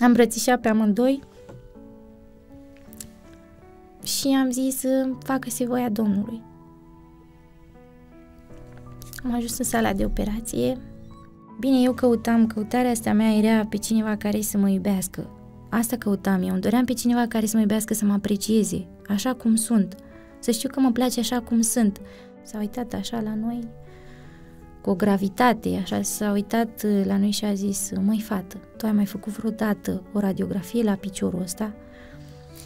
am îmbrățișat pe amândoi și am zis, facă-se voia Domnului. Am ajuns în sala de operație. Bine, eu căutam, căutarea asta mea era pe cineva care să mă iubească. Asta căutam eu, îmi doream pe cineva care să mă iubească, să mă aprecieze, așa cum sunt. Să știu că mă place așa cum sunt. S-a uitat așa la noi cu o gravitate, așa s-a uitat uh, la noi și a zis, uh, măi fată, tu ai mai făcut vreodată o radiografie la piciorul ăsta?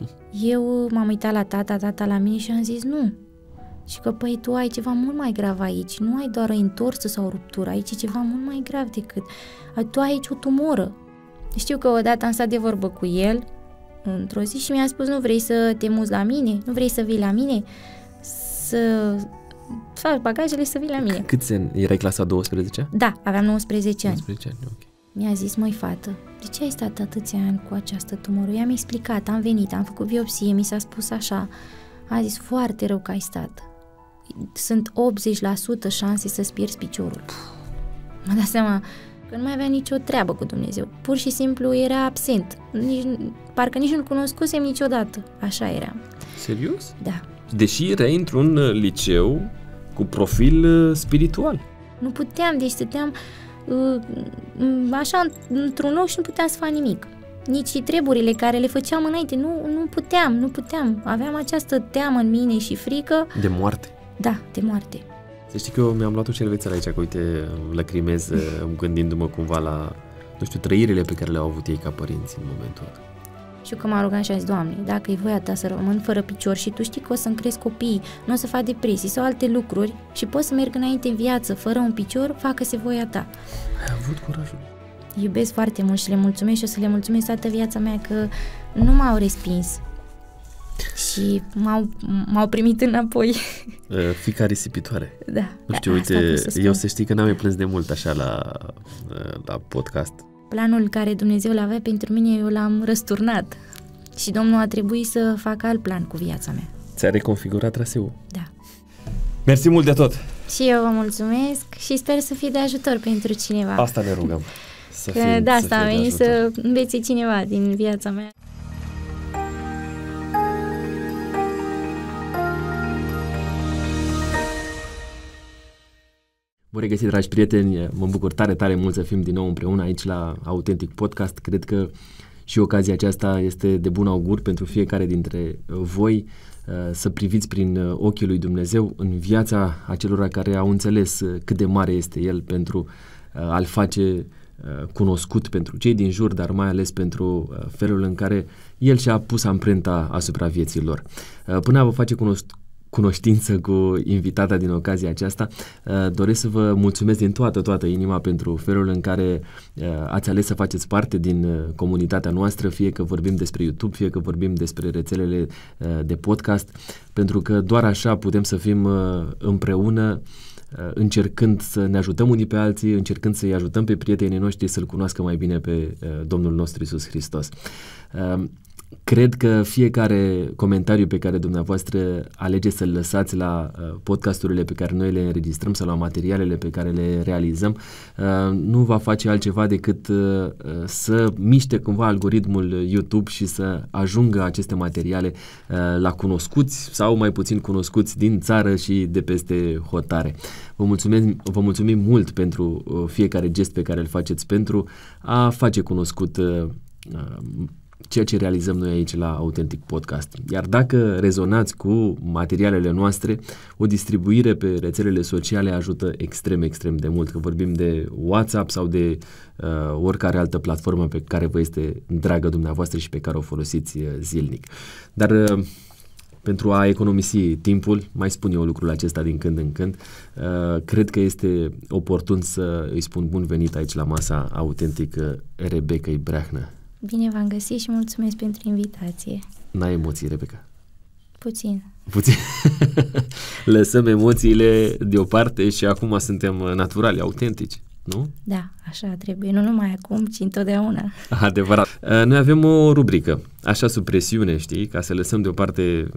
Eu m-am uitat la tata, tata la mine și am zis, nu. Și că, păi, tu ai ceva mult mai grav aici, nu ai doar o întorsă sau o ruptură, aici e ceva mult mai grav decât, tu ai aici o tumoră. Știu că odată am stat de vorbă cu el, într-o zi și mi-a spus nu vrei să te muți la mine, nu vrei să vii la mine, să faci bagajele și să vii la mine. Cât se... erai clasa 12? Da, aveam 19 ani. 19 ani, ok. Mi-a zis, măi fată, de ce ai stat atâția ani cu această tumoră? I-am explicat, am venit, am făcut biopsie, mi s-a spus așa. A zis, foarte rău că ai stat. Sunt 80% șanse să-ți pierzi piciorul. Mă da seama că nu mai avea nicio treabă cu Dumnezeu. Pur și simplu era absent. Nici, parcă nici nu-l cunoscusem niciodată. Așa era. Serios? Da. Deși era într-un uh, liceu cu profil uh, spiritual. Nu puteam, deci stăteam uh, așa într-un loc și nu puteam să fac nimic. Nici treburile care le făceam înainte, nu, nu puteam, nu puteam. Aveam această teamă în mine și frică. De moarte? Da, de moarte. Să știi că eu mi-am luat o șervețel aici, că uite, lacrimez gândindu-mă cumva la, nu știu, trăirile pe care le-au avut ei ca părinți în momentul ăla. Știu că m a rugat și a zis, Doamne, dacă e voia ta să rămân fără picior și tu știi că o să-mi cresc copiii, nu o să fac depresii sau alte lucruri și pot să merg înainte în viață fără un picior, facă-se voia ta. Ai avut curajul. Iubesc foarte mult și le mulțumesc și o să le mulțumesc toată viața mea că nu m-au respins și m-au, m-au primit înapoi. Uh, fica risipitoare. Da. Nu știu, da, uite, eu să știi că n-am mai plâns de mult așa la, uh, la podcast planul care Dumnezeu l-avea pentru mine, eu l-am răsturnat. Și Domnul a trebuit să facă alt plan cu viața mea. Ți-a reconfigurat traseul. Da. Mersi mult de tot! Și eu vă mulțumesc și sper să fii de ajutor pentru cineva. Asta ne rugăm. Să că da, de asta să venit să înveți cineva din viața mea. Vă regăsi, dragi prieteni! Mă bucur tare, tare mult să fim din nou împreună aici la Autentic Podcast. Cred că și ocazia aceasta este de bun augur pentru fiecare dintre voi uh, să priviți prin ochii lui Dumnezeu în viața acelora care au înțeles cât de mare este El pentru uh, a-L face uh, cunoscut pentru cei din jur, dar mai ales pentru felul în care el și-a pus amprenta asupra vieții lor. Până a vă face cunosc- cunoștință cu invitata din ocazia aceasta. Uh, doresc să vă mulțumesc din toată, toată inima pentru felul în care uh, ați ales să faceți parte din uh, comunitatea noastră, fie că vorbim despre YouTube, fie că vorbim despre rețelele de podcast, pentru că doar așa putem să fim împreună încercând să ne ajutăm unii pe alții, încercând să-i ajutăm pe prietenii noștri să-L cunoască mai bine pe Domnul nostru Isus Hristos. Cred că fiecare comentariu pe care dumneavoastră alegeți să-l lăsați la uh, podcasturile pe care noi le înregistrăm sau la materialele pe care le realizăm uh, nu va face altceva decât uh, să miște cumva algoritmul YouTube și să ajungă aceste materiale la cunoscuți sau mai puțin cunoscuți din țară și de peste hotare. Vă mulțumim, vă mulțumim mult pentru fiecare gest pe care îl faceți pentru a face cunoscut ceea ce realizăm noi aici la Authentic Podcast. Iar dacă rezonați cu materialele noastre, o distribuire pe rețelele sociale ajută extrem, extrem de mult. Că vorbim de WhatsApp sau de uh, oricare altă platformă pe care vă este dragă dumneavoastră și pe care o folosiți uh, zilnic. Dar uh, pentru a economisi timpul, mai spun eu lucrul acesta din când în când, uh, cred că este oportun să îi spun bun venit aici la masa autentică uh, Rebecca Ibrahna. Bine v-am găsit și mulțumesc pentru invitație. N-ai emoții, Rebecca? Puțin. Puțin. Lăsăm emoțiile deoparte și acum suntem naturali, autentici, nu? Da, așa trebuie. Nu numai acum, ci întotdeauna. Adevărat. Noi avem o rubrică, așa sub presiune, știi, ca să lăsăm deoparte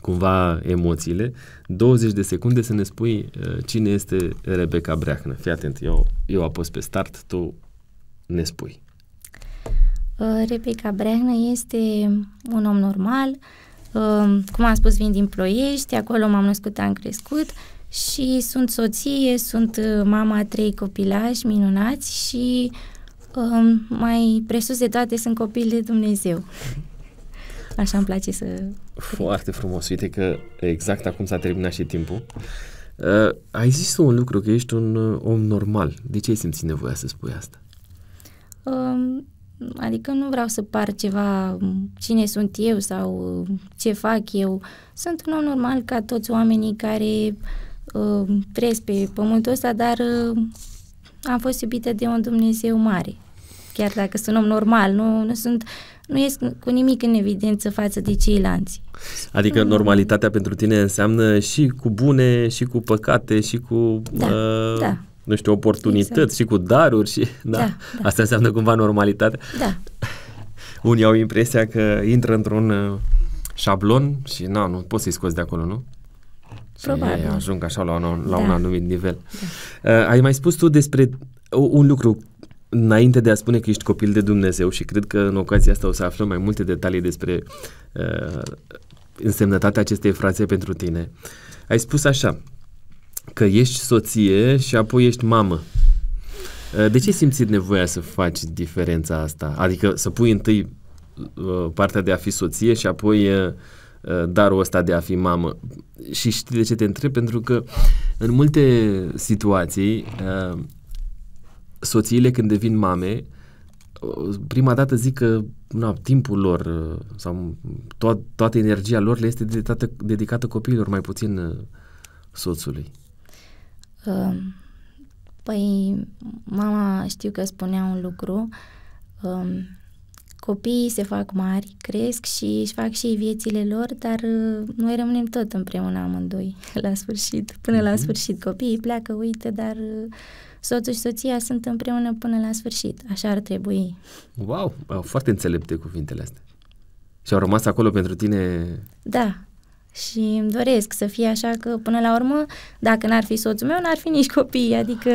cumva emoțiile, 20 de secunde să ne spui uh, cine este Rebecca Breacnă. Fii atent, eu, eu apăs pe start, tu ne spui. Uh, Rebecca Breahnă este un om normal, uh, cum am spus, vin din Ploiești, acolo m-am născut, am crescut și sunt soție, sunt uh, mama a trei copilași minunați și um, mai presus de toate sunt copil de Dumnezeu. Așa îmi place să... Foarte frumos, uite că exact acum s-a terminat și timpul. Uh, ai zis un lucru, că ești un uh, om normal. De ce ai simțit nevoia să spui asta? Uh, Adică nu vreau să par ceva, cine sunt eu sau ce fac eu. Sunt un om normal ca toți oamenii care uh, trăiesc pe pământul ăsta, dar uh, am fost iubită de un Dumnezeu mare. Chiar dacă sunt om normal, nu, nu sunt nu ies cu nimic în evidență față de ceilalți. Adică mm. normalitatea pentru tine înseamnă și cu bune, și cu păcate, și cu... Da, uh... da nu știu, oportunități exact. și cu daruri și exact. da, da, da. asta înseamnă cumva normalitate. Da. Unii au impresia că intră într-un uh, șablon și na, nu poți să-i scoți de acolo, nu? Probabil. Și ajung așa la un, la da. un anumit nivel. Da. Uh, ai mai spus tu despre un lucru înainte de a spune că ești copil de Dumnezeu și cred că în ocazia asta o să aflăm mai multe detalii despre uh, însemnătatea acestei fraze pentru tine. Ai spus așa, că ești soție și apoi ești mamă. Uh, de ce simți nevoia să faci diferența asta? Adică să pui întâi uh, partea de a fi soție și apoi uh, darul ăsta de a fi mamă. Și știi de ce te întreb? Pentru că în multe situații soțiile când devin mame prima dată zic că na, timpul lor sau to- toată energia lor le este dedicată, dedicată copiilor, mai puțin soțului. Ehm, păi, mama știu că spunea un lucru, ehm, copiii se fac mari, cresc și își fac și ei viețile lor, dar eh, noi rămânem tot împreună amândoi la sfârșit, până la mhm. sfârșit. Copiii pleacă, uite, dar eh, soțul și soția sunt împreună până la sfârșit. Așa ar trebui. Wow, foarte înțelepte cuvintele astea. Și au rămas acolo pentru tine? Da, și îmi doresc să fie așa că până la urmă, dacă n-ar fi soțul meu, n-ar fi nici copii, adică...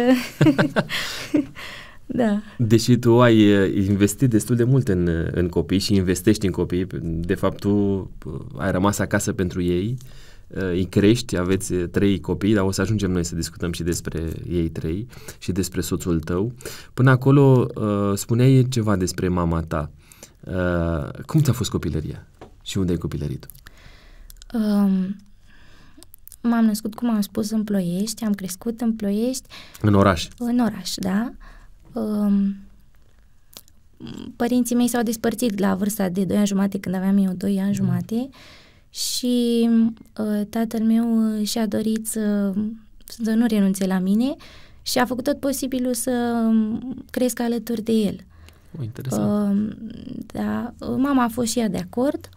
da. Deși tu ai eh, investit destul de mult în, eh, în copii și investești în copii, de fapt tu eh, ai rămas acasă pentru ei, îi crești, aveți trei copii, dar o să ajungem noi să discutăm și despre ei trei și despre soțul tău. Până acolo spuneai ceva despre mama ta. Cum ți-a fost copilăria și unde ai copilărit? Um, m-am născut, cum am spus, în Ploiești, am crescut în Ploiești. În oraș. În oraș, da. Um, părinții mei s-au despărțit la vârsta de 2 ani jumate, când aveam eu 2 ani mm. jumate și uh, tatăl meu și-a dorit să, să nu renunțe la mine și a făcut tot posibilul să cresc alături de el. O, interesant. Uh, da, mama a fost și ea de acord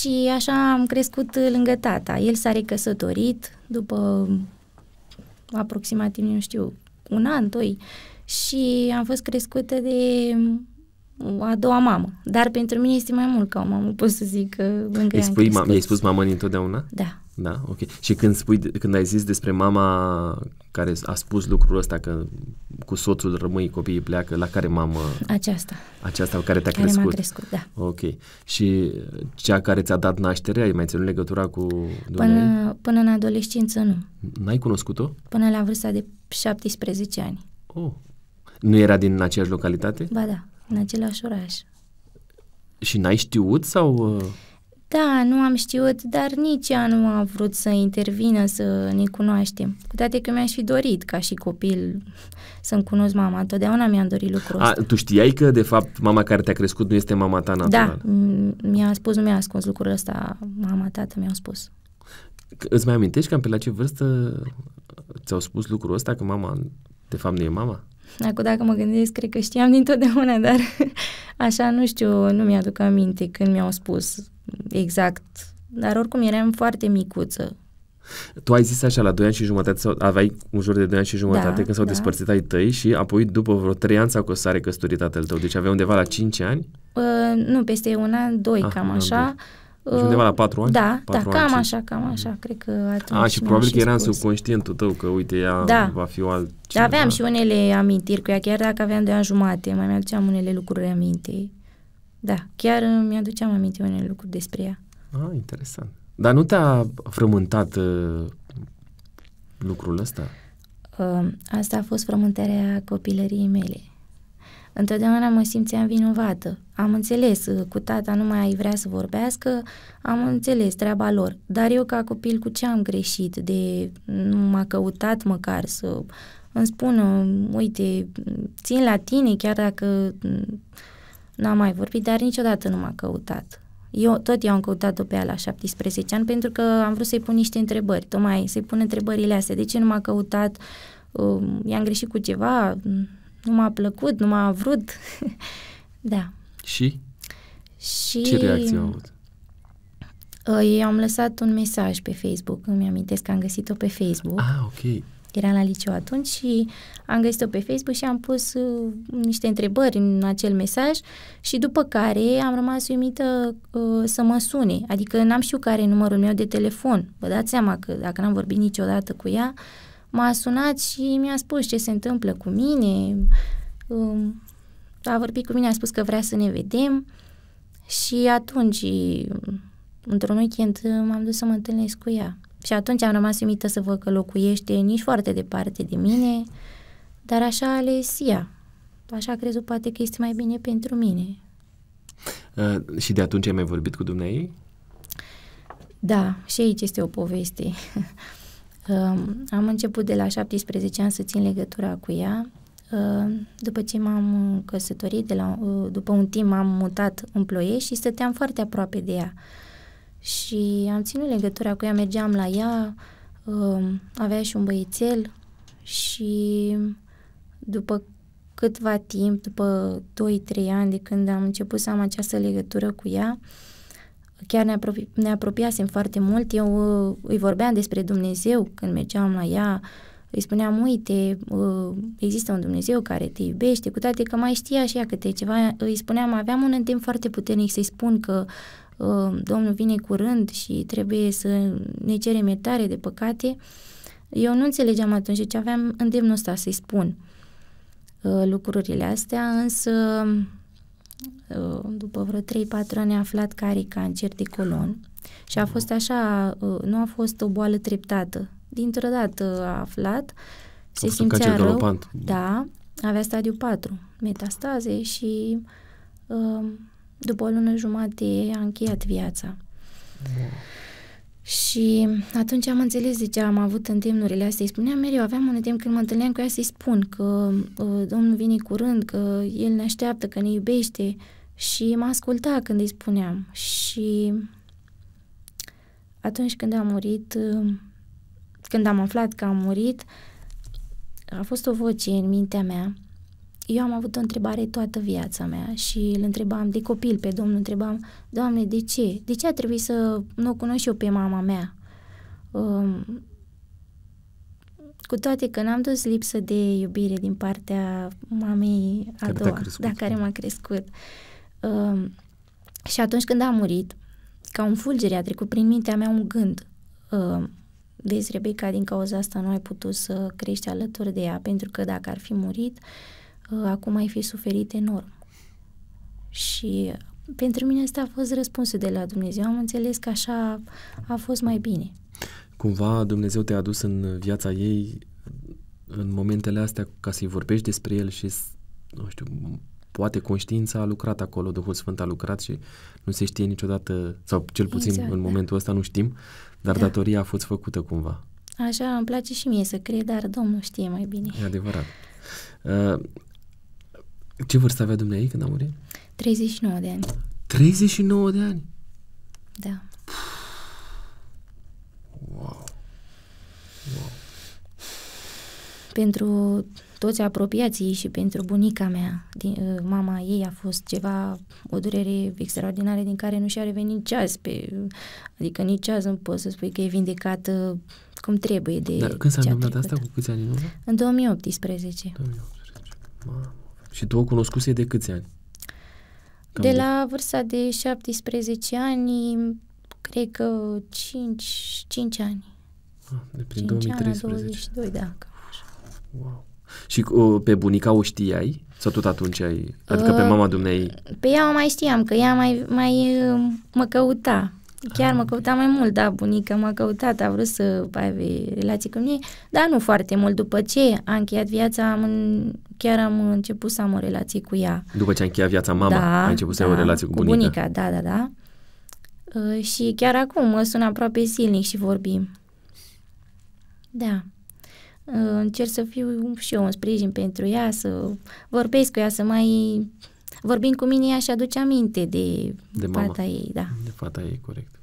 și așa am crescut lângă tata. El s-a recăsătorit după aproximativ, nu știu, un an, doi. Și am fost crescută de a doua mamă. Dar pentru mine este mai mult ca o mamă, pot să zic că uh, încă îi spui, ma- I-ai spus mamă întotdeauna? Da. Da, ok. Și când, spui, când ai zis despre mama care a spus lucrul ăsta că cu soțul rămâi, copiii pleacă, la care mamă? Aceasta. Aceasta care te-a crescut? Care m-a crescut, da. Ok. Și cea care ți-a dat nașterea, ai mai ținut legătura cu Până, până în adolescență nu. N-ai cunoscut-o? Până la vârsta de 17 ani. Oh. Nu era din aceeași localitate? Ba da în același oraș. Și n-ai știut sau... Uh? Da, nu am știut, dar nici ea nu a vrut să intervină, să ne cunoaștem. Cu toate că mi-aș fi dorit, ca și copil, să-mi cunosc mama. Totdeauna mi-am dorit lucrul ăsta. Tu știai că, de fapt, mama care te-a crescut nu este mama ta da, naturală? Da, mi-a spus, nu mi-a ascuns lucrul ăsta. Mama, tată mi a spus. Îți mai amintești cam pe la ce vârstă ți-au spus lucrul ăsta, că mama, de fapt, nu e mama? Acum dacă mă gândesc, cred că știam dintotdeauna, dar așa, nu știu, nu mi-aduc aminte când mi-au spus exact. Dar oricum eram foarte micuță. Tu ai zis așa, la 2 ani și jumătate, sau aveai un jur de 2 ani și jumătate da, când s-au da. despărțit ai tăi și apoi după vreo 3 ani s au căsătorit tatăl tău, deci aveai undeva la 5 ani? Uh, nu, peste un an, doi, ah, cam așa. An, doi deci undeva la patru ani? Da, 4 da, ani, cam ce? așa, cam așa, cred că atunci A, și probabil că era în subconștientul tău, că uite, ea da. va fi o alt... Da, aveam și unele amintiri cu ea, chiar dacă aveam de ani jumate, mai mi-aduceam unele lucruri aminte. Da, chiar mi-aduceam aminte unele lucruri despre ea. Ah, interesant. Dar nu te-a frământat uh, lucrul ăsta? Uh, asta a fost frământarea copilăriei mele. Întotdeauna mă simțeam vinovată. Am înțeles, uh, cu tata nu mai vrea să vorbească, am înțeles treaba lor. Dar eu ca copil cu ce am greșit? De nu m-a căutat măcar să îmi spună, uite, țin la tine chiar dacă n-am mai vorbit, dar niciodată nu m-a căutat. Eu tot i am căutat-o pe ea la 17 ani pentru că am vrut să-i pun niște întrebări, tocmai să-i pun întrebările astea. De ce nu m-a căutat? Uh, i-am greșit cu ceva? nu m-a plăcut, nu m-a vrut. da. Și? Și... Ce reacție au avut? Ă, Eu am lăsat un mesaj pe Facebook, îmi amintesc că am găsit-o pe Facebook. Ah, ok. Era la liceu atunci și am găsit-o pe Facebook și am pus uh, niște întrebări în acel mesaj și după care am rămas uimită uh, să mă sune. Adică n-am știut care e numărul meu de telefon. Vă dați seama că dacă n-am vorbit niciodată cu ea, uh, m-a sunat și mi-a spus ce se întâmplă cu mine. Um, a vorbit cu mine, a spus că vrea să ne vedem și atunci, într-un weekend, m-am dus să mă întâlnesc cu ea. Și atunci am rămas uimită să văd că locuiește nici foarte departe de mine, dar așa a ales ea. Așa a crezut poate că este mai bine pentru mine. Uh, și de atunci ai mai vorbit cu dumneai? Da, și aici este o poveste. Am început de la 17 ani să țin legătura cu ea. Ă, după ce m-am căsătorit, de la, ă, după un timp m-am mutat în ploie și stăteam foarte aproape de ea. Și am ținut legătura cu ea, mergeam la ea, ă, avea și un băiețel și după câtva timp, după 2-3 ani de când am început să am această legătură cu ea, chiar ne, apropi, ne apropiasem foarte mult. Eu uh, îi vorbeam despre Dumnezeu când mergeam la ea, îi spuneam, uite, uh, există un Dumnezeu care te iubește, cu toate că mai știa și ea câte ceva, îi spuneam, aveam un îndemn foarte puternic să-i spun că uh, Domnul vine curând și trebuie să ne cerem iertare de păcate. Eu nu înțelegeam atunci ce aveam îndemnul ăsta să-i spun lucrurile astea, însă Uh, după vreo 3-4 ani a aflat că are cancer de colon și a fost așa, uh, nu a fost o boală treptată. Dintr-o dată a aflat, se simțea rău. Galopant. Da, avea stadiu 4, metastaze și uh, după o lună jumate a încheiat viața. Și atunci am înțeles de ce am avut îndemnurile astea. Îi spuneam mereu, aveam un timp când mă întâlneam cu ea să-i spun că uh, Domnul vine curând, că El ne așteaptă, că ne iubește. Și mă asculta când îi spuneam. Și atunci când am murit, uh, când am aflat că am murit, a fost o voce în mintea mea eu am avut o întrebare toată viața mea și îl întrebam de copil pe domnul, întrebam, Doamne, de ce? De ce a trebuit să nu o cunosc eu pe mama mea? Um, cu toate că n-am dus lipsă de iubire din partea mamei a care doua, da, care da. m-a crescut. Um, și atunci când a murit, ca un fulgere a trecut prin mintea mea un gând. Um, vezi, Rebecca, din cauza asta nu ai putut să crești alături de ea, pentru că dacă ar fi murit, uh, acum ai fi suferit enorm. Și pentru mine asta a fost răspunsul de la Dumnezeu. Am înțeles că așa a fost mai bine. Cumva Dumnezeu te-a adus în viața ei în momentele astea ca să-i vorbești despre el și, nu știu, poate conștiința a lucrat acolo, Duhul Sfânt a lucrat și nu se știe niciodată, sau cel puțin exact, în da. momentul da. ăsta nu știm, dar da. datoria a fost făcută cumva. Așa îmi place și mie să cred, dar Domnul știe mai bine. E adevărat. Uh, ce vârstă avea dumneai când a murit? 39 de ani. 39 de ani? Da. Wow. wow. Pentru toți apropiații și pentru bunica mea, din, uh, mama ei a fost ceva, o durere extraordinară din care nu și-a revenit ceas pe, adică nici azi nu pot să spui că e vindecată cum trebuie de Dar când s-a întâmplat asta? Cu câți ani în urmă? În 2018. 2018. Mamă. Și tu o cunoscuse de câți ani? Cam de la vârsta de 17 ani, cred că 5, 5 ani. Ah, de prin 5 2013. Ani, 22, da, cam așa. Wow. Și uh, pe bunica o știai? Sau tot atunci ai... Adică uh, pe mama dumnei... Pe ea o mai știam, că ea mai, mai uh, mă căuta. Chiar mă ah, căuta mai mult, da, bunica m-a căutat, a vrut să aibă relații cu mine, dar nu foarte mult. După ce a încheiat viața, am în, chiar am început să am o relație cu ea. După ce a încheiat viața mama, da, a început da, să ai o relație cu, cu bunica. bunica. Da, da, da. Uh, și chiar acum mă sună aproape zilnic și vorbim. Da. Uh, încerc să fiu și eu un sprijin pentru ea, să vorbesc cu ea, să mai vorbind cu mine, ea și aduce aminte de, de mama. ei, da. De fata ei, corect.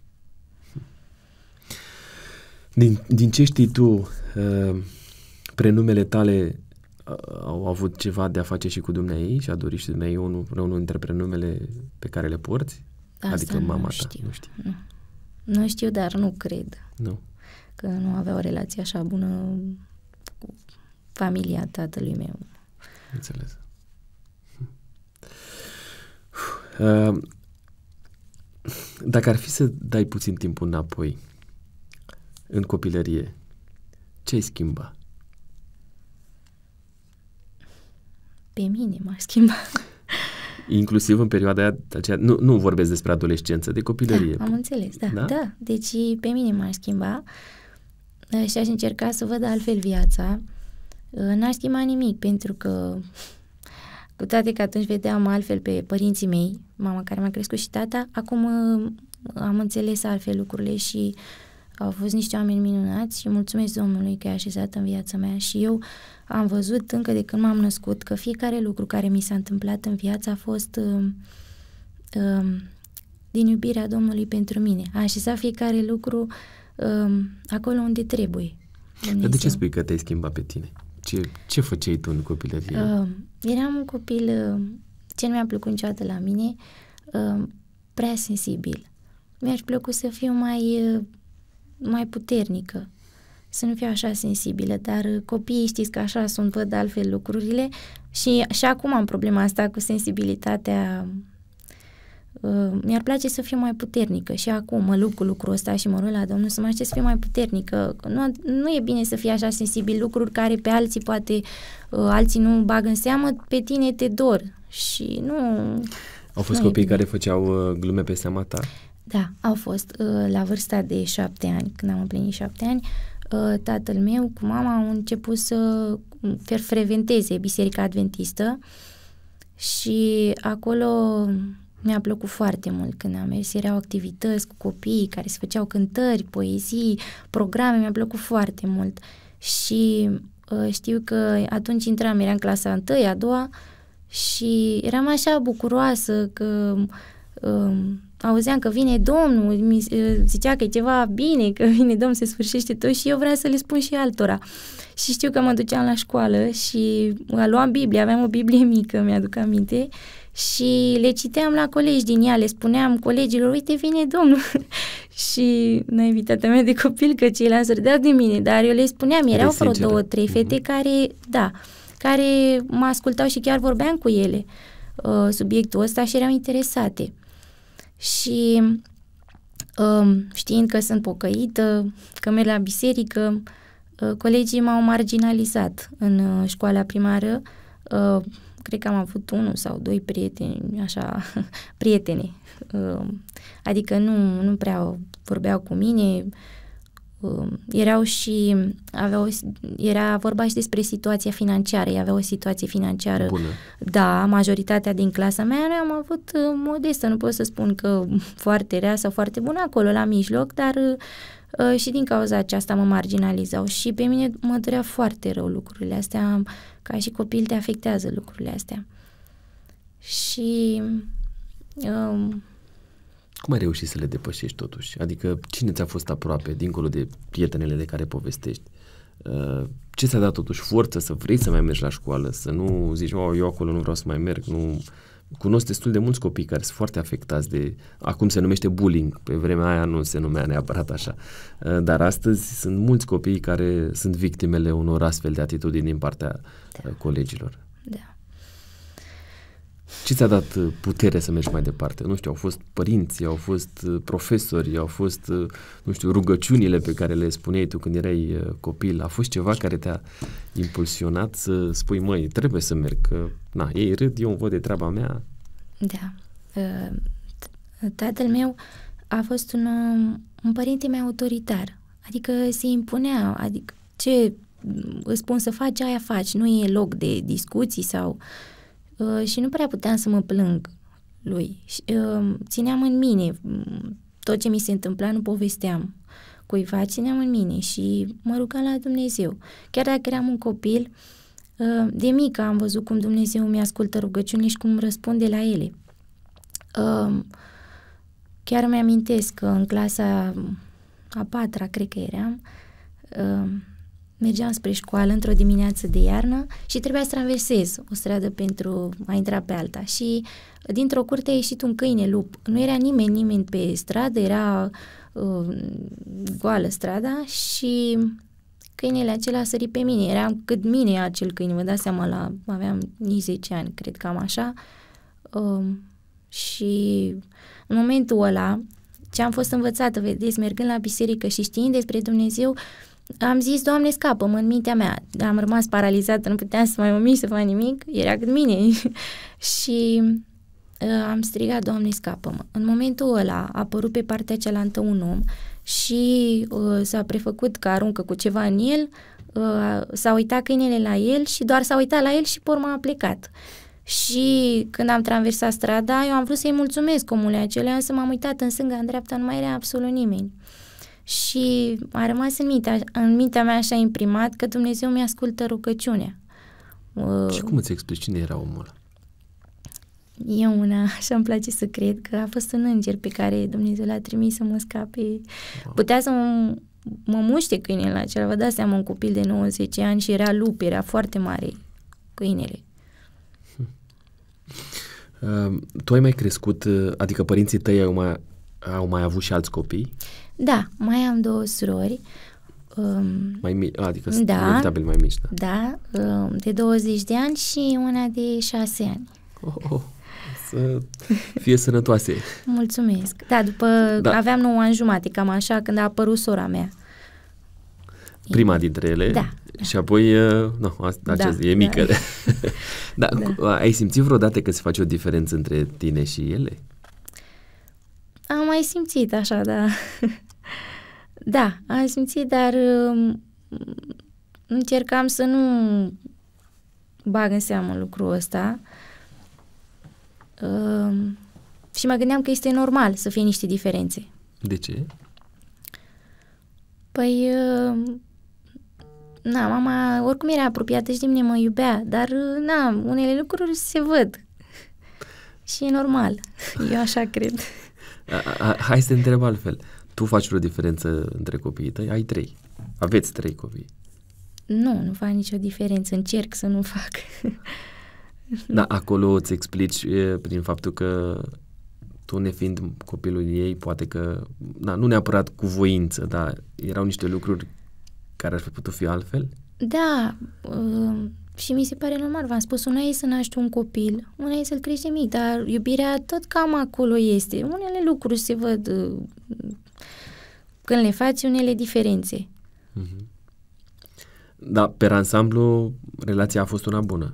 Din, din ce știi tu, uh, prenumele tale uh, au avut ceva de a face și cu dumneai și a dorit și dumneai unul, unul dintre prenumele pe care le porți? Asta adică mama nu știu. ta, nu știu. Nu. nu știu, dar nu cred. Nu. Că nu avea o relație așa bună cu familia tatălui meu. Înțeles. Ehm, dacă ar fi să dai puțin timp înapoi în copilărie, ce ai schimba? Pe mine m-aș schimba. Inclusiv în perioada aceea, nu, nu vorbesc despre adolescență, de copilărie. Da, am înțeles, da, da. da. Deci pe mine m-aș schimba eh, și aș încerca să văd altfel viața. Eh, N-aș schimba nimic, pentru că cu toate că atunci vedeam altfel pe părinții mei, mama care m-a crescut și tata, acum uh, am înțeles altfel lucrurile și au fost niște oameni minunați și mulțumesc Domnului că i-a așezat în viața mea și eu am văzut încă de când m-am născut că fiecare lucru care mi s-a întâmplat în viață a fost uh, uh, din iubirea Domnului pentru mine. A așezat fiecare lucru uh, acolo unde trebuie. Dar de ce spui că te-ai schimbat pe tine? Ce, ce făceai tu în copilărie? Uh, eram un copil, uh, ce nu mi-a plăcut niciodată la mine, uh, prea sensibil. Mi-aș plăcut să fiu mai, uh, mai puternică, să nu fiu așa sensibilă, dar uh, copiii știți că așa sunt, văd altfel lucrurile și, și acum am problema asta cu sensibilitatea Ă, mi-ar place să fiu mai puternică și acum mă lupt cu lucrul ăsta și mă rog la Domnul să mă aștept să fiu mai puternică. Nu, nu e bine să fii așa sensibil lucruri care pe alții poate ă, alții nu bag în seamă, pe tine te dor și nu... Au fost nu copii care făceau ă, glume pe seama ta? Da, au fost. La vârsta de șapte ani, când am împlinit șapte ani, tatăl meu cu mama au început să ferfreventeze Biserica Adventistă și acolo mi-a plăcut foarte mult când am mers. Erau activități cu copiii care se făceau cântări, poezii, programe. Mi-a plăcut foarte mult. Și uh, știu că atunci intram, eram clasa 1, a doua și eram așa bucuroasă că uh, auzeam că vine Domnul, mi zicea că e ceva bine, că vine Domnul, se sfârșește tot și eu vreau să le spun și altora. Și știu că mă duceam la școală și ă, luam Biblia, aveam o Biblie mică, mi-aduc aminte, și le citeam la colegi din ea, le spuneam colegilor, uite vine domnul și naivitatea mea de copil că ceilalți râdeau de mine, dar eu le spuneam, erau vreo două, trei mhm. fete mm-hmm. care, da, care mă ascultau și chiar vorbeam cu ele uh, subiectul ăsta și erau interesate. Și uh, știind că sunt pocăită, că merg la biserică, uh, colegii m-au marginalizat în uh, școala primară, uh, cred că am avut unul sau doi prieteni, așa, prietene. Um, adică nu, nu prea vorbeau cu mine, um, erau și, aveau, era vorba și despre situația financiară, ei aveau o situație financiară. Bună. Da, majoritatea din clasa mea, noi am avut uh, modestă, nu pot să spun că foarte rea sau foarte bună acolo, la mijloc, dar uh, și din cauza aceasta mă marginalizau și pe mine mă durea foarte rău lucrurile astea ca și copil te afectează lucrurile astea. Și um, cum ai reușit să le depășești totuși? Adică cine ți-a fost aproape, dincolo de prietenele de care povestești? Uh, ce ți-a dat totuși forță să vrei să mai mergi la școală, să nu zici, oh eu acolo nu vreau să mai merg, nu cunosc destul de mulți copii care sunt foarte afectați de, acum se numește bullying, pe vremea aia nu se numea neapărat așa, uh, dar astăzi sunt mulți copii care sunt victimele unor astfel de atitudini din partea da. Uh, colegilor. Ce ți-a dat uh, putere să mergi mai departe? Nu știu, au fost părinți, au fost uh, profesori, au fost, uh, nu știu, rugăciunile pe care le spuneai tu când erai copil. A fost ceva care te-a impulsionat să spui, măi, trebuie să merg, că, na, ei râd, eu îmi văd de treaba mea. Da. Tatăl meu a fost un, un părinte mai autoritar, adică se impunea, adică ce mm, îți spun să faci, aia faci, nu e loc de discuții sau uh, Uh, și nu prea puteam să mă plâng lui. Și, uh, țineam în mine mm, tot ce mi se întâmpla, nu povesteam cuiva, țineam în mine și mă rugam la Dumnezeu. Chiar dacă eram un copil, uh, de mică am văzut cum Dumnezeu mi ascultă rugăciunile și cum răspunde la ele. Uh, chiar mi amintesc că în clasa a patra, cred că eram, uh, mergeam spre școală într-o dimineață de iarnă și trebuia să traversez o stradă pentru a intra pe alta și dintr-o curte a ieșit un câine lup. Nu era nimeni, nimeni pe stradă, era uh, goală strada și câinele acela a sărit pe mine. Era cât mine acel câine, vă dați seama, la, aveam nici 10 ani, cred că am așa. Uh, și în momentul ăla, ce am fost învățată, vedeți, mergând la biserică și știind despre Dumnezeu, uh, am zis, Doamne, scapă în mintea mea. Am rămas paralizată, nu puteam să mai mă să fac nimic, era cât mine. și uh, am strigat, Doamne, scapă În momentul ăla a apărut pe partea cealaltă un om și uh, s-a prefăcut că aruncă cu ceva în el, uh, s-a uitat câinele la el și doar s-a uitat la el și pe urmă a plecat. Și când am traversat strada, eu am vrut să-i mulțumesc omului acelea, însă m-am uitat în sânga, în dreapta, nu mai era absolut nimeni și a rămas în mintea, în mintea mea așa imprimat că Dumnezeu mi ascultă rugăciunea. Uh, și cum îți explici cine era omul E una, așa îmi place să cred că a fost un înger pe care Dumnezeu l-a trimis să mă scape. Putea să mă, mă muște câinele acela, vă dați seama, un copil de 90 ani și era lup, era foarte mare câinele. Uh, tu ai mai crescut, uh, adică părinții tăi au mai, au mai avut și alți copii? Da, mai am două surori. Um, mai mici, adică da, sunt mai mici, da. Da, um, de 20 de ani și una de 6 ani. Oh, oh, să fie sănătoase. Mulțumesc. Da, după da. aveam 9 ani jumate, cam așa, când a apărut sora mea. Prima dintre ele. Da. da. Și apoi, uh, nu, asta, da, e da. mică. Da. da, da. Ai simțit vreodată că se face o diferență între tine și ele? am mai simțit așa, da. da, am simțit, dar um, încercam să nu bag în seamă lucrul ăsta. Um, și mă gândeam că este normal să fie niște diferențe. De ce? Păi, um, na, mama oricum era apropiată și de mine mă iubea, dar, uh, na, unele lucruri se văd. și e normal. Eu așa cred. Hai să te întreb altfel. Tu faci o diferență între copiii tăi? Ai trei. Aveți trei copii. Nu, nu fac nicio diferență. Încerc să nu fac. Da, acolo îți explici e, prin faptul că tu nefiind copilul ei, poate că, da, nu neapărat cu voință, dar erau niște lucruri care ar fi putut fi altfel? Da, um, și mi se pare normal, v-am spus, una e să naști un copil, una e să-l crești mic, dar iubirea tot cam acolo este. Unele lucruri se văd uh, când le faci, unele diferențe. Mhm. Da, pe ansamblu, relația a fost una bună.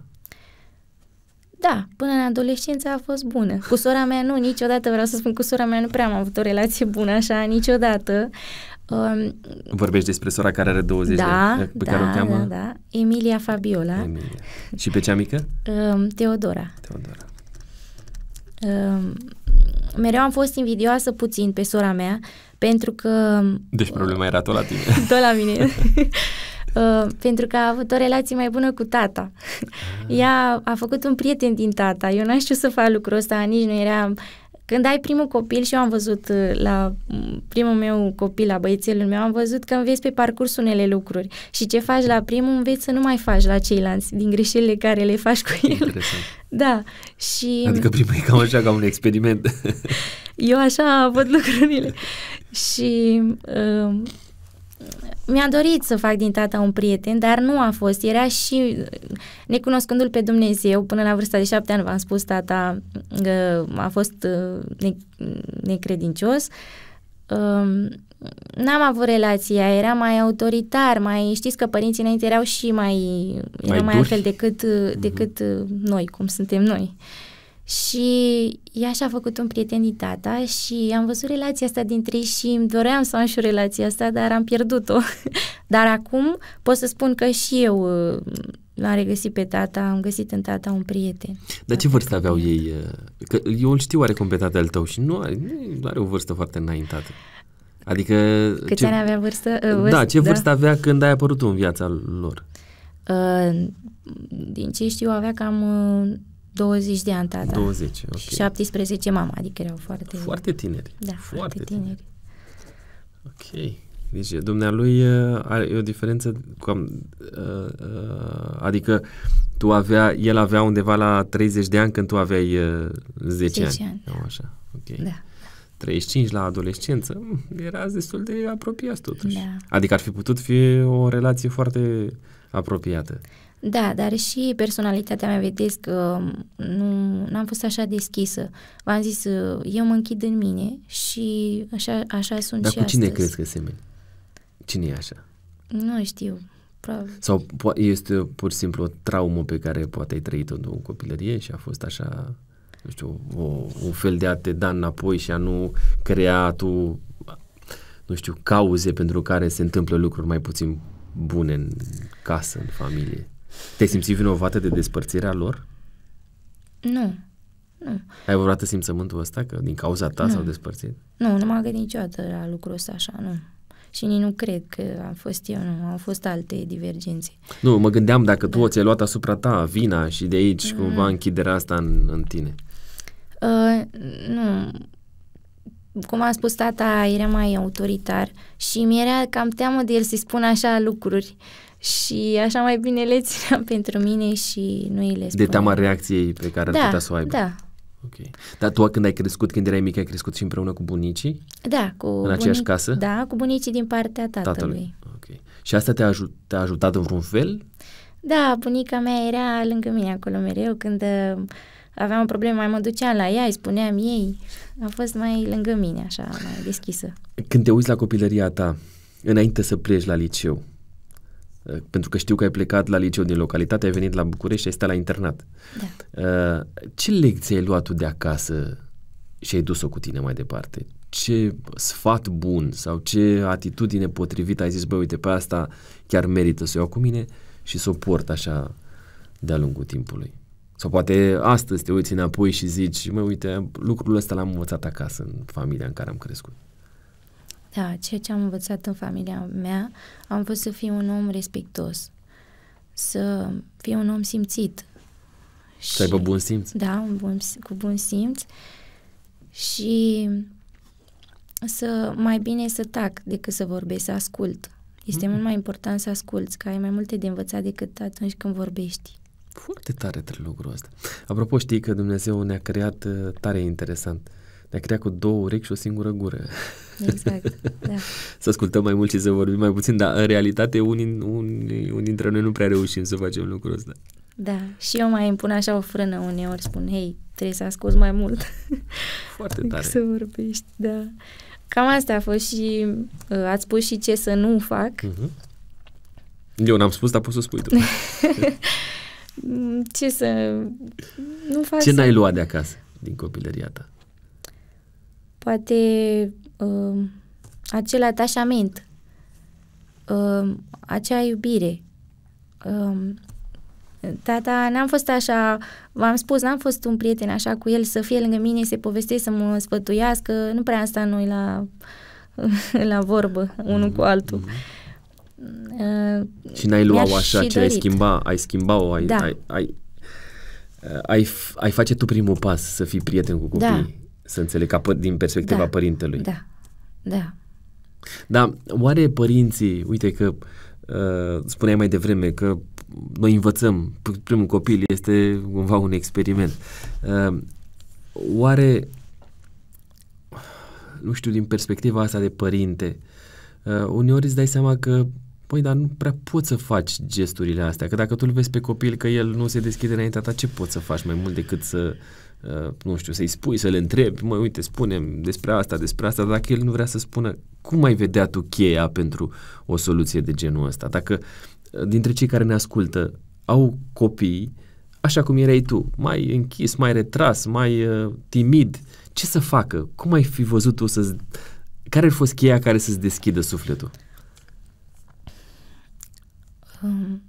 Da, până în adolescență a fost bună. Cu sora mea nu, niciodată vreau să spun, cu sora mea nu prea am avut o relație bună așa, niciodată. Um, Vorbești despre sora care are 20 da, de ani, pe da, care o cheamă? Da, da, Emilia Fabiola. Emilia. Și pe cea mică? Um, Teodora. Teodora. Um, mereu am fost invidioasă puțin pe sora mea, pentru că... Deci problema era tot la tine. tot la mine. Uh, pentru că a avut o relație mai bună cu tata. Ah. Ea a făcut un prieten din tata. Eu n aș știu să fac lucrul ăsta, nici nu eram când ai primul copil și eu am văzut uh, la mm, primul meu copil, la băiețelul meu, am văzut că înveți pe parcurs unele lucruri și ce faci la primul înveți să nu mai faci la ceilalți din greșelile care le faci cu el. Interesant. Da, și... Adică primul e cam așa, ca un experiment. eu așa văd lucrurile. și uh, mi-a dorit să fac din tata un prieten, dar nu a fost. Era și, necunoscându-l pe Dumnezeu, până la vârsta de șapte ani, v-am spus, tata a fost uh, necredincios. Um, n-am avut relația, era mai autoritar, mai știți că părinții înainte erau și mai, erau mai, mai altfel decât, mhm. decât mm-hmm. noi, cum suntem noi. Uh, și ea și-a făcut un prieten din tata și am văzut relația asta dintre ei și îmi doream să am și o relație asta, dar am pierdut-o. dar acum pot să spun că și eu uh, l-am regăsit pe tata, am găsit în tata un prieten. Dar ce vârstă aveau ei? Uh, că eu îl știu oarecum pe tatăl tău și nu are, nu are o vârstă foarte înaintată. Adică... Câți ce, ani avea vârstă? Uh, da, vârstă da, ce vârstă da? avea când ai apărut în viața lor? Uh, din ce știu, avea cam 20 de ani tata. 20, ok. 17 mama, adică erau foarte... Foarte tineri. Da, foarte, foarte tineri. tineri. Ok. Deci dumnealui uh, are o diferență cu, uh, uh, adică tu avea, el avea undeva la 30 de ani când tu aveai uh, 10, 10 ani. ani. Nu, așa, ok. Da. 35 la adolescență, mm, era destul de apropiat totuși. Da. Adică ar fi putut fi o relație foarte apropiată. Da, dar și personalitatea mea, vedeți că um, nu am fost așa deschisă. V-am zis, uh, eu mă închid în mine și așa, așa sunt dar și cu cine astăzi. crezi că semeni? Cine e așa? Nu știu. Probabil. Sau este pur și simplu o traumă pe care poate ai trăit-o în copilărie și a fost așa, nu știu, o, un fel de a te da înapoi și a nu crea tu, nu știu, cauze pentru care se întâmplă lucruri mai puțin bune în casă, în familie te simți vinovată de despărțirea lor? Nu. Nu. Ai vreodată simțământul ăsta că din cauza ta nu. s-au despărțit? Nu, nu m-am gândit niciodată la lucrul ăsta așa, nu. Și nici nu cred că am fost eu, nu, au fost alte divergențe. Nu, mă gândeam dacă tu da. o ți-ai luat asupra ta vina și de aici mm. cumva închiderea asta în, în tine. Uh, nu, cum a spus tata, era mai autoritar și mi-era cam teamă de el să-i spun așa lucruri. Uh, și așa mai bine le țineam pentru mine și nu îi le spuneam. De teama reacției pe care da, ar putea să o aibă. Da, Ok. Dar tu când ai crescut, când erai mic, ai crescut și împreună cu bunicii? Da, cu În bunic, aceeași casă? Da, cu bunicii din partea tatălui. tatălui. Ok. Și asta te-a, ajut, te-a ajutat în vreun fel? Da, bunica mea era lângă mine acolo mereu. Când uh, aveam o problemă, mai mă duceam la ea, îi spuneam ei. A fost mai lângă mine, așa, mai deschisă. Când te uiți la copilăria ta, înainte să pleci la liceu, Eh, pentru că știu că ai plecat la liceu din localitate, ai venit la București și ai stat la internat. Da. Eh, ce lecție ai luat tu de acasă și ai dus-o cu tine mai departe? Ce sfat bun sau ce atitudine potrivită ai zis, băi, uite, pe asta chiar merită să o iau cu mine și să o port așa de-a lungul timpului? Sau poate astăzi te uiți înapoi și zici, mă, uite, lucrul ăsta l-am învățat acasă, în familia în care am crescut. Da, ceea ce am învățat în familia mea am fost să fiu un om respectos, să fiu un om simțit. Și, să aibă bun simț. Da, un bun, cu bun simț și să mai bine să tac decât să vorbesc, să ascult. Este mm-hmm. mult mai important să asculți, că ai mai multe de învățat decât atunci când vorbești. Foarte tare trebuie lucrul ăsta. Apropo, știi că Dumnezeu ne-a creat uh, tare interesant. Ne-a creat cu două urechi și o singură gură. Exact, da. să ascultăm mai mult și să vorbim mai puțin, dar în realitate unii, unii, unii dintre noi nu prea reușim să facem lucrul ăsta. Da, și eu mai îmi pun așa o frână uneori, spun, hei, trebuie să ascult mai mult. Foarte adică tare. să vorbești, da. Cam asta a fost și uh, ați spus și ce să nu fac. Uh-huh. Eu n-am spus, dar poți să spui tu. ce să nu fac Ce să... n-ai luat de acasă din copilăria ta? Poate uh, acel atașament, uh, acea iubire. Uh, um, tata, da, da, n-am fost așa, v-am spus, n-am fost un prieten așa cu el, să fie lângă mine, să povestească, să mă sfătuiască, nu prea am stat noi la, la vorbă, unul mm-hmm. cu altul. Mm-hmm. Uh, și n-ai lua așa ce ai schimba, ai schimba-o, ai, da. ai, ai, uh, ai, ai face tu primul pas să fii prieten cu copii, da. să înțeleg ca, din perspectiva da. părintelui. Da, da. Dar oare părinții, uite că uh, spuneai mai devreme că noi învățăm, primul copil este cumva un experiment. Uh, oare, nu știu, din perspectiva asta de părinte, uh, uneori îți dai seama că Păi, dar nu prea poți să faci gesturile astea, că dacă tu îl vezi pe copil că el nu se deschide înaintea ta, ce poți să faci mai mult decât să Uh, nu știu, să-i spui, să le întrebi, mă, uite, spunem despre asta, despre asta, dacă el nu vrea să spună, cum mai vedea tu cheia pentru o soluție de genul ăsta? Dacă uh, dintre cei care ne ascultă au copii, așa cum erai tu, mai închis, mai retras, mai uh, timid, ce să facă? Cum ai fi văzut tu să Care ar fost cheia care să-ți deschidă sufletul? Um,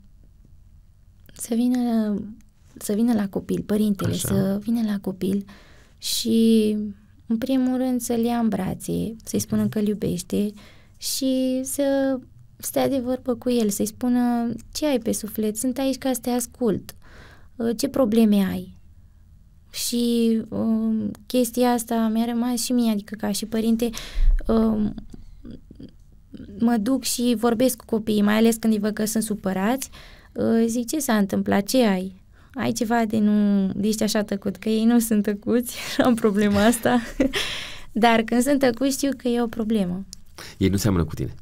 să vină să vină la copil, părintele Așa. să vină la copil și în primul rând să-l ia în brațe, să-i spună că îl iubește și să stea de vorbă cu el, să-i spună ce ai pe suflet, sunt aici ca să te ascult, uh, ce probleme ai. Și um, chestia asta mi-a rămas și mie, adică ca și părinte, um, mă duc și vorbesc cu copiii, mai ales când îi văd că sunt supărați, uh, zic ce s-a întâmplat, ce ai? ai ceva de nu, de ești așa tăcut, că ei nu sunt tăcuți, am problema asta, dar când sunt tăcuți știu că e o problemă. Ei nu seamănă cu tine?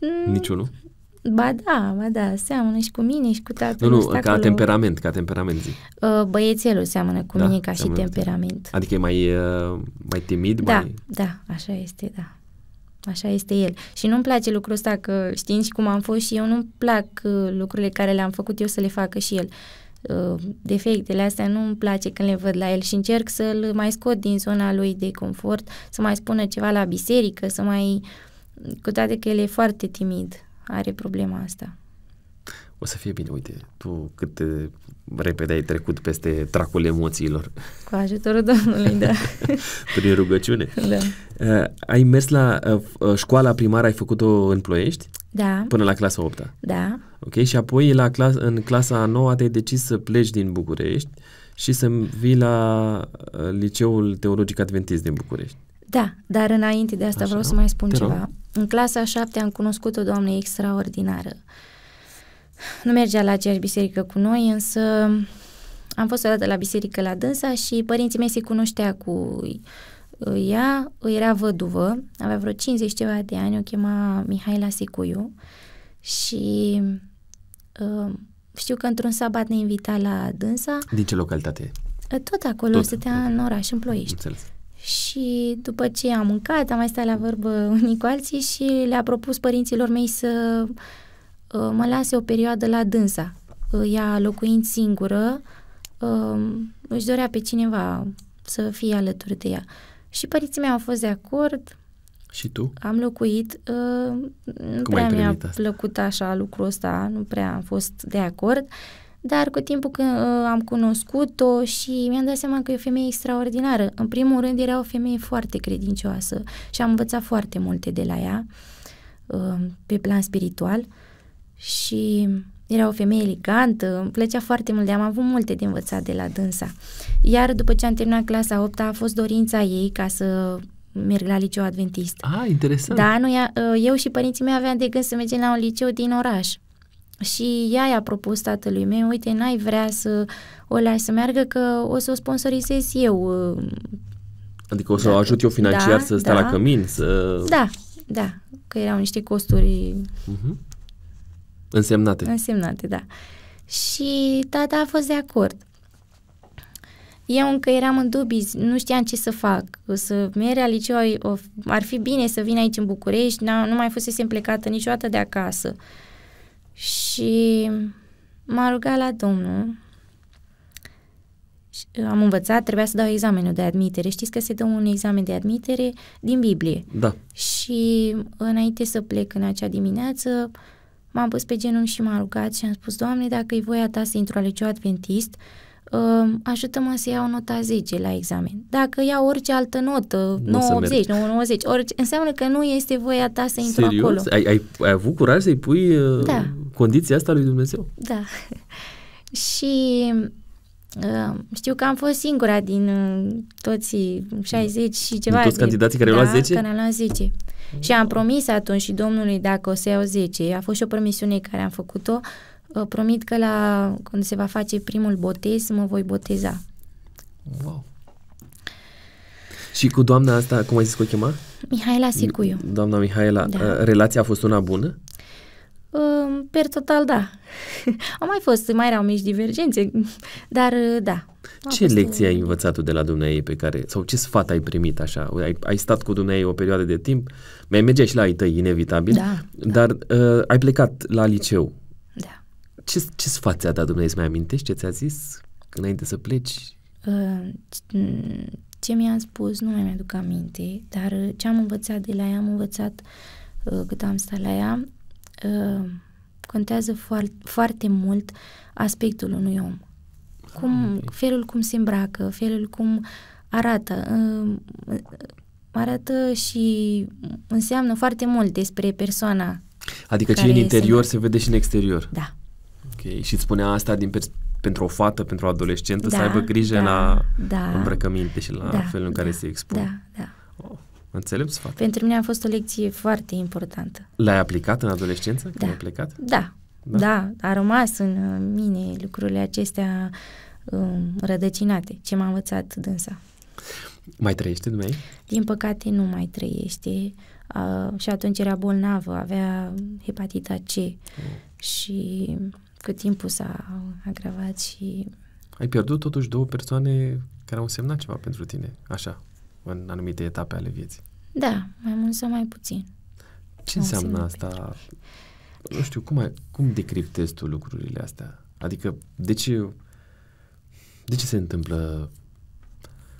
Mm, Niciunul? Ba da, ba da, seamănă și cu mine și cu tatăl. Nu, nu, ca acolo. temperament, ca temperament zic. Uh, băiețelul seamănă cu da, mine ca și temperament. Adică e mai, uh, mai timid? Da, mai... da, așa este, da. Așa este el. Și nu-mi place lucrul ăsta că știind și cum am fost și eu, nu-mi plac uh, lucrurile care le-am făcut eu să le facă și el. Uh, defectele astea nu mi place când le văd la el și încerc să-l mai scot din zona lui de confort, să mai spună ceva la biserică, să mai... cu toate că el e foarte timid, are problema asta. O să fie bine, uite, tu cât repede ai trecut peste tracul emoțiilor. Cu ajutorul Domnului, da. Prin rugăciune. Da. Uh, ai mers la uh, școala primară, ai făcut-o în Ploiești? Da. Până la clasa 8 -a. Da. Ok, și apoi la clas- în clasa 9 te-ai decis să pleci din București și să vii la Liceul Teologic Adventist din București. Da, dar înainte de asta Așa. vreau să mai spun ceva. În clasa 7 am cunoscut o doamnă extraordinară. Uh, nu mergea la aceeași biserică cu noi, însă am fost odată la biserică la dânsa și părinții mei se cunoștea cu ea, era văduvă, avea vreo 50 ceva de ani, o chema Mihaila Sicuiu și uh, știu că într-un sabat ne invita la dânsa. Din ce localitate e? Uh, tot acolo, Tot. stătea în oraș, în Ploiești. Înțeles. Și după ce am mâncat, am mai stat la vorbă unii cu alții și le-a propus părinților mei să uh, Uh, mă lase o perioadă la dânsa. Uh, ea, locuind singură, uh, își dorea pe cineva să fie alături de ea. Și părinții mei au fost de acord. Și tu? Am locuit. Nu Cum prea mi-a asta? plăcut așa lucrul ăsta, nu prea am fost de acord. Dar cu timpul când am cunoscut-o și mi-am dat seama că e o femeie extraordinară. În primul rând era o femeie foarte credincioasă și am învățat foarte multe de la ea pe plan spiritual. Uh, și era o femeie elegantă, îmi plăcea foarte mult, de am avut multe de învățat de la dânsa. Iar după ce am terminat clasa 8 a fost dorința ei ca să merg la liceu adventist. Ah, interesant. Da, noi, ă, eu și părinții mei aveam de gând să mergem la un liceu din oraș. Și ea i-a propus tatălui meu, uite, n-ai vrea să o lași să meargă că o să o sponsorizez eu. Ă, adică o să Dacă, o da. ajut eu financiar da, să stea da, la cămin, să... Da, da, că erau niște costuri uh-huh. Însemnate. Însemnate, da. Și tata a fost de acord. Eu încă eram în dubii, nu știam ce să fac, să merg la liceu, ar fi bine să vin aici în București, nu mai fusesem plecată niciodată de acasă. Și m-a rugat la Domnul, am învățat, trebuia să dau examenul de admitere. Știți că se dă un examen de admitere din Biblie. Da. Și înainte să plec în acea dimineață, uh, M-am pus pe genunchi și m-am rugat și am spus, Doamne, dacă e voia ta să intru la liceu adventist, um, ajută-mă să iau nota 10 la examen. Dacă iau orice altă notă, 980, 990, orice, înseamnă că nu este voia ta să intru Serios? acolo. Ai, ai, ai avut curaj să-i pui uh, da. condiția asta lui Dumnezeu? Da. și Uh, știu că am fost singura din uh, toți 60 și ceva. Din toți de, candidații care da, au luat 10? Da, care au luat 10. Și am promis atunci și domnului dacă o să iau 10, a fost și o promisiune care am făcut-o, uh, promit că la, când se va face primul botez, mă voi boteza. Wow. Și cu doamna asta, cum ai zis că o chema? Mihaela Sicuiu. Doamna Mihaela, da. Uh, relația a fost una bună? Per total, da. Au mai fost, mai erau mici divergențe, dar da. Ce lecție o... ai învățat tu de la dumneai pe care, sau ce sfat ai primit așa? Ai, ai stat cu dumneai o perioadă de timp, mai merge și la ai tăi, inevitabil, da, da. dar da. Uh, ai plecat la liceu. Da. Ce, ce sfat ți-a dat dumneai? Îți mai amintești ce ți-a zis înainte să pleci? Uh, ce mi-a spus nu mai mi-aduc aminte, dar uh, ce am învățat de la ea, am învățat uh, cât am stat la ea, Ehm, contează foarte, foarte mult aspectul unui om. Cum, ah, felul cum se îmbracă, felul cum arată. Uh, arată și înseamnă foarte mult despre persoana. Adică ce e în interior se, se vede și în exterior. Da. Ok. Și spunea asta din pers- pentru o fată, pentru o adolescentă, da, să aibă grijă da, la da, îmbrăcăminte și la da, felul în care da, se expune. Da, da. Oh. Înțelept sfat. Pentru mine a fost o lecție foarte importantă. L-ai aplicat în adolescență? Da. Ai aplicat? Da. da. Da, a rămas în uh, mine lucrurile acestea um, rădăcinate, ce m-a învățat dânsa. Mai trăiește dumneai? Din păcate nu mai trăiește. A, și atunci era bolnavă, avea hepatita C. Mm. Și cu timpul s-a agravat și... Ai pierdut totuși două persoane care au semnat ceva pentru tine, așa, în anumite etape ale vieții. Da, mai mult sau mai puțin. Ce înseamnă asta? Nu știu, cum, ai, cum decriptezi tu lucrurile astea? Adică, de ce, de ce se întâmplă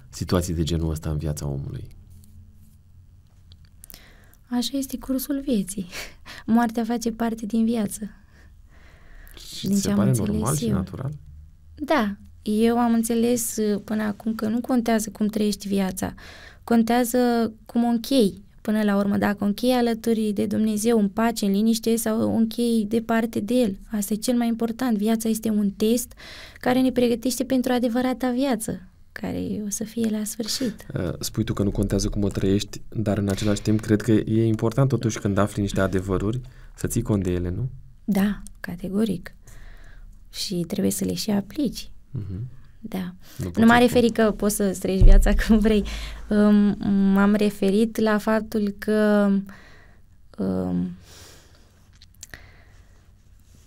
situații de genul ăsta în viața omului? Așa este cursul vieții. Moartea face parte din viață. Și din se ce pare normal eu. și natural? Da, eu am înțeles uh, până acum că nu contează cum trăiești viața, contează cum o închei până la urmă, dacă o închei alături de Dumnezeu în pace, în liniște sau o închei departe de El. Asta e cel mai important. Viața este un test care ne pregătește pentru adevărata viață care o să fie la sfârșit. Uh, spui tu că nu contează cum o trăiești, dar în același timp cred că e important totuși când afli niște adevăruri să ții cont de ele, nu? Da, categoric. Și trebuie să le și aplici. Mhm. Da. Nu, nu m-am referit că poți să străiești viața cum vrei. Um, m-am referit la faptul că um,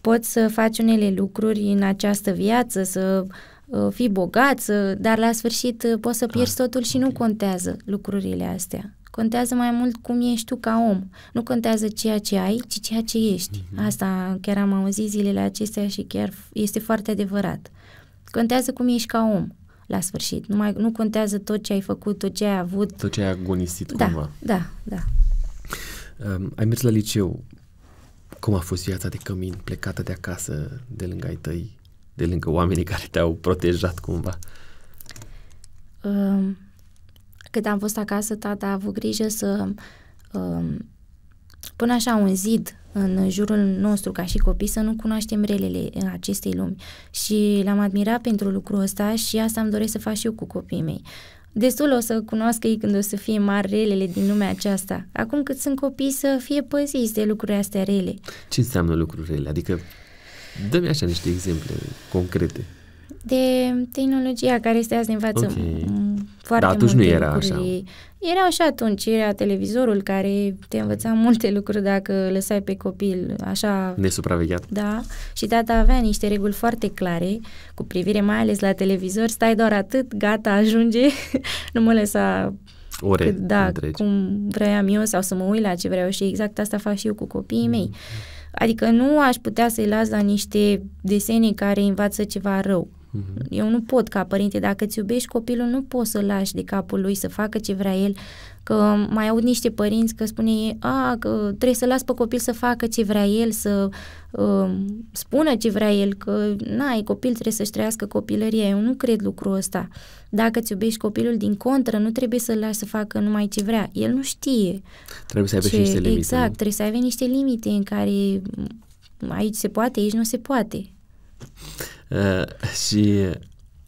poți să faci unele lucruri în această viață, să uh, fii bogat, să, dar la sfârșit uh, poți să pierzi ah, totul și okay. nu contează lucrurile astea. Contează mai mult cum ești tu ca om. Nu contează ceea ce ai, ci ceea ce ești. Mm-hmm. Asta chiar am auzit zilele acestea și chiar este foarte adevărat. Contează cum ești ca om la sfârșit. Nu, mai, nu contează tot ce ai făcut, tot ce ai avut. Tot ce ai agonisit da, cumva. Da, da. Um, ai mers la liceu. Cum a fost viața de cămin, plecată de acasă, de lângă ai tăi, de lângă oamenii care te-au protejat cumva? Um, cât am fost acasă, tata a avut grijă să um, până așa un zid în jurul nostru ca și copii să nu cunoaștem relele acestei lumi și l-am admirat pentru lucrul ăsta și asta îmi doresc să fac și eu cu copiii mei. Destul o să cunoască ei când o să fie mari relele din lumea aceasta. Acum cât sunt copii să fie păziți de lucrurile astea rele. Ce înseamnă lucrurile rele? Adică dă-mi așa niște exemple concrete de tehnologia care este azi în față. okay. Mm, foarte da, atunci multe nu era lucruri. așa. Era așa atunci, era televizorul care te învăța multe lucruri dacă lăsai pe copil așa... Nesupravegheat. Da, și tata avea niște reguli foarte clare cu privire mai ales la televizor, stai doar atât, gata, ajunge, nu mă lăsa ore cât, da, întregi. cum vreau eu sau să mă uit la ce vreau și exact asta fac și eu cu copiii mm mei. Adică nu aș putea să-i las la niște desene care învață ceva rău Uh-huh. Eu nu pot ca părinte, dacă îți iubești copilul, nu poți să lași de capul lui să facă ce vrea el, că mai aud niște părinți că spune a, că trebuie să las pe copil să facă ce vrea el, să uh, spună ce vrea el, că n-ai copil, trebuie să-și trăiască copilăria. Eu nu cred lucrul ăsta. Dacă îți iubești copilul din contră, nu trebuie să-l lași să facă numai ce vrea. El nu știe. Trebuie să aibă ce, și niște limite. Exact, trebuie să aibă niște limite în care aici se poate, aici nu se poate. Eh, și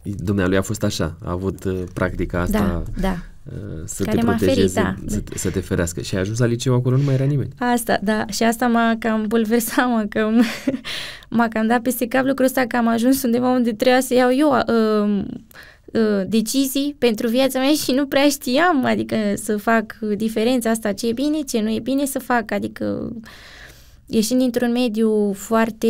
dumnealui a fost așa, a avut eh, practica asta da, da. Eh, să Care te protejeze, ferit, da. să, să te ferească. Și ai ajuns la liceu, acolo nu mai era nimeni. Asta, da. Și asta m-a cam bulversat, mă, că m-a cam dat peste cap lucrul ăsta, că am ajuns undeva unde trebuia să iau eu uh, uh, decizii pentru viața mea și nu prea știam, adică să fac diferența asta, ce e bine, ce nu e bine să fac, adică uh, ieșind dintr-un mediu foarte...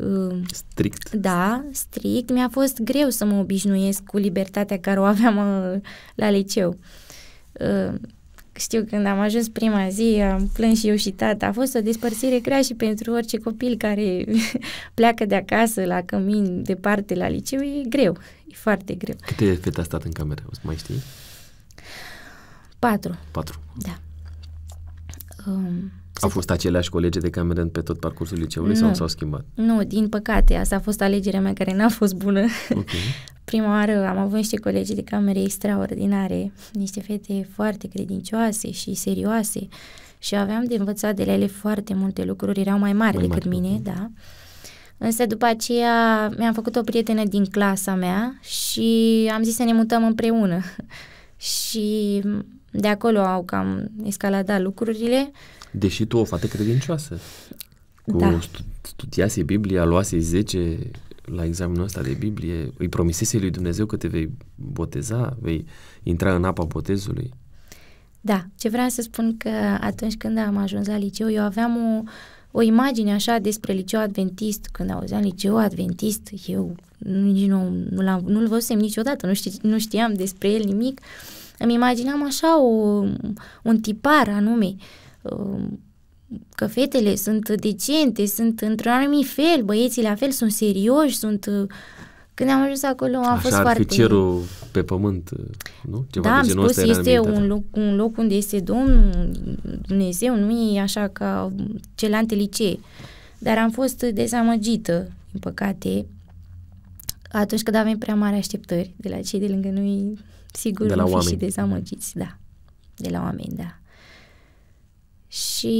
Uh, strict. Da, strict, mi-a fost greu să mă obișnuiesc cu libertatea care o aveam uh, la liceu. Uh, știu, când am ajuns prima zi, am plâns și eu și tata. A fost o despărțire grea și pentru orice copil care pleacă de acasă, la cămin, departe, la liceu, e greu. E foarte greu. Câte fete a stat în cameră? O să mai știi? Patru. Patru. Da. Um, au fost aceleași colegi de cameră pe tot parcursul liceului nu. sau s-au schimbat? Nu, din păcate, asta a fost alegerea mea care n-a fost bună. Okay. Prima oară am avut niște colegi de cameră extraordinare, niște fete foarte credincioase și serioase și aveam de învățat de la ele foarte multe lucruri, erau mai mari mai decât mari, mine, da. Însă după aceea mi-am făcut o prietenă din clasa mea și am zis să ne mutăm împreună. și de acolo au cam escaladat lucrurile. Deși tu o fată credincioasă, cu da. studiase Biblia, luase 10 la examenul ăsta de Biblie, îi promisese lui Dumnezeu că te vei boteza, vei intra în apa botezului. Da, ce vreau să spun că atunci când am ajuns la liceu, eu aveam o, o imagine așa despre liceu adventist. Când auzeam liceu adventist, eu nici nu, nu, l-am, nu-l văzusem niciodată, nu, ști, nu știam despre el nimic. Îmi imaginam așa o, un tipar anume. Uh, Um, că fetele sunt decente, sunt într-un anumit fel, băieții la fel sunt serioși, sunt... Uh, când am ajuns acolo am Așa fost ar foarte... fi cerul pe pământ, uh, nu? Ceva da, am spus, este un loc, un loc unde este Domnul Dumnezeu, nu e așa ca celante licee. Dar am fost dezamăgită, din păcate, atunci când avem prea mari așteptări de la cei de lângă noi, sigur, de la fi și dezamăgiți, da. De la oameni, da. Și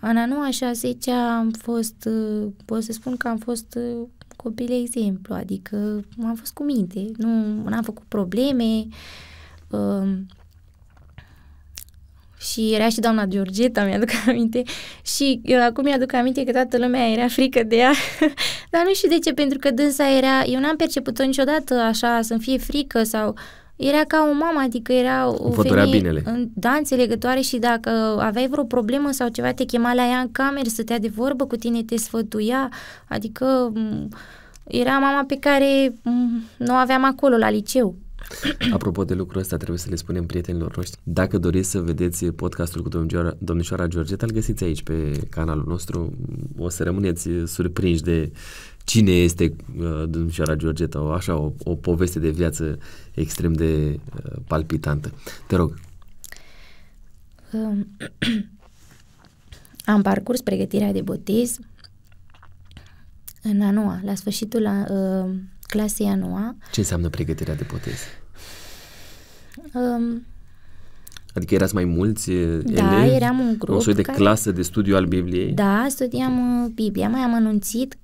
în anul așa și am fost, uh, pot să spun că am fost uh, copil exemplu, adică am fost cu minte, nu am făcut probleme uh, și era și doamna Georgeta, mi-aduc aminte și eu acum mi-aduc aminte că toată lumea era frică de ea, dar nu știu de ce, pentru că dânsa era, eu n-am perceput-o niciodată așa să-mi fie frică sau uh, era ca o mamă, adică era o Vă binele. în, danțe legătoare și dacă aveai vreo problemă sau ceva, te chema la ea în cameră, te de vorbă cu tine, te sfătuia, adică mm, era mama pe care mm, nu o aveam acolo la liceu. Apropo de lucrul ăsta, trebuie să le spunem prietenilor noștri. Dacă doriți să vedeți podcastul cu domnișoara, domnișoara Georgeta, îl găsiți aici pe canalul nostru. O să rămâneți surprinși de cine este uh, domnișoara Georgeta, o, așa, o, o poveste de viață extrem de uh, palpitantă. Te rog. Um, am parcurs pregătirea de botez în anua. la sfârșitul la, uh, clasei anua. Ce înseamnă pregătirea de botez? Um, Adică erați mai mulți uh, da, elevi? Da, eram un grup. O soi de care... clasă de studiu al Bibliei? Da, studiam uh, Biblia. Mai am anunțit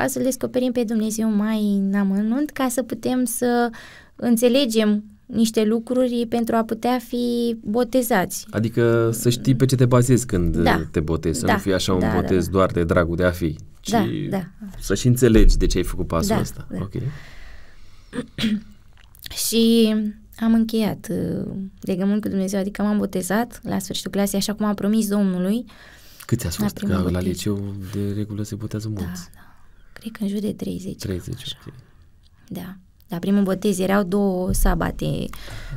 ca să-L descoperim pe Dumnezeu mai în amănunt, ca să putem să înțelegem niște lucruri pentru a putea fi botezați. Adică să știi pe ce te bazezi când da. Uh, te botezi, să da. nu fii așa un da, da, botez da, doar de dragul de a fi, ci da, da. să și înțelegi de ce ai făcut pasul da, ăsta. Da. Okay. și am încheiat uh, legământul cu Dumnezeu, adică m-am botezat la sfârșitul clasei, așa cum am promis Domnului. Câți ați fost? La, la liceu de regulă se botează da, mulți. Da, da cred că în jur de 30. 30, ok. Da. La primul botez erau două sabate.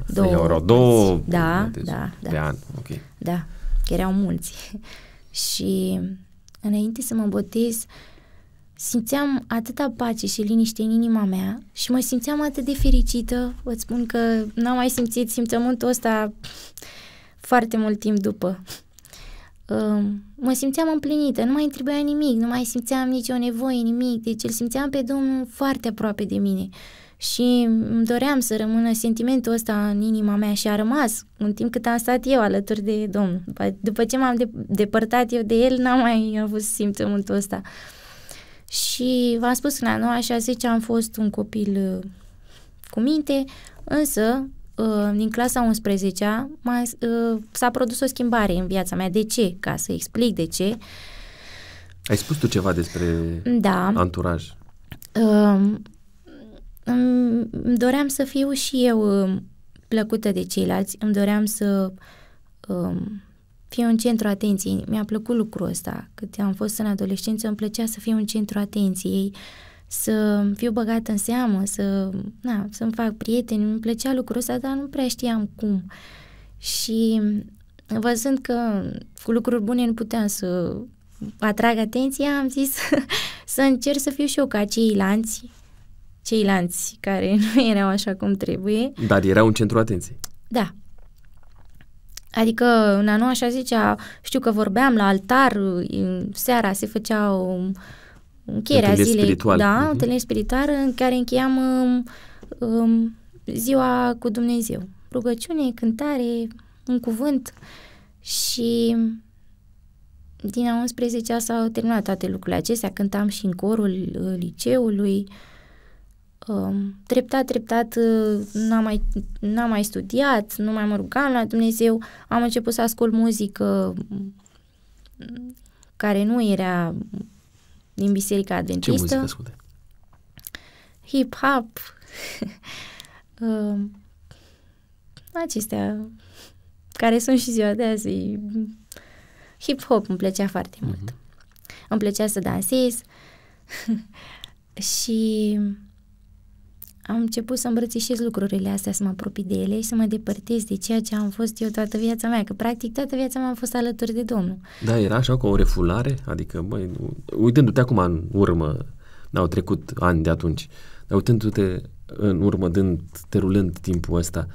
Asta două, erau două da, da, da, da, de da. an. Okay. Da, că erau mulți. și înainte să mă botez, simțeam atâta pace și liniște în inima mea și mă simțeam atât de fericită. Vă spun că n-am mai simțit simțământul ăsta foarte mult timp după mă simțeam împlinită, nu mai întrebea nimic, nu mai simțeam nicio nevoie, nimic, deci îl simțeam pe Domnul foarte aproape de mine și îmi doream să rămână sentimentul ăsta în inima mea și a rămas în timp cât am stat eu alături de Domnul. După, după ce m-am depărtat eu de el, n-am mai avut simțământul ăsta. Și v-am spus, în anul 9 și a 10 am fost un copil uh, cu minte, însă Uh, din clasa 11-a uh, s-a produs o schimbare în viața mea. De ce? Ca să explic de ce. Ai spus tu ceva despre da. anturaj. Uh, îmi doream să fiu și eu plăcută de ceilalți, îmi doream să fiu un centru atenției. Mi-a plăcut lucrul ăsta. Cât am fost în adolescență, îmi plăcea să fiu un centru atenției să fiu băgată în seamă, să, na, să-mi fac prieteni. Îmi plăcea lucrul ăsta, dar nu prea știam cum. Și văzând că cu lucruri bune nu puteam să atrag atenția, am zis să încerc să fiu și eu ca ceilalți, ceilalți care nu erau așa cum trebuie. Dar erau un centru atenției. Da. Adică în așa zicea, știu că vorbeam la altar, seara se făceau uh, încheierea întâlniri zilei, spirituale. da, uh-huh. Mhm. întâlniri spirituală în care încheiam um, um, ziua cu Dumnezeu. Rugăciune, cântare, un cuvânt și din a 11-a s-au terminat toate lucrurile acestea, cântam și în corul uh, liceului, um, treptat, treptat uh, n-am mai, n-am mai studiat, nu mai mă rugam la Dumnezeu, am început să ascult muzică mm, care nu era din Biserica Adventistă. Ce muzică Hip-hop. uh, acestea care sunt și ziua de azi. Hip-hop îmi plăcea foarte mult. mm mult. Îmi plăcea să dansez și am început să îmbrățișez lucrurile astea, să mă apropii de ele și să mă depărtez de ceea ce am fost eu toată viața mea, că practic toată viața mea am fost alături de Domnul. Da, era așa cu o refulare, adică, băi, uitându-te acum în urmă, au trecut ani de atunci, dar uitându-te în urmă, dând, te rulând timpul ăsta,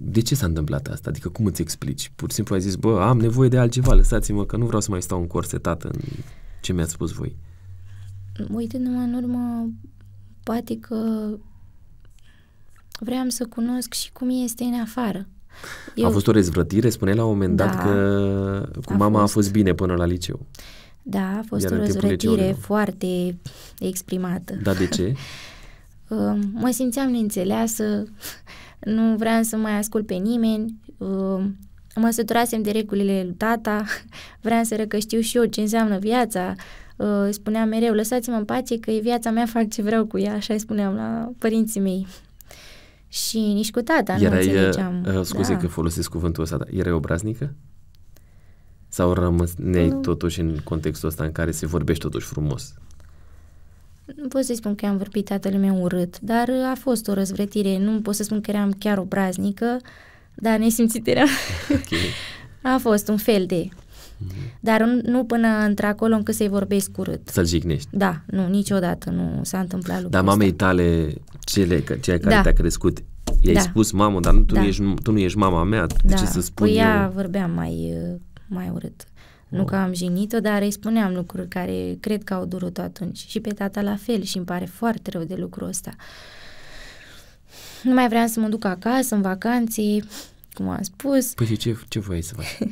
de ce s-a întâmplat asta? Adică cum îți explici? Pur și simplu ai zis, bă, am nevoie de altceva, lăsați-mă că nu vreau să mai stau încorsetat în ce mi-ați spus voi. Uitându-mă în urmă, poate că vreau să cunosc și cum este în afară. Eu... A fost o răzvrătire, Spune la un moment da, dat că cu a mama fost. a fost bine până la liceu. Da, a fost Iar o răzvrătire foarte exprimată. Da, de ce? Um, mă simțeam neînțeleasă, nu vreau să mai ascult pe nimeni, um, mă săturasem de regulile lui tata, vreau să răcăștiu și eu ce înseamnă viața, uh, spuneam mereu, lăsați-mă în pace că e viața mea, fac ce vreau cu ea, așa spuneam la părinții mei. Și nici cu tata nu Erai, înțelegeam. Uh, uh, scuze da. că folosesc cuvântul ăsta, dar erai obraznică? Sau rămâneai nu. totuși în contextul ăsta în care se vorbește totuși frumos? Nu pot să spun că am vorbit tatăl meu urât, dar uh, a fost o răzvrătire. Nu pot să spun că eram chiar obraznică, dar simțit era. Okay. a fost un fel de... Mm-hmm. Dar nu până într-acolo încât să-i vorbesc urât. Să-l jignești. Da, nu, niciodată nu s-a întâmplat lucrul Dar mamei ăsta. tale cele, cele care da. te-a crescut i-ai da. spus mamă, dar nu, tu, da. nu ești, tu nu ești mama mea, de da. ce să spun cu păi ea eu? vorbeam mai, mai urât. Nu că am jignit-o, dar îi spuneam lucruri care cred că au durut atunci. Și pe tata la fel și îmi pare foarte rău de lucrul ăsta. Nu mai vreau să mă duc acasă, în vacanții, cum am spus. Păi ce, ce voiai să faci?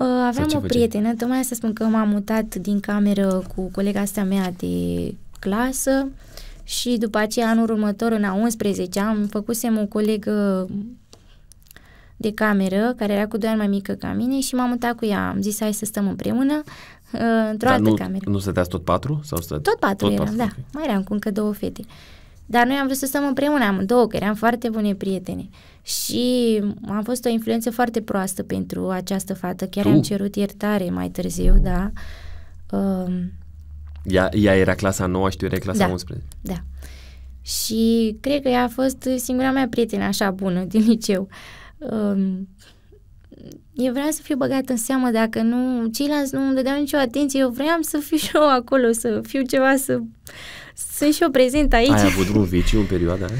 Ă, aveam o prietenă, tocmai să spun că m-am mutat din cameră cu colega asta mea de clasă, și după aceea anul următor, în a 11 am făcusem o colegă de cameră, care era cu doi ani mai mică ca mine și m-am mutat cu ea. Am zis, hai să stăm împreună uh, într-o Dar altă nu, cameră. nu stăteați tot patru? Sau stăte... Tot patru tot eram, patru, da. Okay. Mai eram cu încă două fete. Dar noi am vrut să stăm împreună amândouă, că eram foarte bune prietene. Și am fost o influență foarte proastă pentru această fată. Chiar tu? am cerut iertare mai târziu, da. Um, ea, ea era clasa 9 și tu erai clasa da, 11. Da. Și cred că ea a fost singura mea prietenă așa bună din liceu. Um, eu vreau să fiu băgată în seamă dacă nu, ceilalți nu îmi dădeau nicio atenție, eu vreau să fiu și eu acolo, să fiu ceva, să sunt și eu prezent aici. Ai avut un viciu în perioada aia?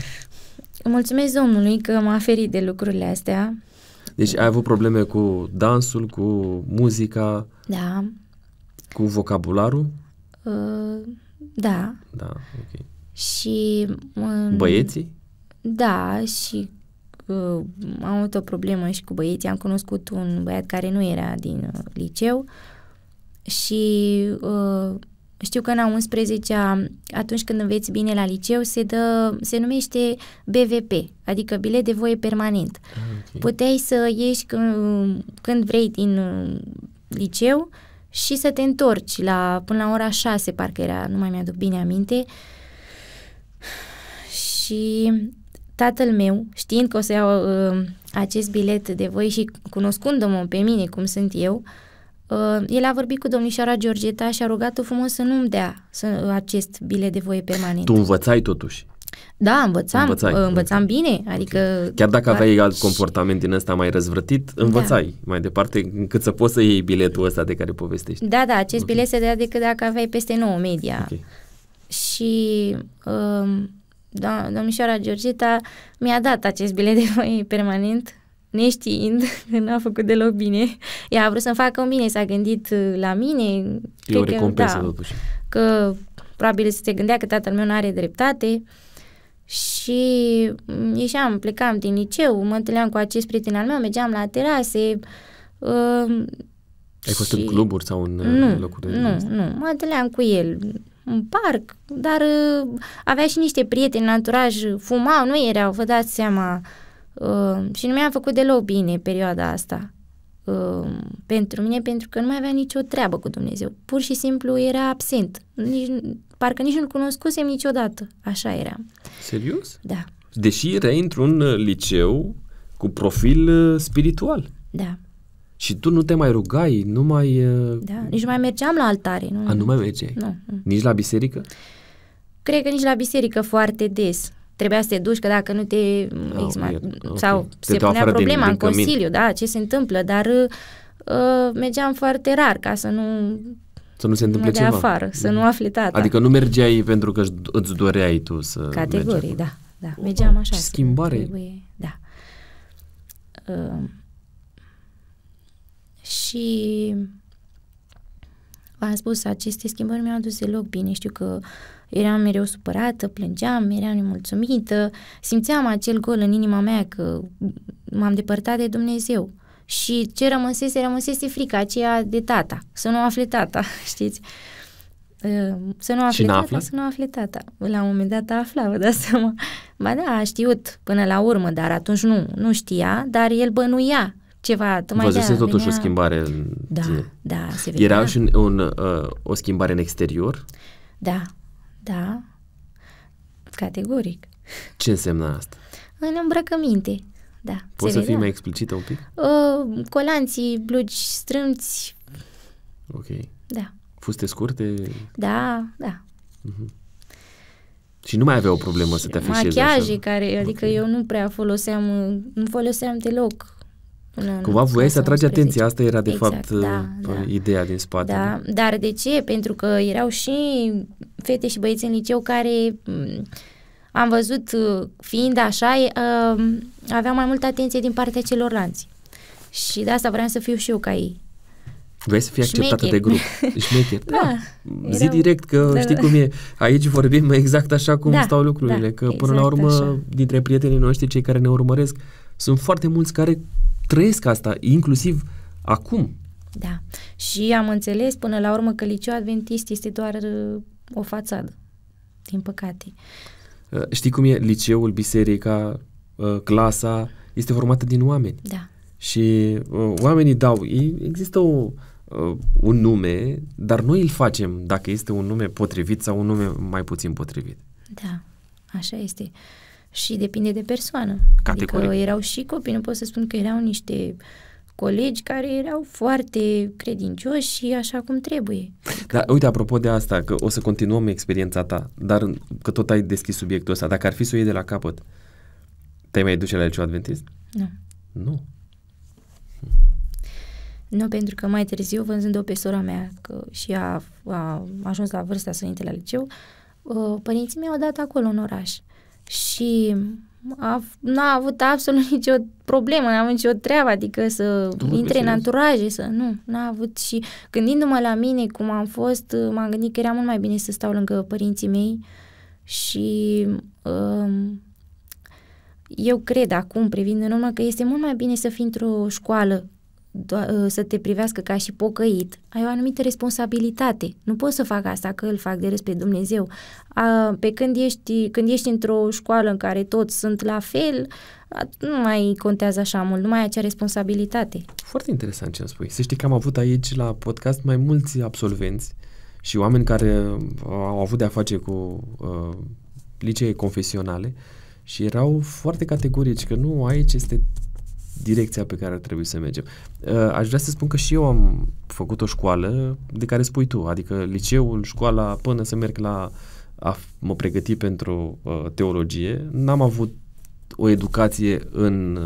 Mulțumesc Domnului că m-a ferit de lucrurile astea. Deci ai avut probleme cu dansul, cu muzica, da. cu vocabularul? Uh, da. Da, ok. Și... Um, Băieții? Da, și uh, am avut o problemă și cu băieții. Am cunoscut un băiat care nu era din uh, liceu și uh, știu că în a 11-a, atunci când înveți bine la liceu, se, dă, se numește BVP, adică bilet de voie permanent. Ah, okay. Puteai să ieși când, când vrei din uh, liceu și să te întorci la, până la ora 6, parcă era, nu mai mi-aduc bine aminte. Și tatăl meu, știind că o să iau uh, acest bilet de voi și cunoscându-mă pe mine cum sunt eu, uh, el a vorbit cu domnișoara Georgeta și a rugat-o frumos să nu-mi dea să, uh, acest bilet de voie permanent. Tu învățai totuși. Da, învățam, învățai, uh, învățam da. bine, adică... Chiar dacă aveai alt comportament din ăsta mai răzvrătit, da. învățai da. mai departe încât să poți să iei biletul ăsta de care povestești. Da, da, acest okay. bilet se dea decât dacă aveai peste 9 media. Okay. Și um, da, domnișoara Georgeta mi-a dat acest bilet de voi permanent, neștiind că n-a făcut deloc bine. Ea a vrut să-mi facă un bine, s-a gândit uh, la mine. E o recompensă, că, da, totuși. Că probabil se gândea că tatăl meu nu are dreptate și mm, ieșeam, plecam din liceu, mă întâlneam cu acest prieten al meu, mergeam la terase. Uh, Ai fost și... în cluburi sau în nu, locuri de Nu, nu, mă întâlneam cu el în parc, dar uh, avea și niște prieteni în anturaj, fumau, nu erau, vă dați seama. Uh, și nu mi-am făcut deloc bine perioada asta. Um, pentru mine pentru că nu mai avea nicio treabă cu Dumnezeu. Pur și simplu era absent. Nici, parcă nici nu-l cunoscusem niciodată. Așa era. Serios? Da. Deși erai într-un uh, liceu cu profil uh, spiritual. Da. Și tu nu te mai rugai, nu mai... Uh, da, nici nu mai mergeam la altare. Nu, A, nu mai mergeai? nu. Nici la biserică? Cred că nici la biserică foarte des trebuia să te duci, că dacă nu te... Oh, exma, okay. Sau se punea problema din, din în Consiliu, da, ce se întâmplă, dar uh, uh, mergeam foarte rar ca să nu... Să nu se întâmple ceva. afară, să nu mm. afli tata. Adică nu mergeai pentru că îți doreai tu să Categorii, da. da. Mergeam așa. Ce schimbare! Trebuie, da. Uh, și v-am spus, aceste schimbări mi-au dus deloc bine. Știu că uh, Eram mereu supărată, plângeam, eram nemulțumită, simțeam acel gol în inima mea că m-am depărtat de Dumnezeu. Și ce rămăsese, rămăsese frica aceea de tata, să nu afle tata, știți? Ă, să nu afle tata, să nu afle tata. La un moment dat afla, vă dați seama. Ba da, a știut până la urmă, dar atunci nu, nu știa, dar el bănuia ceva. Tocmai Văzuse totuși venea... o schimbare în Da, tine. da, se vedea. Era și un, un, uh, o schimbare în exterior? Da, da, categoric. Ce înseamnă asta? În îmbrăcăminte, da. Poți să fii mai explicită un pic? Uh, colanții, blugi strâmți. Ok. Da. Fuste scurte? Da, da. Uh-huh. Și nu mai avea o problemă să te afișezi Machiaje așa. care, adică okay. eu nu prea foloseam, nu foloseam deloc nu, Cumva voiai să atragi atenția, asta era de exact, fapt da, uh, da. ideea din spate. Da, dar de ce? Pentru că erau și fete și băieți în liceu care mm, am văzut, uh, fiind așa, um, aveam mai multă atenție din partea celorlalți. Și de asta vreau să fiu și eu ca ei. Vrei să fii acceptată Șmecher. de grup. Șmecher. da. da. Zi direct că da, știi da. cum e. Aici vorbim exact așa cum da, stau lucrurile. Da, că până exact la urmă, așa. dintre prietenii noștri, cei care ne urmăresc, sunt foarte mulți care trăiesc asta, inclusiv acum. Da. Și am înțeles până la urmă că liceul adventist este doar uh, o fațadă, din păcate. Uh, știi cum e liceul, biserica, uh, clasa, este formată din oameni. Da. Și oamenii dau, există o, un nume, dar noi îl facem dacă este un nume potrivit sau un nume mai puțin potrivit. Da, așa este. Uh, și depinde de persoană. Categoric. Adică erau și copii, nu pot să spun că erau niște colegi care erau foarte credincioși și așa cum trebuie. Dar uite, apropo de asta, că o să continuăm experiența ta, dar că tot ai deschis subiectul ăsta, dacă ar fi să o iei de la capăt, te-ai mai duce la liceu adventist? Nu. Nu? Nu, pentru că mai târziu, vânzând o pe sora mea, că și a, a ajuns la vârsta să intre la liceu, uh, părinții mei au dat acolo în oraș și a, n-a avut absolut nicio problemă, n-a avut nicio treabă, adică să Dumnezeu. intre în anturaje, să nu, n-a avut și gândindu-mă la mine cum am fost, m-am gândit că era mult mai bine să stau lângă părinții mei și um, eu cred acum, privind în urmă, că este mult mai bine să fii într-o școală do- ă, să te privească ca și pocăit, ai o anumită responsabilitate. Nu poți să fac asta că îl fac de râs pe Dumnezeu. A, pe când ești, când ești într-o școală în care toți sunt la fel, nu mai contează așa mult, nu mai ai acea responsabilitate. Foarte interesant ce îmi spui. Să știi că am avut aici la podcast mai mulți absolvenți și oameni care uh, au avut de-a face cu uh, licee confesionale și erau foarte categorici că nu, aici este direcția pe care ar trebui să mergem. Uh, aș vrea să spun că și eu am făcut o școală de care spui tu, adică liceul, școala, până să merg la a mă pregăti pentru uh, teologie, n-am avut o educație în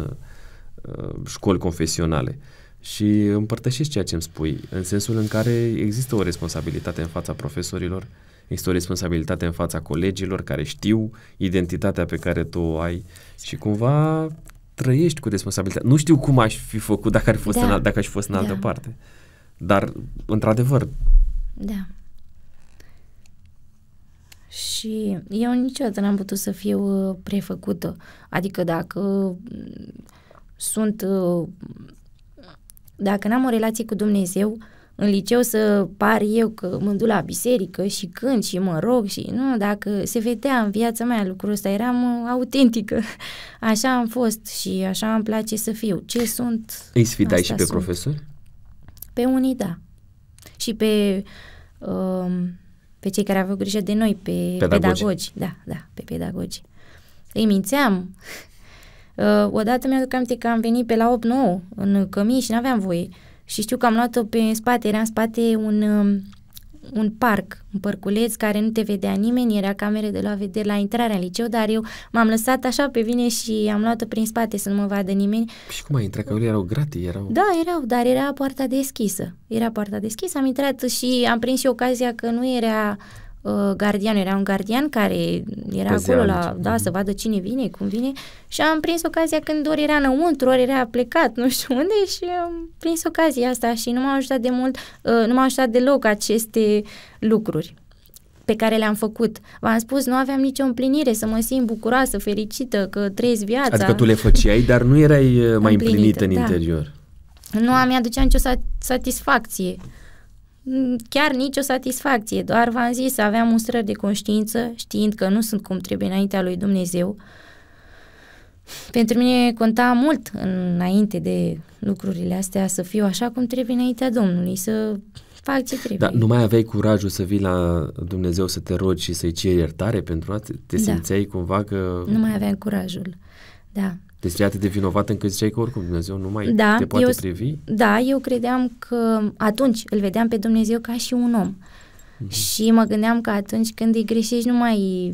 uh, școli confesionale. Și împărtășesc ceea ce îmi spui, în sensul în care există o responsabilitate în fața profesorilor, există o responsabilitate în fața colegilor care știu identitatea pe care tu o ai și cumva trăiești cu responsabilitatea. Nu știu cum aș fi făcut dacă, ar fi fost da. în, al, dacă aș fi fost în da. altă parte. Dar, într-adevăr. Da. Și eu niciodată n-am putut să fiu uh, prefăcută. Adică dacă mm, sunt... Uh, dacă n-am o relație cu Dumnezeu, uh, în liceu să par eu că mă duc la biserică și cânt și mă rog și nu, dacă se vedea în viața mea lucrul ăsta, eram uh, autentică. Așa am fost și așa îmi place să fiu. Ce sunt? Îi sfidai și pe sunt. profesori? Pe unii, da. Și pe, um, pe cei care aveau grijă de noi, pe pedagogi. pedagogi. Da, da, pe pedagogi. Îi mințeam. Uh, odată mi-aduc aminte că am venit pe la 8-9 în cămin și n-aveam voie. Uh, și știu că am luat-o pe spate, era în spate un, um, un parc, un părculeț care nu te vedea nimeni, era camere de la vedere la intrarea liceu, dar eu m-am lăsat așa pe vine și am luat-o prin spate să nu mă vadă nimeni. Și cum ai intrat? Că erau gratii, erau... Da, erau, dar era poarta deschisă. Era poarta deschisă, am intrat și am prins și ocazia că nu era Uh, gardianul, era un gardian care era Pe acolo la, da, să vadă cine vine, cum vine și am prins ocazia când ori era înăuntru, ori era plecat, nu știu unde și am prins ocazia asta și nu m-a ajutat de mult, uh, nu m-a ajutat deloc aceste lucruri pe care le-am făcut. V-am spus, nu aveam nicio împlinire să mă simt bucuroasă, fericită, că trăiesc viața. Adică tu le făceai, dar nu erai uh, mai împlinită, împlinită în da. interior. Nu am mi-aducea nicio satisfacție. Mm, chiar nicio satisfacție, doar v-am zis, aveam un străr de conștiință, știind că nu sunt cum trebuie înaintea lui Dumnezeu. Pentru mine conta mult înainte de lucrurile astea să fiu așa cum trebuie înaintea Domnului, să fac ce trebuie. Dar nu mai aveai curajul să vii la Dumnezeu să te rogi și să-i ceri iertare pentru a te, da. simțeai da. cumva că... Nu mai aveam curajul, da. Deci atât de vinovată încât ziceai că oricum Dumnezeu nu mai da, te poate eu, privi? Da, eu credeam că atunci îl vedeam pe Dumnezeu ca și un om. Mm-hmm. Și mă gândeam că atunci când îi greșești nu mai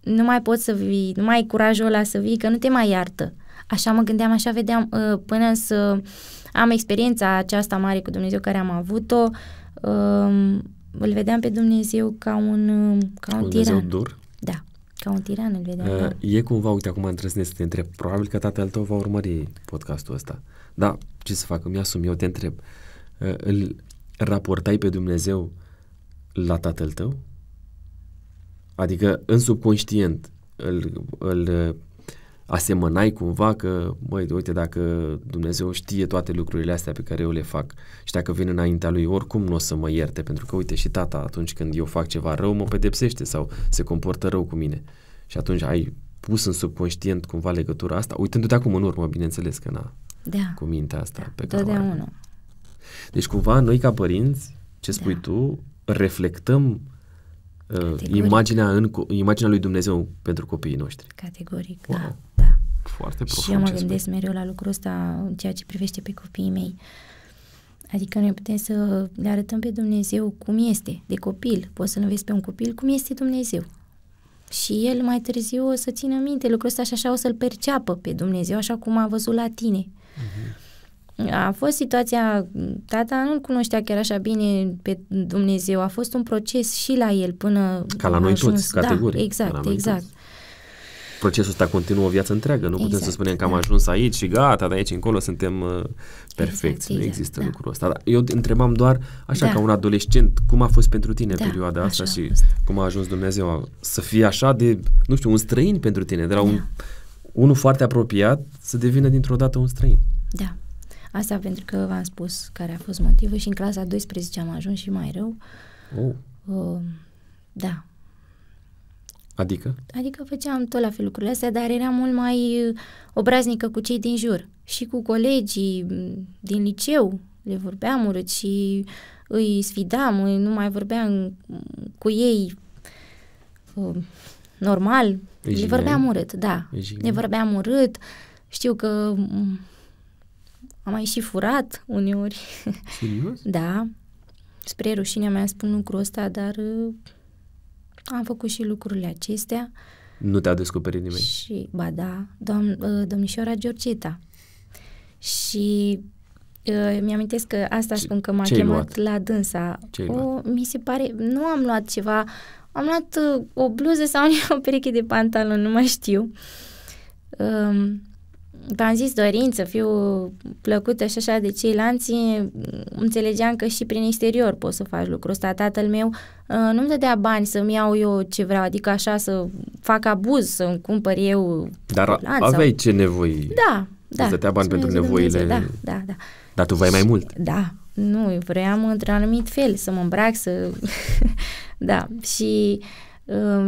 nu mai poți să vii, nu mai ai curajul ăla să vii, că nu te mai iartă. Așa mă gândeam, așa vedeam, ă, până să am experiența aceasta mare cu Dumnezeu care am avut-o, ă, îl vedeam pe Dumnezeu ca un, ca un un tiran. dur? Da. Ca un tiran îl vedea. Eh, da. Uh, E cumva, uite, acum îndrăznesc să te întreb. Probabil că tatăl tău va urmări podcastul ăsta. Da, ce să fac? Îmi asum, eu te întreb. Uh, îl raportai pe Dumnezeu la tatăl tău? Adică, în subconștient, îl, îl asemănai cumva că, măi, uite, dacă Dumnezeu știe toate lucrurile astea pe care eu le fac și dacă vin înaintea lui, oricum nu o să mă ierte, pentru că, uite, și tata atunci când eu fac ceva rău mă pedepsește sau se comportă rău cu mine. Și atunci ai pus în subconștient cumva legătura asta, uitându-te acum în urmă, bineînțeles că na, da. cu mintea asta da. pe care de o Deci cumva noi ca părinți, ce spui da. tu, reflectăm imaginea, în, imaginea lui Dumnezeu pentru copiii noștri. Categoric, da. wow. da, da. Foarte profund. Și eu mă gândesc spui. mereu la lucrul ăsta în ceea ce privește pe copiii mei. Adică noi putem să le arătăm pe Dumnezeu cum este, de copil. Poți să-l înveți pe un copil cum este Dumnezeu. Și el mai târziu o să țină minte lucrul ăsta și așa o să-l perceapă pe Dumnezeu, așa cum a văzut la tine. Uh-huh a fost situația, tata nu-l cunoștea chiar așa bine pe Dumnezeu, a fost un proces și la el până... Ca la noi ajuns. toți, categoric. Da, exact, exact. Toți. Procesul ăsta continuă o viață întreagă, nu exact, putem să exact, spunem că am da. ajuns aici și gata, de aici încolo suntem uh, perfecți, exact, nu exact, există da. lucrul ăsta. Dar eu întrebam doar, așa, da. ca un adolescent, cum a fost pentru tine da, perioada asta și cum a ajuns Dumnezeu să fie așa de, nu știu, un străin pentru tine, de la da. un, unul foarte apropiat să devină dintr-o dată un străin. Da. Asta pentru că v-am spus care a fost motivul și în clasa 12 am ajuns și mai rău. Uh. Uh, da. Adică? Adică făceam tot la fel lucrurile astea, dar eram mult mai uh, obraznică cu cei din jur și cu colegii din liceu, le vorbeam urât și îi sfidam, îi nu mai vorbeam cu ei uh, normal, le vorbeam urât, da, le vorbeam urât, știu că am mai și furat uneori. Serios? da. Spre rușinea mea spun lucrul ăsta, dar uh, am făcut și lucrurile acestea. Nu te-a descoperit nimeni? Și, ba da, dom- uh, domnișoara Georgeta. Și uh, mi-amintesc că asta ce, spun că m-a chemat luat? la dânsa. ce o, Mi se pare, nu am luat ceva, am luat o bluză sau o pereche de pantaloni, nu mai știu. Uh, v-am zis dorință, să fiu plăcută și așa de ceilalți, înțelegeam că și prin exterior poți să faci lucrul ăsta. Tatăl meu ă, nu-mi dădea bani să-mi iau eu ce vreau, adică așa să fac abuz, să-mi cumpăr eu Dar aveai sau... ce nevoi. Da, da. Îți dădea bani pentru nevoile. da, da, da. Dar tu vrei mai mult. Da, nu, vreau într-un anumit fel să mă îmbrac, să... da, și uh,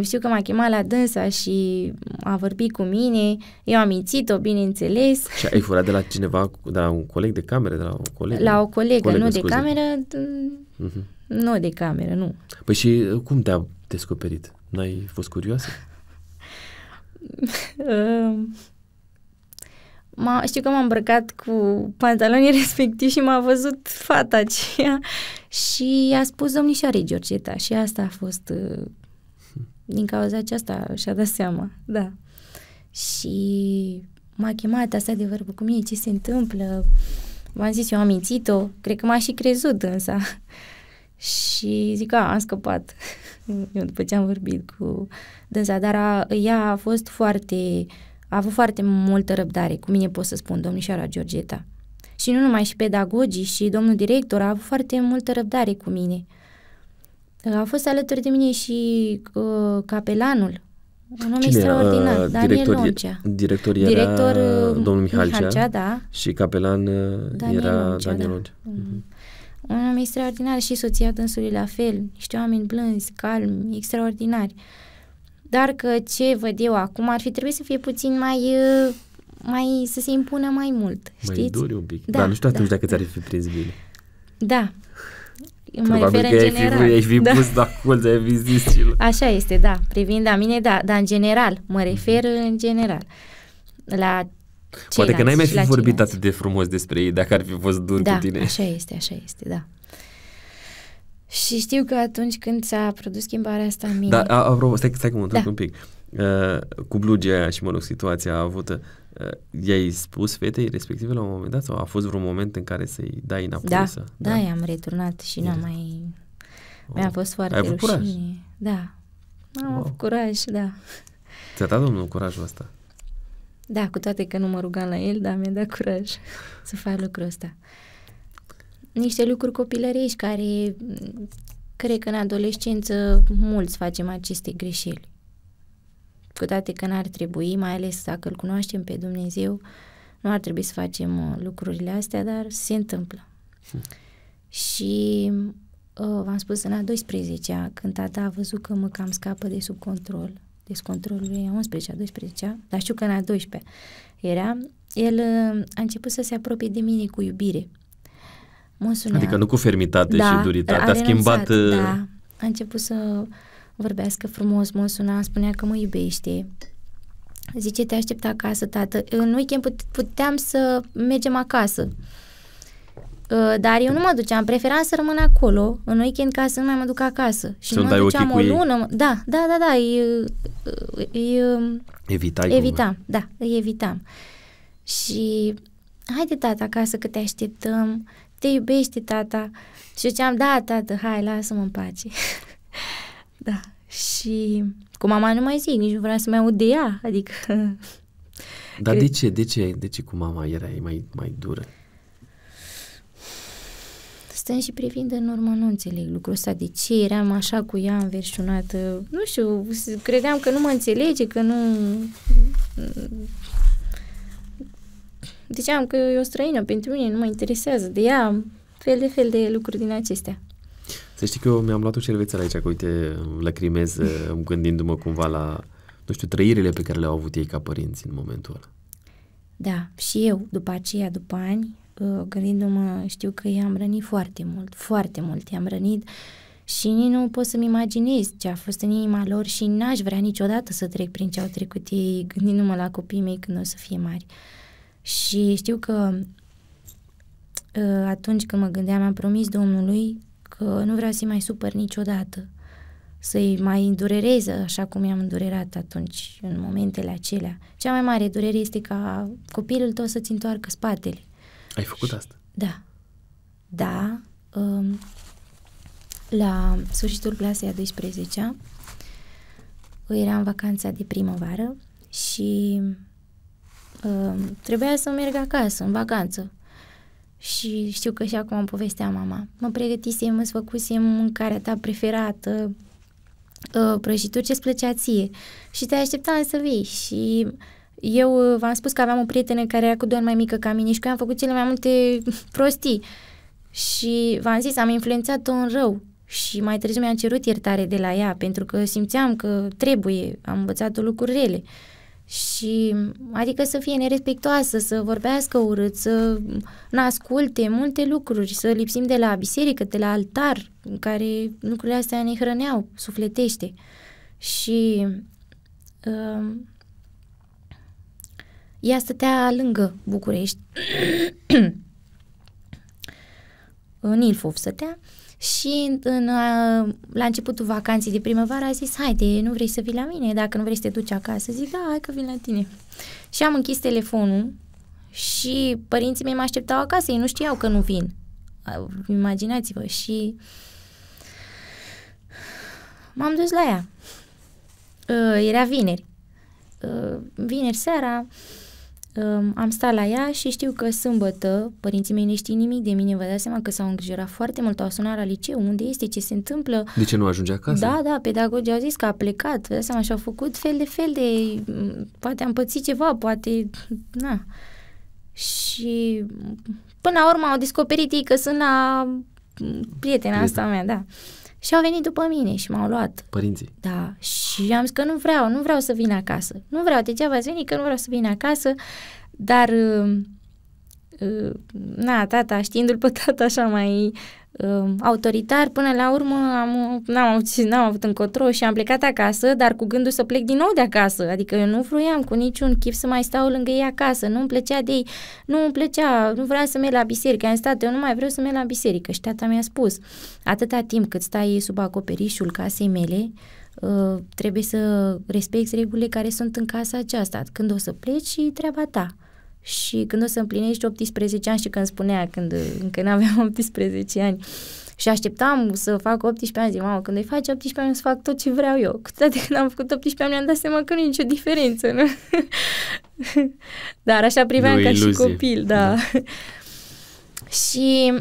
știu că m-a chemat la dânsa și a vorbit cu mine, eu am mințit-o, bineînțeles. Și ai furat de la cineva, de la un coleg de cameră, de la o colegă? La o colegă, colegă nu scuze. de cameră, uh-huh. nu de cameră, nu. Păi și uh, cum te-a descoperit? N-ai fost curioasă? m-a, știu că m-am îmbrăcat cu pantalonii respectiv și m-a văzut fata aceea și a spus domnișoare Georgeta și asta a fost uh, din cauza aceasta și-a dat seama, da. Și m-a chemat asta de vorbă cu mine, ce se întâmplă, v-am zis, eu am mințit-o, cred că m-a și crezut însă. și zic, a, am scăpat. eu după ce am vorbit cu dânsa, dar a, ea a fost foarte, a avut foarte multă răbdare, cu mine pot să spun, domnișoara Georgeta. Și nu numai și pedagogii și domnul director a avut foarte multă răbdare cu mine. Uh, a fost alături de mine și uh, capelanul un om Cine extraordinar, uh, Daniel director, Loncea. Director era director, uh, domnul Mihalcea, Mihalcea da. și capelan uh, Daniel era Loncea, Daniel da. Loncea. Mm-hmm. Un om extraordinar și soția dânsului la fel, niște oameni blânzi, calmi, extraordinari. Dar că ce văd eu acum ar fi trebuit să fie puțin mai uh, mai să se impună mai mult, mai știți? Mai duri un pic, da, dar nu știu atunci da. dacă ți-ar fi prins bine. Da, mă refer că în general. Ai fi, ai fi da. pus ai fi zis și Așa este, da. Privind la mine, da. Dar în general, mă mhm. refer în general. La ceilalți, Poate că n-ai mai fi vorbit ceilalți. atât de frumos despre ei dacă ar fi fost dur da, cu tine. așa este, așa este, da. Și știu că atunci când s-a produs schimbarea asta în da, mine... Da, apropo, stai, stai că mă întorc da. un pic. Uh, cu blugea aia și, mă rog, situația avută, uh, Uh, i-ai spus fetei respective la un moment dat sau a fost vreun moment în care să-i dai înapoi? Da, să, da, da, i-am returnat și n-am mai... Mi-a fost foarte Ai avut rușine. Curaj. Da, am wow. avut curaj, da. Ți-a dat Domnul curajul ăsta? Da, cu toate că nu mă rugam la el, dar mi-a dat curaj să fac lucrul ăsta. Niște lucruri copilărești care mm, cred că în adolescență mulți facem aceste greșeli cu toate că n-ar trebui, mai ales dacă îl cunoaștem pe Dumnezeu, nu ar trebui să facem uh, lucrurile astea, dar se întâmplă. Hmm. Și uh, v-am spus, în a 12-a, când tata a văzut că mă cam scapă de sub control, sub controlul e 11-a, 12-a, dar știu că în a 12 era, el uh, a început să se apropie de mine cu iubire. Mă sunea. Adică nu cu fermitate da, și duritate, a, a schimbat... Da, a început să vorbească frumos, mă suna, spunea că mă iubește. Zice, te aștept acasă, tată. În weekend puteam să mergem acasă. Ă, dar eu nu mă duceam, preferam să rămân acolo în weekend ca să nu mai mă duc acasă. Și să nu mă dai duceam ochii o cu ei. lună. Da, da, da, da. Îi, îi, Evitai cumva. evitam, da, îi evitam. Și haide tata acasă că te așteptăm, te iubește tata. Și eu ziceam, da, tată, hai, lasă-mă în pace. Da. Și cu mama nu mai zic, nici nu vreau să mai aud de ea, adică... Dar cred... de ce, de ce, de ce cu mama erai mai, mai dură? Stăm și privind în urmă, nu înțeleg lucrul ăsta, de ce eram așa cu ea înverșunată, nu știu, credeam că nu mă înțelege, că nu... Ziceam că e o străină pentru mine, nu mă interesează de ea, fel de fel de lucruri din acestea. Să știi că eu mi-am luat o șervețelă aici, că uite, lăcrimez gândindu-mă cumva la, nu știu, trăirile pe care le-au avut ei ca părinți în momentul ăla. Da, și eu, după aceea, după ani, uh, gândindu-mă, știu că i-am rănit foarte mult, foarte mult i-am rănit și nici nu pot să-mi imaginez ce a fost în inima lor și n-aș vrea niciodată să trec prin ce au trecut ei, gândindu-mă la copiii mei când o să fie mari. Și știu că uh, atunci când mă gândeam, am promis Domnului nu vreau să-i mai supăr niciodată, să-i mai îndurerez așa cum i-am îndurerat atunci, în momentele acelea. Cea mai mare durere este ca copilul tău să-ți întoarcă spatele. Ai făcut și, asta? Da. Da. Um, la sfârșitul clasei a 12-a, era în vacanța de primăvară și uh, trebuia să merg acasă, în vacanță. Și știu că și acum am povestea mama. Mă pregătisem, îți făcusem mâncarea ta preferată, ă, prăjituri ce-ți plăcea ție. Și te așteptam să vii și eu ă, v-am spus că aveam o prietenă care era cu doar mai mică ca mine și că am făcut cele mai multe prostii. Și v-am zis, am influențat-o în rău și mai târziu mi-am cerut iertare de la ea pentru că simțeam că trebuie, am învățat lucruri rele. Uh, și adică să fie nerespectoasă, să vorbească urât, să asculte multe lucruri, să lipsim de la biserică, de la altar, în care lucrurile astea ne hrăneau sufletește. Și uh, ea stătea lângă București, în Ilfov stătea, uh, și în, la începutul vacanței de primăvară a zis, haide, nu vrei să vii la mine? Dacă nu vrei să te duci acasă, zic, da, hai că vin la tine. Și am închis telefonul și părinții mei mă așteptau acasă, ei nu știau că nu vin. Imaginați-vă. Și m-am dus la ea. Ă, era vineri. Ă, vineri seara, Um, am stat la ea și știu că sâmbătă părinții mei ne știu nimic de mine, vă dați seama că s-au îngrijorat foarte mult, au sunat la liceu, unde este, ce se întâmplă. De ce nu ajunge acasă? Da, da, pedagogii au zis că a plecat, vă dați seama, și-au făcut fel de fel de, poate am pățit ceva, poate, na. Și până la urmă au descoperit ei că sunt la prietena Prieten. asta mea, da. Uh, și au venit după mine și m-au luat. Părinții. Da. Și am zis că nu vreau, nu vreau să vin acasă. Nu vreau, degeaba ați venit că nu vreau să vin acasă, dar uh, uh, na, tata, știindu-l pe tata așa mai uh, autoritar, până la urmă am, n-am, avut, n-am avut încotro și am plecat acasă, dar cu gândul să plec din nou de acasă. Adică eu nu vroiam cu niciun chip să mai stau lângă ei acasă, nu îmi plăcea de ei, nu îmi plăcea, nu vreau să merg la biserică. Am stat, eu nu mai vreau să merg la biserică și tata mi-a spus, atâta timp cât stai sub acoperișul casei mele, Uh, trebuie să respecti regulile care sunt în casa aceasta. Când o să pleci și treaba ta și când o să împlinești 18 ani și când spunea, când încă nu aveam 18 ani, și așteptam să fac 18 ani, zic, mamă, când îi faci 18 ani, o să fac tot ce vreau eu. Cu toate când am făcut 18 ani, mi-am dat seama că nu e nicio diferență, nu? Dar așa priveam ca iluzie. și copil, da. da. și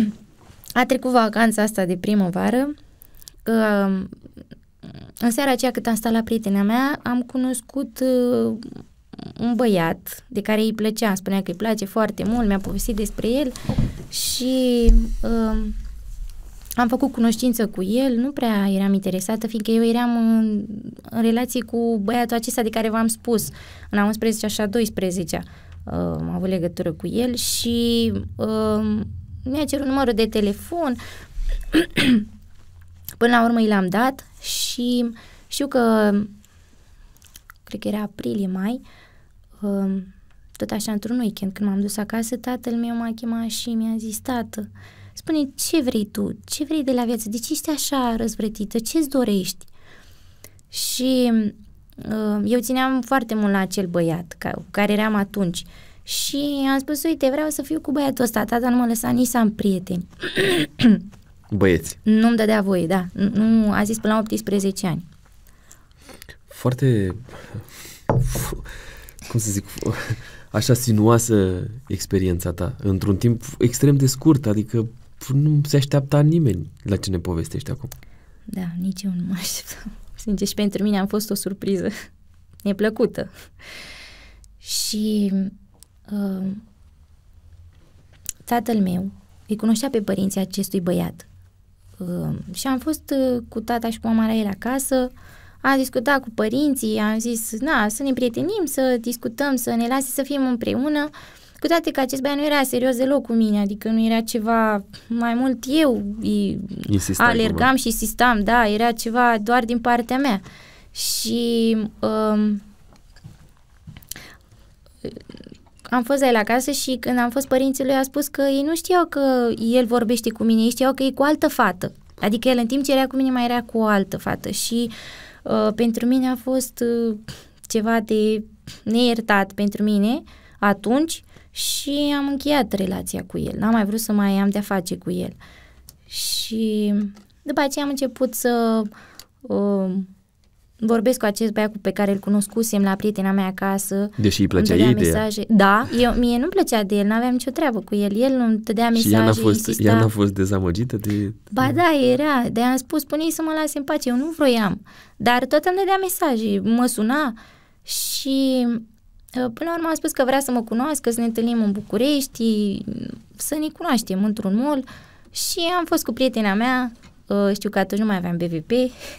a trecut vacanța asta de primăvară. Um, în seara aceea cât am stat la prietena mea, am cunoscut uh, un băiat de care îi plăcea, îmi spunea că îi place foarte mult, mi-a povestit despre el și uh, am făcut cunoștință cu el, nu prea eram interesată, fiindcă eu eram în, în relație cu băiatul acesta de care v-am spus, în a 11 și a 12 uh, um, am avut legătură cu el și uh, mi-a cerut numărul de telefon, până la urmă i l-am dat și știu că cred că era aprilie, mai, uh, tot așa într-un weekend, când m-am dus acasă, tatăl meu m-a chemat și mi-a zis, tată, spune ce vrei tu, ce vrei de la viață, de ce ești așa răzvrătită, ce-ți dorești? Și uh, eu țineam foarte mult la acel băiat ca, cu care eram atunci și am spus, uite, vreau să fiu cu băiatul ăsta, tata nu mă lăsa nici să am prieteni. Băieți. Nu-mi dădea voie, da. Nu, a zis până la 18 ani. Foarte cum să zic, așa sinuoasă experiența ta, într-un timp extrem de scurt, adică nu se aștepta nimeni la ce ne povestești acum. Da, nici eu nu mă așteptam. Sincer, și pentru mine am fost o surpriză. E plăcută. Și uh, tatăl meu îi cunoștea pe părinții acestui băiat. Uh, și am fost uh, cu tata și cu mama la el acasă. Uh, am discutat cu părinții, am zis, na, să ne prietenim, să discutăm, să ne lase să fim împreună, cu toate că acest băiat nu era serios deloc cu mine, adică nu era ceva, mai mult eu Insistai alergam și insistam, da, era ceva doar din partea mea. Și um, am fost la el acasă și când am fost părinții lui a spus că ei nu știau că el vorbește cu mine, ei știau că e cu altă fată. Adică el în timp ce era cu mine mai era cu o altă fată și uh, Uh, pentru mine a fost uh, ceva de neiertat pentru mine atunci și am încheiat relația cu el. N-am mai vrut să mai am de-a face cu el. Și după aceea am început să uh, vorbesc cu acest băiat pe care îl cunoscusem la prietena mea acasă. Deși îi plăcea ei mesaje. de Da, eu, mie nu plăcea de el, n-aveam nicio treabă cu el. El nu te dădea mesaje, Și ea n-a fost, ea n-a fost dezamăgită de... Ba da, era. de am spus, spune să mă lase în pace. Eu nu vroiam. Dar tot îmi dădea mesaje, mă suna și ă, până la urmă am spus că vrea să mă cunoască, să ne întâlnim în București, să ne cunoaștem într-un mall. Și am fost cu prietena mea, Ă, știu că atunci nu mai aveam BVP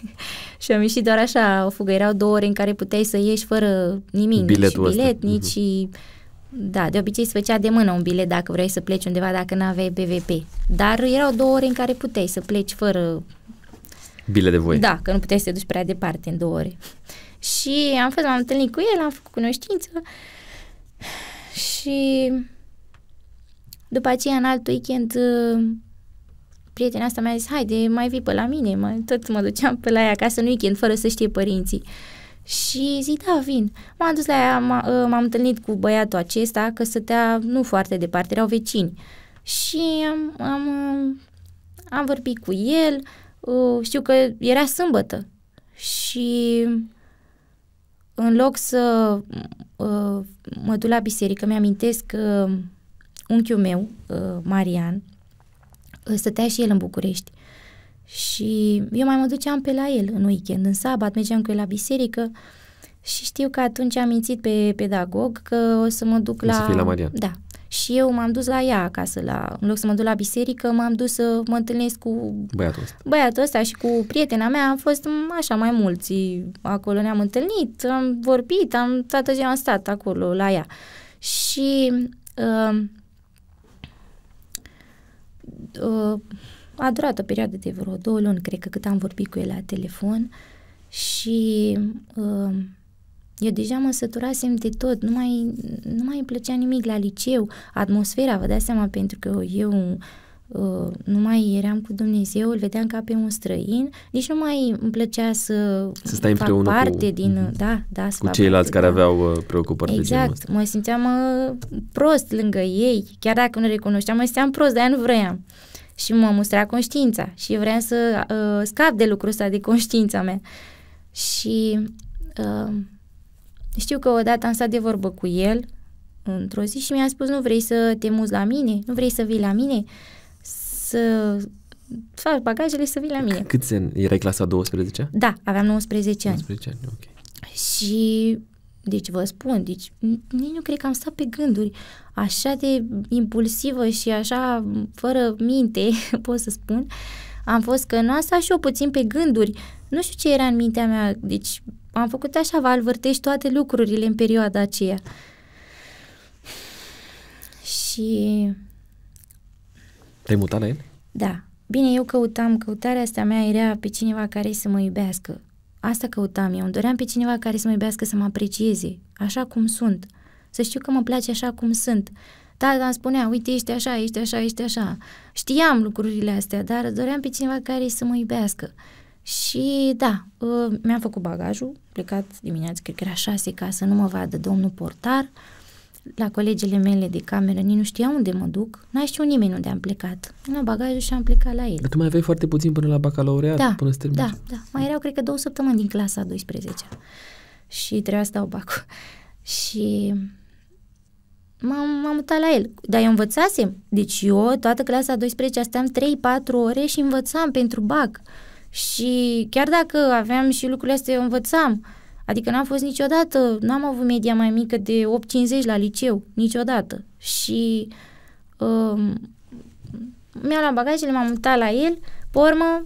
și am ieșit doar așa o fugă. Erau două ore în care puteai să ieși fără nimic, Biletul mhm. nici bilet, ăsta. nici... Uh-huh. Da, de obicei se făcea de mână un bilet dacă vrei să pleci undeva dacă nu aveai BVP. Dar erau două ore în care puteai să pleci fără... Bilet de voie. Da, că nu puteai să te duci prea departe în două ore. Și am fost, m-am întâlnit cu el, am făcut cunoștință și după aceea în alt weekend prietena asta mi-a zis, haide, mai vii pe la mine, mă, tot mă duceam pe la ea acasă în weekend, fără să știe părinții. Și zic, da, vin. M-am dus la ea, ă, m-am, am întâlnit cu băiatul acesta, că stătea nu foarte departe, erau vecini. Și am, am, am vorbit cu el, ă, știu că era sâmbătă și în loc să ă, mă duc la biserică, mi-amintesc că unchiul meu, Marian, stătea și el în București. Și eu mai mă duceam pe la el în weekend, în sabat, mergeam cu el la biserică și știu că atunci am mințit pe pedagog că o să mă duc la... Să la Marian. Da. Și eu m-am dus la ea acasă, la, în loc să mă duc la biserică, m-am dus să mă întâlnesc cu băiatul ăsta. băiatul ăsta și cu prietena mea. Am fost așa mai mulți acolo, ne-am întâlnit, am vorbit, am toată ziua am stat acolo la ea. Și uh, uh, a durat o perioadă de vreo două luni, cred că cât am vorbit cu el la telefon și uh, eu deja mă săturasem de tot, nu mai, nu mai îmi plăcea nimic la liceu, atmosfera, vă dați seama, pentru că eu Uh, nu mai eram cu Dumnezeu, îl vedeam ca pe un străin, nici nu mai îmi plăcea să, să stai fac parte cu, din... Uh-huh. Da, da, să cu ceilalți care da. aveau uh, preocupări exact, de Exact, mă simțeam uh, prost lângă ei, chiar dacă nu recunoșteam, mă simțeam prost, de-aia nu vroiam. Și mă mustra conștiința și vreau să uh, scap de lucrul ăsta, de conștiința mea. Și uh, știu că odată am stat de vorbă cu el într-o zi și mi-a spus, nu vrei să te muți la mine? Nu vrei să vii la mine? Uh, să faci bagajele și să vii la mine. cât se Erai clasa 12? Da, aveam 19 ani. 19 ani, ok. Și, deci vă spun, deci nici nu cred că am stat pe gânduri. Așa de impulsivă și așa fără minte, pot să spun, am fost că nu am stat și eu puțin pe gânduri. Nu știu ce era în mintea mea, deci am făcut așa, valvârtești toate lucrurile în perioada aceea. Și te-ai mutat la el? Da. Bine, eu căutam, căutarea asta mea era pe cineva care să mă iubească. Asta căutam eu, îmi doream pe cineva care să mă iubească, să mă aprecieze, așa cum sunt. Să știu că mă place așa cum sunt. Tata da, da, îmi spunea, uite, ești așa, ești așa, ești așa. Știam lucrurile astea, dar doream pe cineva care să mă iubească. Și da, ă, mi-am făcut bagajul, plecat dimineața, cred că era șase, ca să nu mă vadă domnul portar. Uh, la colegele mele de cameră, nici nu știa unde mă duc, n-a știut nimeni unde am plecat. Am bagajul și am plecat la el. Dar tu mai aveai foarte puțin până la bacalaureat, da, până să Da, da. Mai erau, cred că, două săptămâni din clasa 12 și trebuia să dau bacul. Și m-am, m-am mutat la el. Dar eu învățasem. Deci eu, toată clasa 12, steam 3-4 ore și învățam pentru bac. Și chiar dacă aveam și lucrurile astea, eu învățam. Adică n-am fost niciodată, n-am avut media mai mică de 8,50 la liceu, niciodată. Și um, mi-am luat bagajele, m-am mutat la el, pe urmă,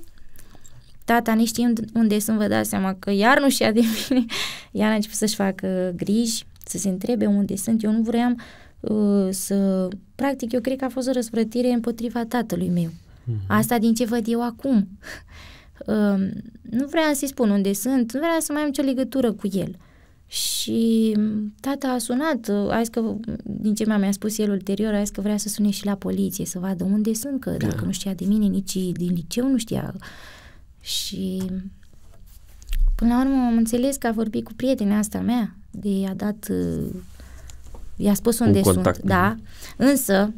tata nici știe unde sunt, vă dați seama că iar nu știa de mine. Iar a început să-și facă griji, să se întrebe unde sunt. Eu nu vreau uh, să... Practic, eu cred că a fost o răsplătire împotriva tatălui meu. Mm-hmm. Asta din ce văd eu acum nu vrea să-i spun unde sunt, nu vrea să mai am nicio legătură cu el. Și tata a sunat, a zis că, din ce mi-a spus el ulterior, a zis că vrea să sune și la poliție, să vadă unde sunt, că da. dacă nu știa de mine, nici din liceu nu știa. Și până la urmă am înțeles că a vorbit cu prietena asta mea, de i-a dat, i-a spus unde Un sunt. Da. Mhm. Însă,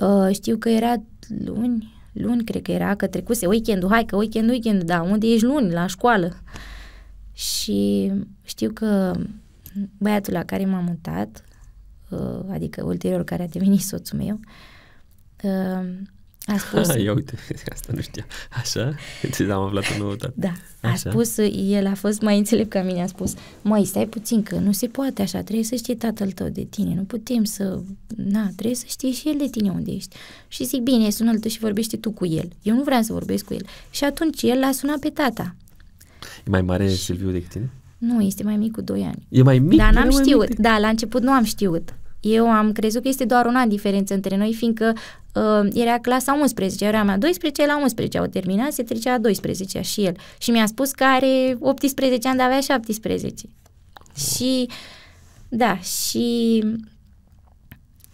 ă, știu că era luni, luni, cred că era, că trecuse weekendul, hai că weekend, weekend, da, unde ești luni, la școală. Și știu că băiatul la care m-am mutat, uh, adică ulterior care a devenit soțul meu, uh, a spus... Ha, ia uite, asta nu știa. Așa? Ți am aflat o noutate. Da. A așa. spus, el a fost mai înțelept ca mine, a spus, măi, stai puțin că nu se poate așa, trebuie să știe tatăl tău de tine, nu putem să... Na, trebuie să știe și el de tine unde ești. Și zic, bine, sună-l și vorbește tu cu el. Eu nu vreau să vorbesc cu el. Și atunci el l-a sunat pe tata. E mai mare și... Silviu decât tine? Nu, este mai mic cu 2 ani. E mai mic? Dar n-am știut. Mic? Da, la început nu am știut. Eu am crezut că este doar una diferență între noi, fiindcă uh, era clasa 11, era mea 12, la 11 au terminat, se trecea a 12 și el. Și mi-a spus că are 18 ani, dar avea 17. Și, da, și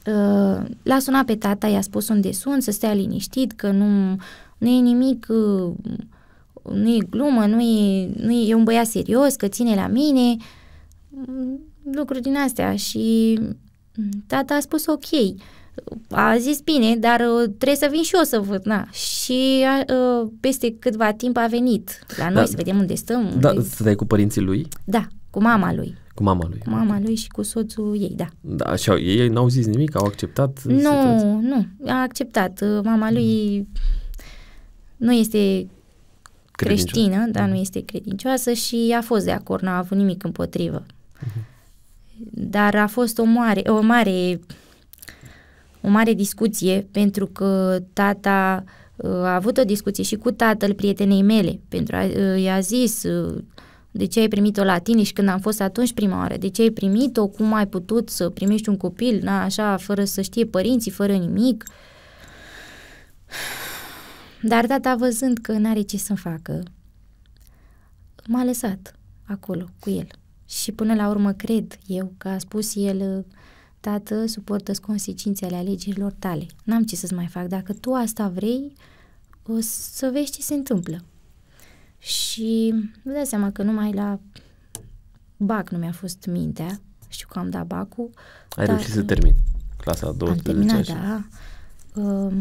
uh, l-a sunat pe tata, i-a spus unde sunt, să stea liniștit, că nu, nu e nimic... Uh, nu e glumă, nu e, nu e, e un băiat serios, că ține la mine, lucruri din astea și Mm, tata a spus ok, a zis bine, dar uh, trebuie să vin și eu să văd, na. Și uh, peste câtva timp a venit la noi da, să vedem unde stăm. Da, unde... stăteai cu părinții lui? Da, cu mama lui. Cu mama lui. Cu mama lui și cu soțul ei, da. Da, și au, ei n-au zis nimic? Au acceptat? Nu, situația? nu, a acceptat. Uh, mama lui mm. nu este creștină, dar nu este credincioasă și a fost de acord, n-a avut nimic împotrivă. Mm-hmm dar a fost o mare, o mare, o mare discuție pentru că tata uh, a avut o discuție și cu tatăl prietenei mele, pentru a, uh, i-a zis uh, de ce ai primit-o la tine și când am fost atunci prima oară, de ce ai primit-o, cum ai putut să primești un copil, na, așa, fără să știe părinții, fără nimic. Dar tata văzând că n-are ce să facă, m-a lăsat acolo cu el. Și până la urmă cred eu că a spus el, tată, suportă consecințele alegerilor tale. N-am ce să-ți mai fac. Dacă tu asta vrei, o să vezi ce se întâmplă. Și nu dai seama că numai la BAC nu mi-a fost mintea. Știu că am dat BAC-ul. Ai dar reușit să uh, termin clasa a 12 Am terminat, da. Uh,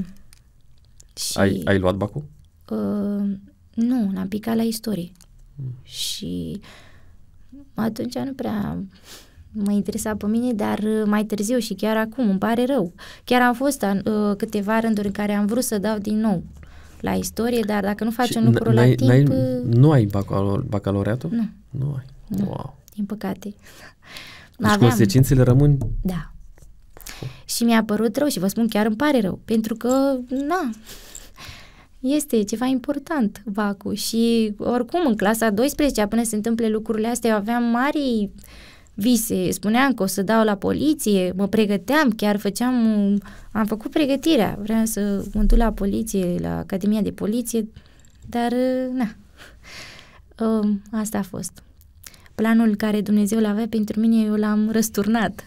și, ai, ai luat BAC-ul? Uh, nu, n am picat la istorie. Hmm. Și uh, atunci nu prea mă interesa pe mine, dar uh, mai târziu și chiar acum îmi pare rău. Chiar am fost an, uh, câteva rânduri în care am vrut să dau din nou la istorie, dar dacă nu faci un lucru la timp... N-ai, uh, nu ai bacalor, bacaloriatul? Nu. Nu ai. Nu. Wow. Din păcate. Deci consecințele rămân... Da. Și mi-a părut rău și vă spun chiar îmi pare rău, pentru că, na, este ceva important vacu. și oricum în clasa 12 până se întâmple lucrurile astea eu aveam mari vise, spuneam că o să dau la poliție, mă pregăteam, chiar făceam, am făcut pregătirea, vreau să mă duc la poliție, la Academia de Poliție, dar na, um, asta a fost. Planul care Dumnezeu l-avea pentru mine, eu l-am răsturnat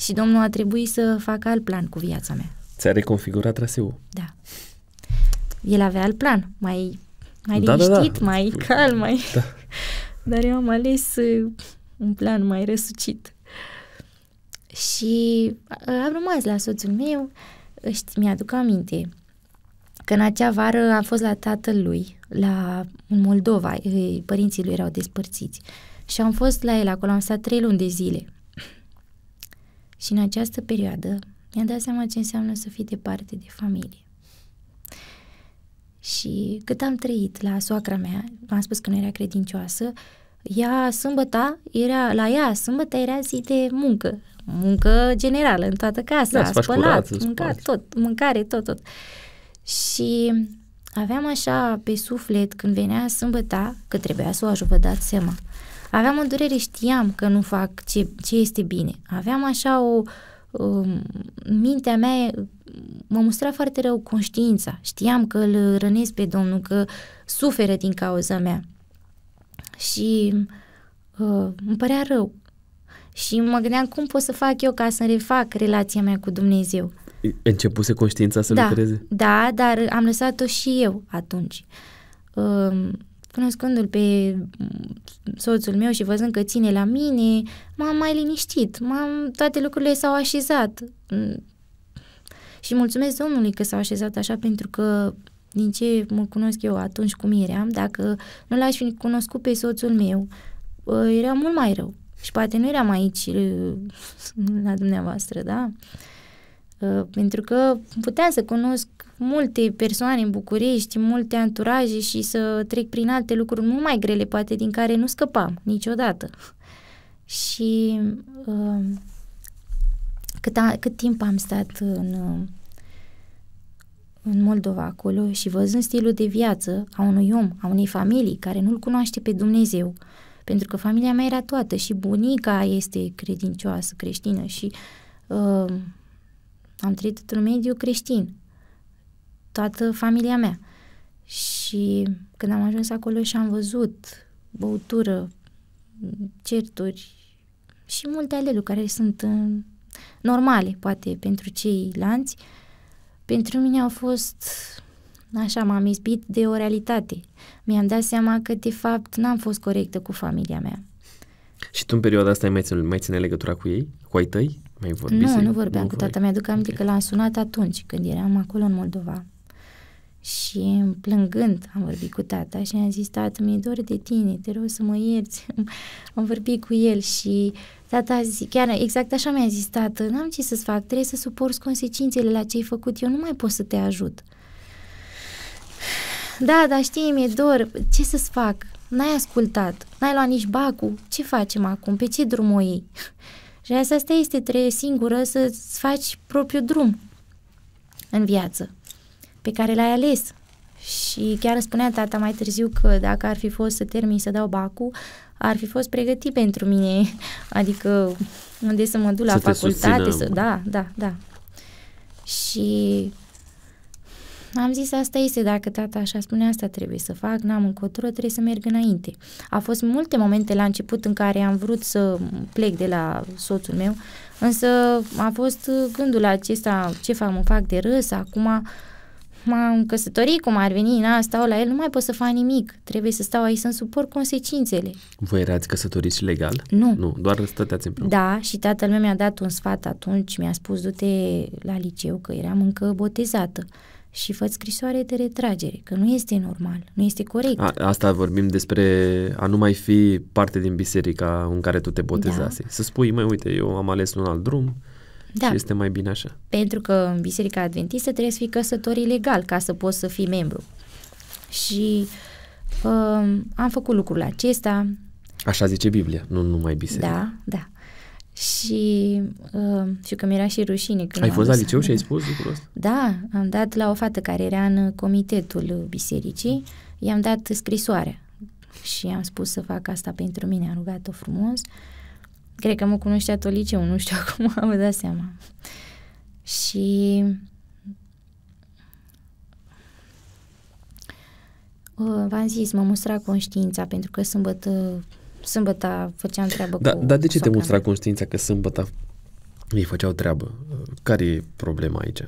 și Domnul a trebuit să facă alt plan cu viața mea. Ți-a reconfigurat traseul? Da el avea alt plan, mai, mai da, liniștit, da, da. mai calm, mai... Da. Dar eu am ales uh, un plan mai răsucit. Și am rămas la soțul meu, știi, mi-aduc aminte că în acea vară am fost la tatăl lui, la în Moldova, părinții lui erau despărțiți. Și am fost la el acolo, am stat trei luni de zile. Și în această perioadă mi-am dat seama ce înseamnă să fii departe de familie. Și cât am trăit la soacra mea, v-am spus că nu era credincioasă, ea sâmbăta, era, la ea sâmbătă era zi de muncă, muncă generală în toată casa, da, spălat, curat, mâncat, tot, mâncare, tot, tot. Și aveam așa pe suflet când venea sâmbăta, că trebuia să o ajut, vă dați seama. Aveam o durere, știam că nu fac ce, ce este bine. Aveam așa o... Um, mintea mea mă mustra foarte rău conștiința. Știam că îl rănesc pe Domnul, că suferă din cauza mea. Și uh, îmi părea rău. Și mă gândeam cum pot să fac eu ca să refac relația mea cu Dumnezeu. Începuse conștiința să da, lucreze? Da, dar am lăsat-o și eu atunci. Uh, cunoscându-l pe soțul meu și văzând că ține la mine, m-am mai liniștit, m-am, toate lucrurile s-au așezat. Și mulțumesc Domnului că s-au așezat așa pentru că din ce mă cunosc eu atunci cum eram, dacă nu l-aș fi cunoscut pe soțul meu, uh, era mult mai rău. Și poate nu eram aici uh, la dumneavoastră, da? Uh, pentru că puteam să cunosc multe persoane în București, multe anturaje și să trec prin alte lucruri mult mai grele, poate din care nu scăpam niciodată. Și uh, cât, a, cât timp am stat în, uh, în Moldova acolo și văzând stilul de viață a unui om, a unei familii care nu-L cunoaște pe Dumnezeu, pentru că familia mea era toată și bunica este credincioasă, creștină și uh, am trăit într-un mediu creștin, toată familia mea. Și când am ajuns acolo și am văzut băutură, certuri și multe ale lucruri care sunt în normale, poate, pentru ceilalți, pentru mine au fost, așa, m-am izbit de o realitate. Mi-am dat seama că, de fapt, n-am fost corectă cu familia mea. Și tu în perioada asta mai ține, mai ține legătura cu ei, cu ai tăi? Mai vorbi nu, nu vorbeam nu cu tata. Mi-aduc aminte okay. că l-am sunat atunci, când eram acolo în Moldova. Și plângând am vorbit cu tata și am zis, tată, mi-e dor de tine, te rog să mă ierți. am vorbit cu el și Tata da, da, zic, chiar exact așa mi-a zis tată, n-am ce să-ți fac, trebuie să suporți consecințele la ce ai făcut, eu nu mai pot să te ajut. Da, dar știi, mi-e dor, ce să-ți fac? N-ai ascultat, n-ai luat nici bacul, ce facem acum, pe ce drum o iei? Și asta, asta este, trebuie singură să-ți faci propriul drum în viață, pe care l-ai ales. Și chiar spunea tata mai târziu că dacă ar fi fost să termin să dau bacul, ar fi fost pregătit pentru mine, adică unde să mă duc la să facultate, să, da, da, da. Și am zis, asta este, dacă tata așa spune, asta trebuie să fac, n-am încotro, trebuie să merg înainte. A fost multe momente la început în care am vrut să plec de la soțul meu, însă a fost gândul acesta, ce fac, mă fac de râs, acum m-am căsătorit, cum ar veni, na, stau la el, nu mai pot să fac nimic. Trebuie să stau aici să-mi suport consecințele. Voi erați căsătoriți legal? Nu. Nu, doar stăteați împreună. Da, și tatăl meu mi-a dat un sfat atunci, mi-a spus du-te la liceu, că eram încă botezată și fă scrisoare de retragere, că nu este normal, nu este corect. A, asta vorbim despre a nu mai fi parte din biserica în care tu te botezase. Da. Să spui, mai uite, eu am ales un alt drum, da. Și este mai bine așa. Pentru că în Biserica Adventistă trebuie să fii căsătorit legal ca să poți să fii membru. Și uh, am făcut lucrul acesta. Așa zice Biblia, nu numai biserica. Da, da. Și uh, um, știu că mi-era și rușine. Când Ai fost la liceu și ai spus lucrul ăsta? Da, am dat la o fată care era în comitetul bisericii, i-am dat scrisoare și am spus să fac asta pentru mine, am rugat-o frumos Cred că mă cunoștea tot liceu, nu știu acum, am dat seama. Și ă, V-am zis, mă mustra conștiința pentru că sâmbătă, sâmbăta făceam treabă da, cu Dar de ce te mustra conștiința că sâmbăta ei făceau treabă? Care e problema aici?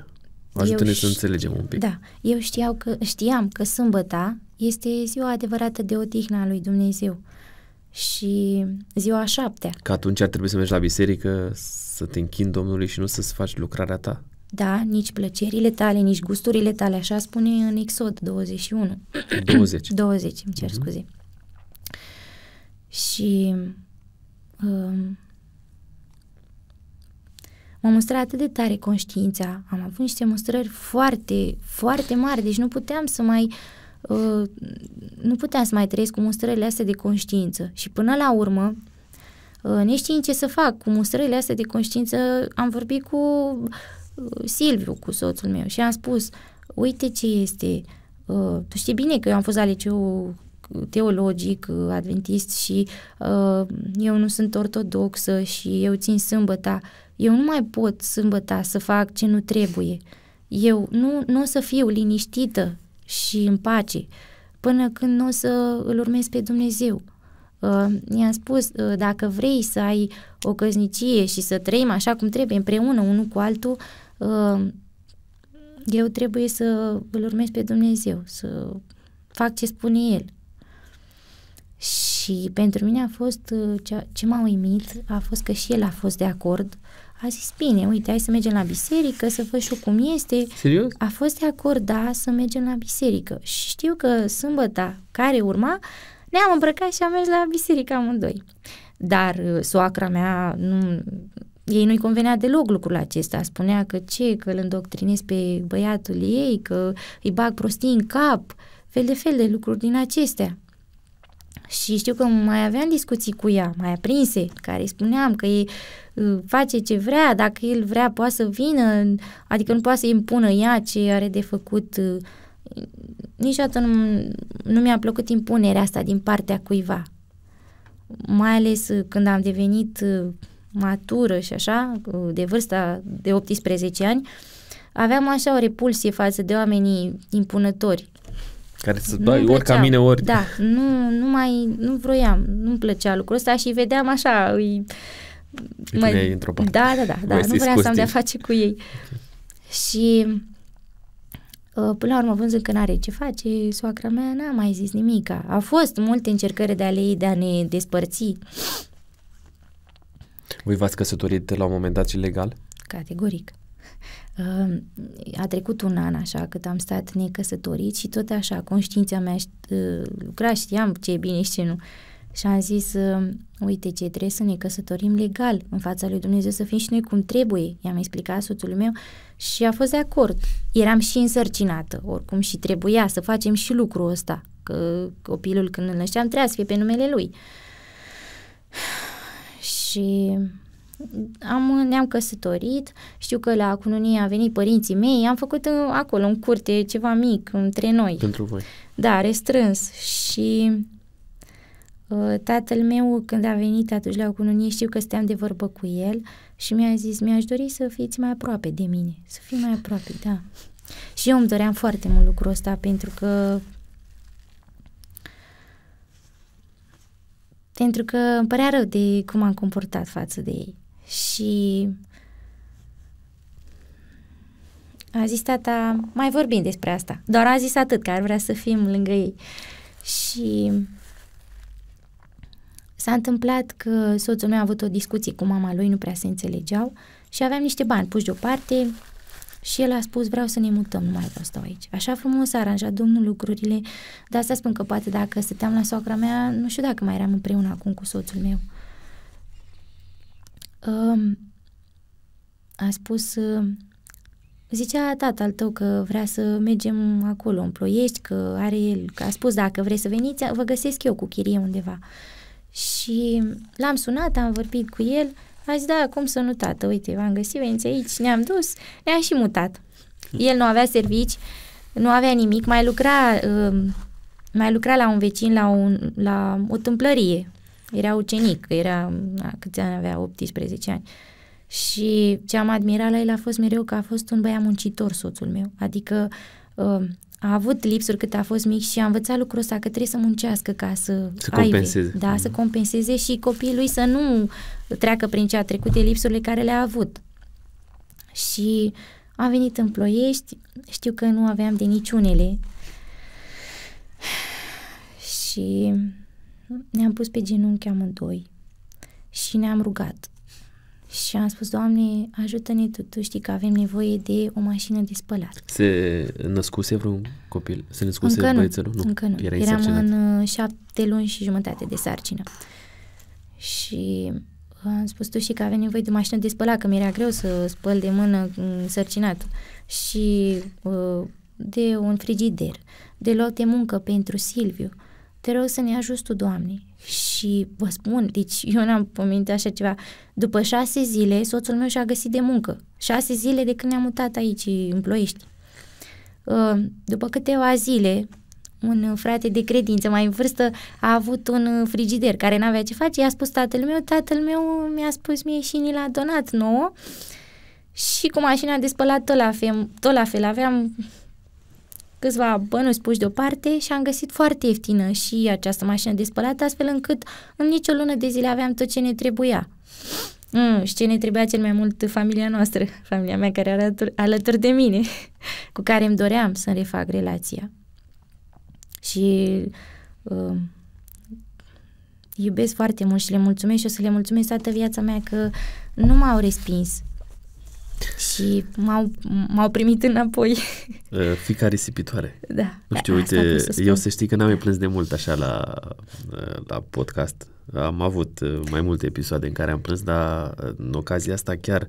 Ajută-ne să înțelegem un pic. Da, eu știau că, știam că sâmbăta este ziua adevărată de odihna lui Dumnezeu și ziua a șaptea. Că atunci ar trebui să mergi la biserică, să te închin Domnului și nu să-ți faci lucrarea ta. Da, nici plăcerile tale, nici gusturile tale, așa spune în Exod 21. 20. 20, îmi cer uh-huh. scuze. Și um, m am mustrat atât de tare conștiința, am avut niște mustrări foarte, foarte mari, deci nu puteam să mai uh, Uh, nu puteam să mai trăiesc cu mustrările astea de conștiință. Și până la urmă, uh, neștiind ce să fac cu mustrările astea de conștiință, am vorbit cu uh, Silviu, cu soțul meu și am spus, uite ce este, uh, tu știi bine că eu am fost la liceu teologic, adventist și eu nu sunt ortodoxă și eu țin sâmbăta. Eu nu mai pot sâmbăta să fac ce nu trebuie. Eu nu, nu o să fiu liniștită și în pace, până când nu o să îl urmezi pe Dumnezeu. Uh, i-am spus, uh, dacă vrei să ai o căznicie și să trăim așa cum trebuie, împreună, unul cu altul, uh, eu trebuie să îl urmez pe Dumnezeu, să fac ce spune El. Și pentru mine a fost, uh, ce, ce m-a uimit, a fost că și el a fost de acord uh, a zis, bine, uite, hai să mergem la biserică, să văd și cum este. Serios? A fost de acord, da, să mergem la biserică. Și știu că sâmbăta care urma, ne-am îmbrăcat și am mers la biserică amândoi. Dar uh, soacra mea nu, ei nu-i convenea deloc lucrul acesta. Spunea că ce, că îl îndoctrinez pe băiatul ei, că îi bag prostii în cap, fel de fel de lucruri din acestea. Și știu că mai aveam discuții cu ea, mai aprinse, care îi spuneam că e, face ce vrea, dacă el vrea poate să vină, adică nu poate să impună ea ce are de făcut. Niciodată nu, nu mi-a plăcut impunerea asta din partea cuiva. Mai ales când am devenit matură și așa, de vârsta de 18 ani, aveam așa o repulsie față de oamenii impunători care să dai ori ca mine, ori... Da, nu, nu mai, nu vroiam, nu-mi plăcea lucrul ăsta și vedeam așa, îi... Mă, într-o parte. Da, da, da, da, nu vreau să am de-a face cu ei. Okay. Și ă, Până la urmă, vânzând că n-are ce face, soacra mea n-a mai zis nimic. a fost multe încercări de ale ei de a ne despărți. Voi v-ați căsătorit la un moment dat și legal? Categoric a trecut un an așa cât am stat necăsătorit și tot așa, conștiința mea ă, lucra, știam ce e bine și ce nu. Și am zis, ă, uite ce, trebuie să ne căsătorim legal în fața lui Dumnezeu, să fim și noi cum trebuie. I-am explicat soțul meu și a fost de acord. Eram și însărcinată, oricum și trebuia să facem și lucrul ăsta, că copilul când îl nășteam trebuia să fie pe numele lui. Și am, ne-am căsătorit, știu că la cununie a venit părinții mei, am făcut uh, acolo, în curte, ceva mic, între noi. Pentru voi. Da, restrâns. Și uh, tatăl meu, când a venit atunci la cununie, știu că steam de vorbă cu el și mi-a zis, mi-aș dori să fiți mai aproape de mine, să fii mai aproape, da. Și eu îmi doream foarte mult lucrul ăsta, pentru că pentru că îmi părea rău de cum am comportat față de ei. Și a zis tata, mai vorbim despre asta. Doar a zis atât, că ar vrea să fim lângă ei. Și s-a întâmplat că soțul meu a avut o discuție cu mama lui, nu prea se înțelegeau și aveam niște bani puși deoparte și el a spus, vreau să ne mutăm, nu mai vreau să stau aici. Așa frumos a aranjat domnul lucrurile, dar asta spun că poate dacă stăteam la soacra mea, nu știu dacă mai eram împreună acum cu soțul meu uh, a spus, uh, zicea tata al tău că vrea să mergem acolo în ploiești, că are el, că a spus dacă vrei să veniți, vă găsesc eu cu chirie undeva. Și l-am sunat, am vorbit cu el, a zis, da, cum să nu, tată, uite, v-am găsit, veniți aici, ne-am dus, ne-am și mutat. El nu avea servici, nu avea nimic, mai lucra, uh, mai lucra la un vecin, la, un, la o tâmplărie, era ucenic, era, na, câți ani avea, 18 ani. Și ce am admirat la el a fost mereu că a fost un băiat muncitor soțul meu, adică uh, a avut lipsuri cât a fost mic și a învățat lucrul ăsta că trebuie să muncească ca să, să aibă, compenseze. Da, mm. să mm-hmm. compenseze și copilul lui să nu treacă prin ce a trecut de lipsurile care le-a avut. Și am venit în ploiești, știu că nu aveam de niciunele și ne-am pus pe genunchi amândoi și ne-am rugat. Și am spus, Doamne, ajută-ne tu, tu știi că avem nevoie de o mașină de spălat. Se născuse vreun copil? Se născuse încă nu, băiețelul? Nu, încă nu. Eram sarcinat. în uh, șapte luni și jumătate de sarcină. Și uh, am spus, tu știi că avem nevoie de mașină de spălat, că mi-era greu să spăl de mână uh, sărcinat. Și de un frigider, de loc de muncă pentru Silviu te rog să ne ajuți tu, Doamne. Și vă spun, deci eu n-am pomenit așa ceva. După șase zile, soțul meu și-a găsit de muncă. Șase zile de când ne-am mutat aici, în Ploiești. Uh, după câteva zile, un frate de credință mai în vârstă a avut un frigider care n-avea ce face, i-a spus tatăl meu, tatăl meu mi-a spus mie și ni l-a donat nouă și cu mașina de spălat tot la fel, tot la fel aveam câțiva bănuți puși deoparte și am găsit foarte ieftină și această mașină de spălat, astfel încât în nicio lună de zile aveam tot ce ne trebuia. Mm, și ce ne trebuia cel mai mult familia noastră, familia mea care era alături, alături de mine, cu care îmi doream să refac relația. Și uh, iubesc foarte mult și le mulțumesc și o să le mulțumesc toată viața mea că nu m-au respins și m-au, m-au primit înapoi. Uh, fica risipitoare. Da. Nu știu, uite, să eu să știi că n-am mai plâns de mult așa la, uh, la podcast. Am avut uh, mai multe episoade în care am plâns, dar în ocazia asta chiar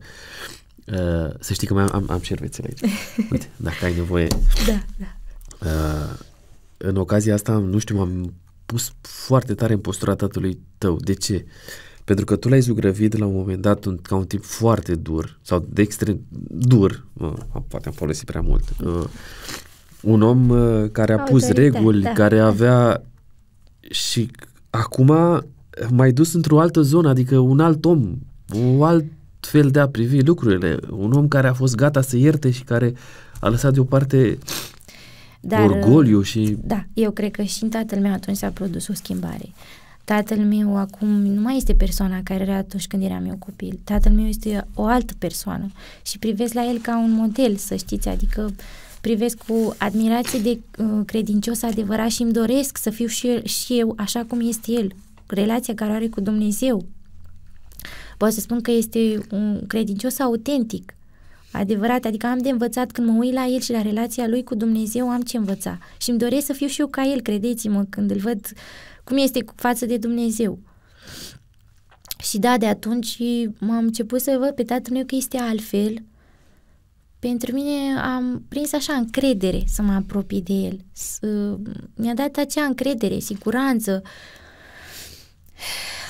să știi că mai am, am, am șervețele aici. Uite, dacă ai nevoie. Da, da. În ocazia asta, nu știu, m-am pus foarte tare în postura tatălui tău. De ce? Uh, pentru că tu l-ai zugrăvit la un moment dat un, ca un tip foarte dur sau de extrem dur, uh, poate am folosit prea mult, uh, un om uh, care a pus reguli, da, da care da. avea și acum mai dus într-o altă zonă, adică un alt om, un alt fel de a privi lucrurile, un om care a fost gata să ierte și care a lăsat deoparte Dar, orgoliu și... Da, eu cred că și în tatăl meu atunci s-a produs o schimbare. Tatăl meu acum nu mai este persoana care era atunci când eram eu copil. Tatăl meu este o altă persoană și privesc la el ca un model, să știți, adică privesc cu admirație de uh, credincios adevărat și îmi doresc să fiu și eu, și eu așa cum este el. Relația care are cu Dumnezeu. Pot să spun că este un credincios autentic, adevărat, adică am de învățat când mă uit la el și la relația lui cu Dumnezeu, am ce învăța. Și îmi doresc să fiu și eu ca el, credeți-mă, când îl văd cum este față de Dumnezeu. Și da, de atunci m-am început să văd pe tatăl meu că este altfel. Pentru mine am prins așa încredere să mă apropii de el. Uh, mi-a dat acea încredere, siguranță.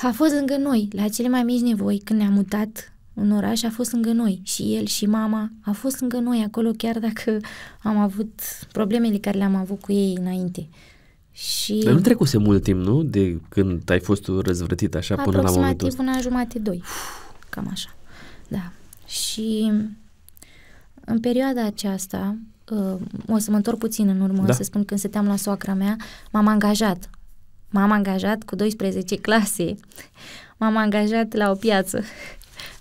A fost lângă noi, la cele mai mici nevoi, când ne-am mutat în oraș, a fost lângă noi. Și el și mama a fost lângă noi acolo, chiar dacă am avut problemele care le-am avut cu ei înainte. Și Dar nu trecuse mult timp, nu? De când ai fost răzvrătit așa până la momentul ăsta. Aproximativ una an jumate, doi. Cam așa. Da. Și în perioada aceasta, uh, o să mă întorc puțin în urmă, da. să spun când stăteam la soacra mea, m-am angajat. M-am angajat cu 12 clase. M-am angajat la o piață.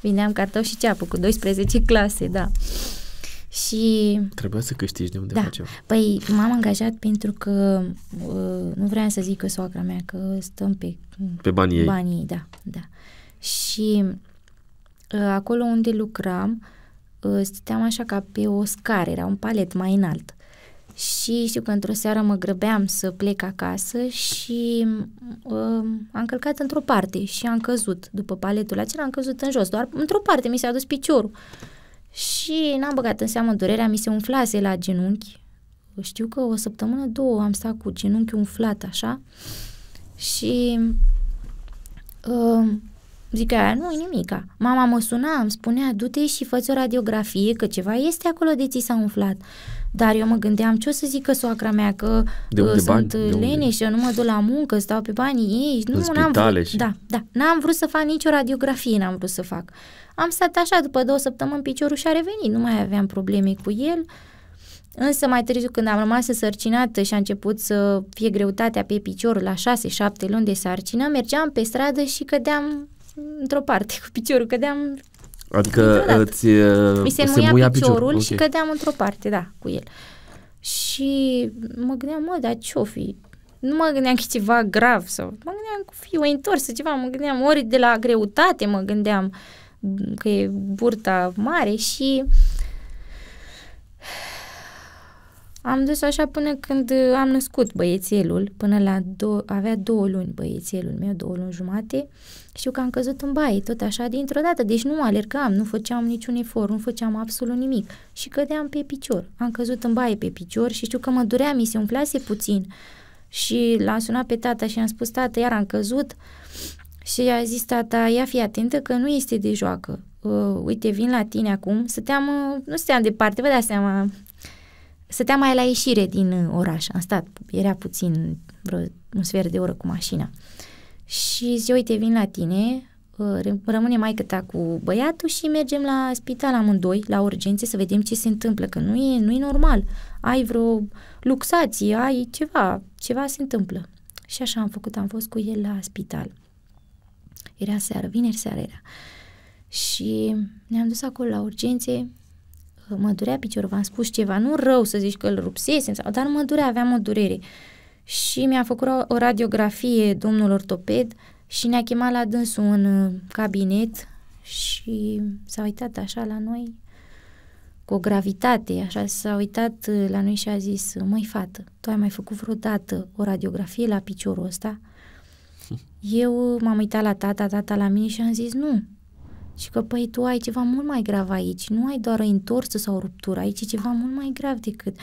Vineam cartofi și ceapă cu 12 clase, da. Uh, și... Trebuia să câștigi de undeva da. ceva. Păi m-am angajat pentru că uh, nu vreau să zic că soacra mea, că stăm pe... Pe banii ei. Banii ei, da, da. Și uh, acolo unde lucram, uh, stăteam așa ca pe o scară, era un palet mai înalt. Și știu că într-o seară mă grăbeam să plec acasă și uh, am călcat într-o parte și am căzut. După paletul acela am căzut în jos, doar într-o parte mi s-a dus piciorul. Și n-am băgat în seamă durerea, mi se umflase la genunchi. Știu că o săptămână, două am stat cu genunchi umflat așa și uh, zic aia, nu e nimica. Mama mă suna, îmi spunea, du-te și fă o radiografie, că ceva este acolo de ți s-a umflat. Dar eu mă gândeam ce o să zică soacra mea că de unde uh, sunt bani? Uh, eu nu mă duc la muncă, stau pe banii ei. Nu, n-am vrut, și... da, da, n-am vrut să fac nicio radiografie, n-am vrut să fac. Am stat așa, după două săptămâni piciorul și-a revenit, nu mai aveam probleme cu el. Însă mai târziu, când am rămas sărcinată și a început să fie greutatea pe piciorul la 6-7 luni de sarcină, mergeam pe stradă și cădeam într-o parte cu piciorul, cădeam Adică îți, uh, Mi se, se muia, muia piciorul, piciorul okay. și cădeam într-o parte, da, cu el. Și mă gândeam, mă, dar ce-o fi? Nu mă gândeam că ceva grav sau... Mă gândeam că fi o întorsă, ceva, mă gândeam ori de la greutate, mă gândeam... Uh, că e burta mare și am dus așa până când am născut băiețelul, până la două, avea două luni băiețelul meu, două luni jumate, știu că am căzut în baie, tot așa, dintr-o dată, deci nu alergam, nu făceam niciun efort, nu făceam absolut nimic și cădeam pe picior, am căzut în baie pe picior și știu că mă durea, mi se umplase puțin și l-am sunat pe tata și am spus, tată, iar am căzut, uh, și a zis tata, ia fi atentă că nu este de joacă. Uh, uite, vin la tine acum, stăteam, am ă, nu stăteam departe, vă dați seama, stăteam mai la ieșire din ă, oraș, am stat, era puțin, vreo un sfert de oră cu mașina. Și zice, uite, vin la tine, uh, rămâne mai ta cu băiatul și mergem la spital amândoi, la urgențe, să vedem ce se întâmplă, că nu e, nu e normal. Ai vreo luxație, ai ceva, ceva se întâmplă. Și așa am făcut, am fost cu el la spital era seară, vineri seara era. Și ne-am dus acolo la urgențe, uh, mă durea piciorul, v-am spus ceva, nu rău să zici că îl rupsesem, sau, dar mă durea, aveam o durere. Și mi-a făcut o radiografie domnul ortoped și ne-a chemat la dânsul în uh, cabinet și s-a uitat așa la noi cu o gravitate, așa s-a uitat uh, la noi și a zis, măi fată, tu ai mai făcut vreodată o radiografie la piciorul ăsta? Eu m-am uitat la tata, tata la mine și am zis nu. Și că, păi, tu ai ceva mult mai grav aici. Nu ai doar o întorsă sau o ruptură. Aici e ceva mult mai grav decât...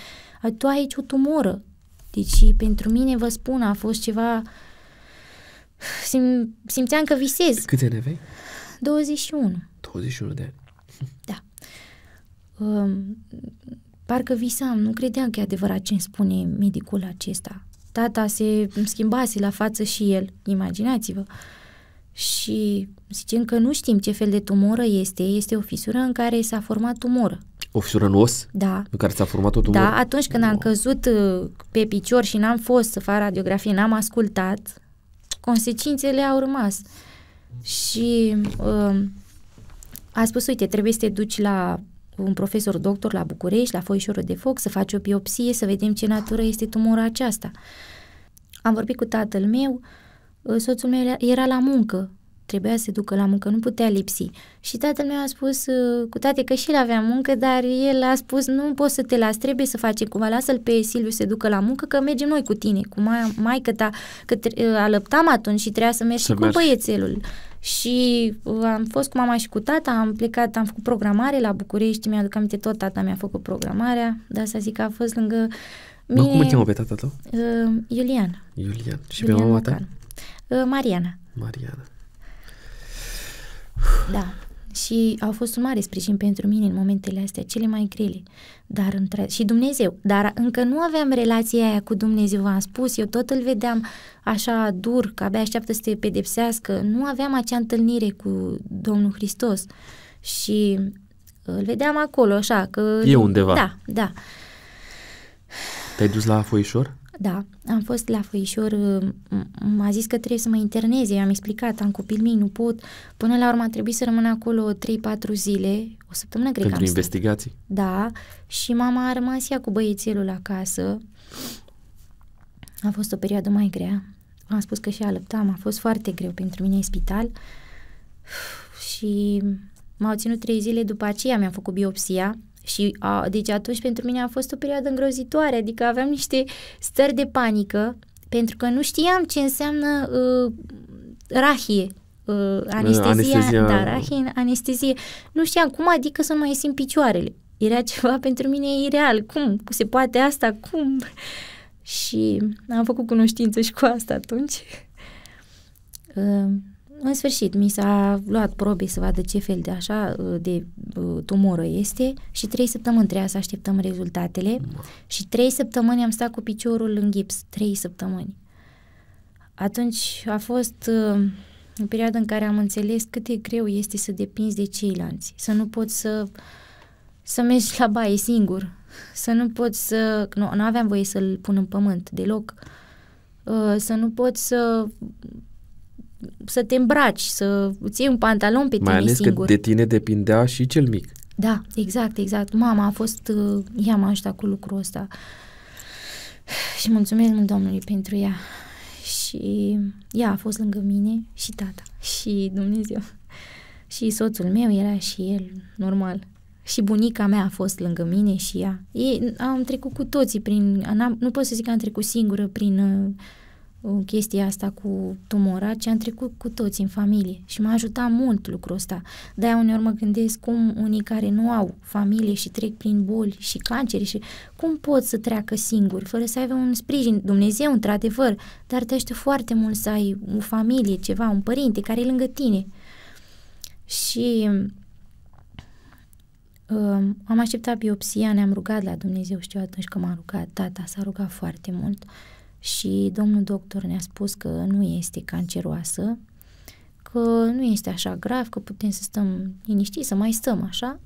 Tu ai aici o tumoră. Deci, pentru mine, vă spun, a fost ceva... Sim, simțeam că visez. Câte ani aveai? 21. 21 de ani. Da. Um, parcă visam, nu credeam că e adevărat ce îmi spune medicul acesta. Tata se schimbase la față și el, imaginați-vă. Și zicem că nu știm ce fel de tumoră este, este o fisură în care s-a format tumoră. O fisură în os? Da. În care s-a format o tumoră? Da, atunci când no. am căzut uh, pe picior și n-am fost să fac radiografie, n-am ascultat, consecințele au rămas. Și uh, a spus, uite, trebuie să te duci la un profesor doctor la București, la Foișorul de Foc, să faci o biopsie, să vedem ce natură este tumora aceasta. Am vorbit cu tatăl meu, ă, soțul meu era la muncă, trebuia să se ducă la muncă, nu putea lipsi. Și tatăl meu a spus, ă, cu toate că și el avea muncă, dar el a spus, nu poți să te las, trebuie să facem cumva, lasă-l pe Silviu să se ducă la muncă, că mergem noi cu tine, cu mai, maică ta, că ă, alăptam atunci și trebuia să mergi să și mergi. cu băiețelul. Și uh, am fost cu mama și cu tata, am plecat, am făcut programare la București, mi-aduc aminte, tot tata mi-a făcut programarea, dar să zic că a fost lângă mine... Bă, cum îl cheamă pe tata tău? Uh, Iulian. Iulian. Și Iulian pe mama ta? Uh, Mariana. Mariana. Da și au fost un mare sprijin pentru mine în momentele astea, cele mai grele. Dar între... Și Dumnezeu. Dar încă nu aveam relația aia cu Dumnezeu, v-am spus, eu tot îl vedeam așa dur, că abia așteaptă să te pedepsească. Nu aveam acea întâlnire cu Domnul Hristos. Și îl vedeam acolo, așa, că... E undeva. Da, da. Te-ai dus la foișor? Da, am fost la făișor, uh, m-a zis că trebuie să mă interneze, i-am explicat, am copil mic, nu pot. Până la urmă a trebuit să rămân acolo 3-4 zile, o săptămână cred Pentru că am investigații? Stat. Da, și mama a rămas ea cu băiețelul acasă. A fost o perioadă mai grea. Am spus că și alăptam, a fost foarte greu pentru mine în spital. Și m-au ținut trei zile după aceea, mi-am făcut biopsia, și a, deci atunci pentru mine a fost o perioadă îngrozitoare, adică aveam niște stări de panică pentru că nu știam ce înseamnă uh, rahie, uh, anestezia, anestezia, da, rahie, anestezie. Nu știam cum adică să mai simt picioarele. Era ceva pentru mine ireal. Cum? Se poate asta? Cum? Și am făcut cunoștință și cu asta atunci. Uh, în sfârșit, mi s-a luat probe să vadă ce fel de așa uh, de uh, tumoră este și trei săptămâni trebuia să așteptăm rezultatele și trei săptămâni am stat cu piciorul în gips, trei săptămâni. Atunci a fost uh, o perioadă în care am înțeles cât de greu este să depinzi de ceilalți, să nu poți să, să mergi la baie singur, să nu poți să... Nu, nu aveam voie să-l pun în pământ deloc, să nu poți să să te îmbraci, să îți iei un pantalon pe Mai tine ales singur. că de tine depindea și cel mic. Da, exact, exact. Mama a fost, ea uh, m-a ajutat cu lucrul ăsta. Și mulțumesc mult Domnului pentru ea. Și ea a fost lângă mine și tata și Dumnezeu. Și soțul meu era și el, normal. Și bunica mea a fost lângă mine și ea. Ei, am trecut cu toții prin, nu pot să zic că am trecut singură prin uh, chestia asta cu tumora, ci am trecut cu toți în familie și m-a ajutat mult lucrul ăsta. De-aia uneori mă gândesc cum unii care nu au familie și trec prin boli și canceri și cum pot să treacă singuri fără să aibă un sprijin. Dumnezeu, într-adevăr, dar te aștept foarte mult să ai o familie, ceva, un părinte care e lângă tine. Și um, am așteptat biopsia, ne-am rugat la Dumnezeu, știu atunci că m-am rugat, tata s-a rugat foarte mult. Uh, și domnul doctor ne-a spus că nu este canceroasă, că nu este așa grav, că putem să stăm liniștiți, să mai stăm așa.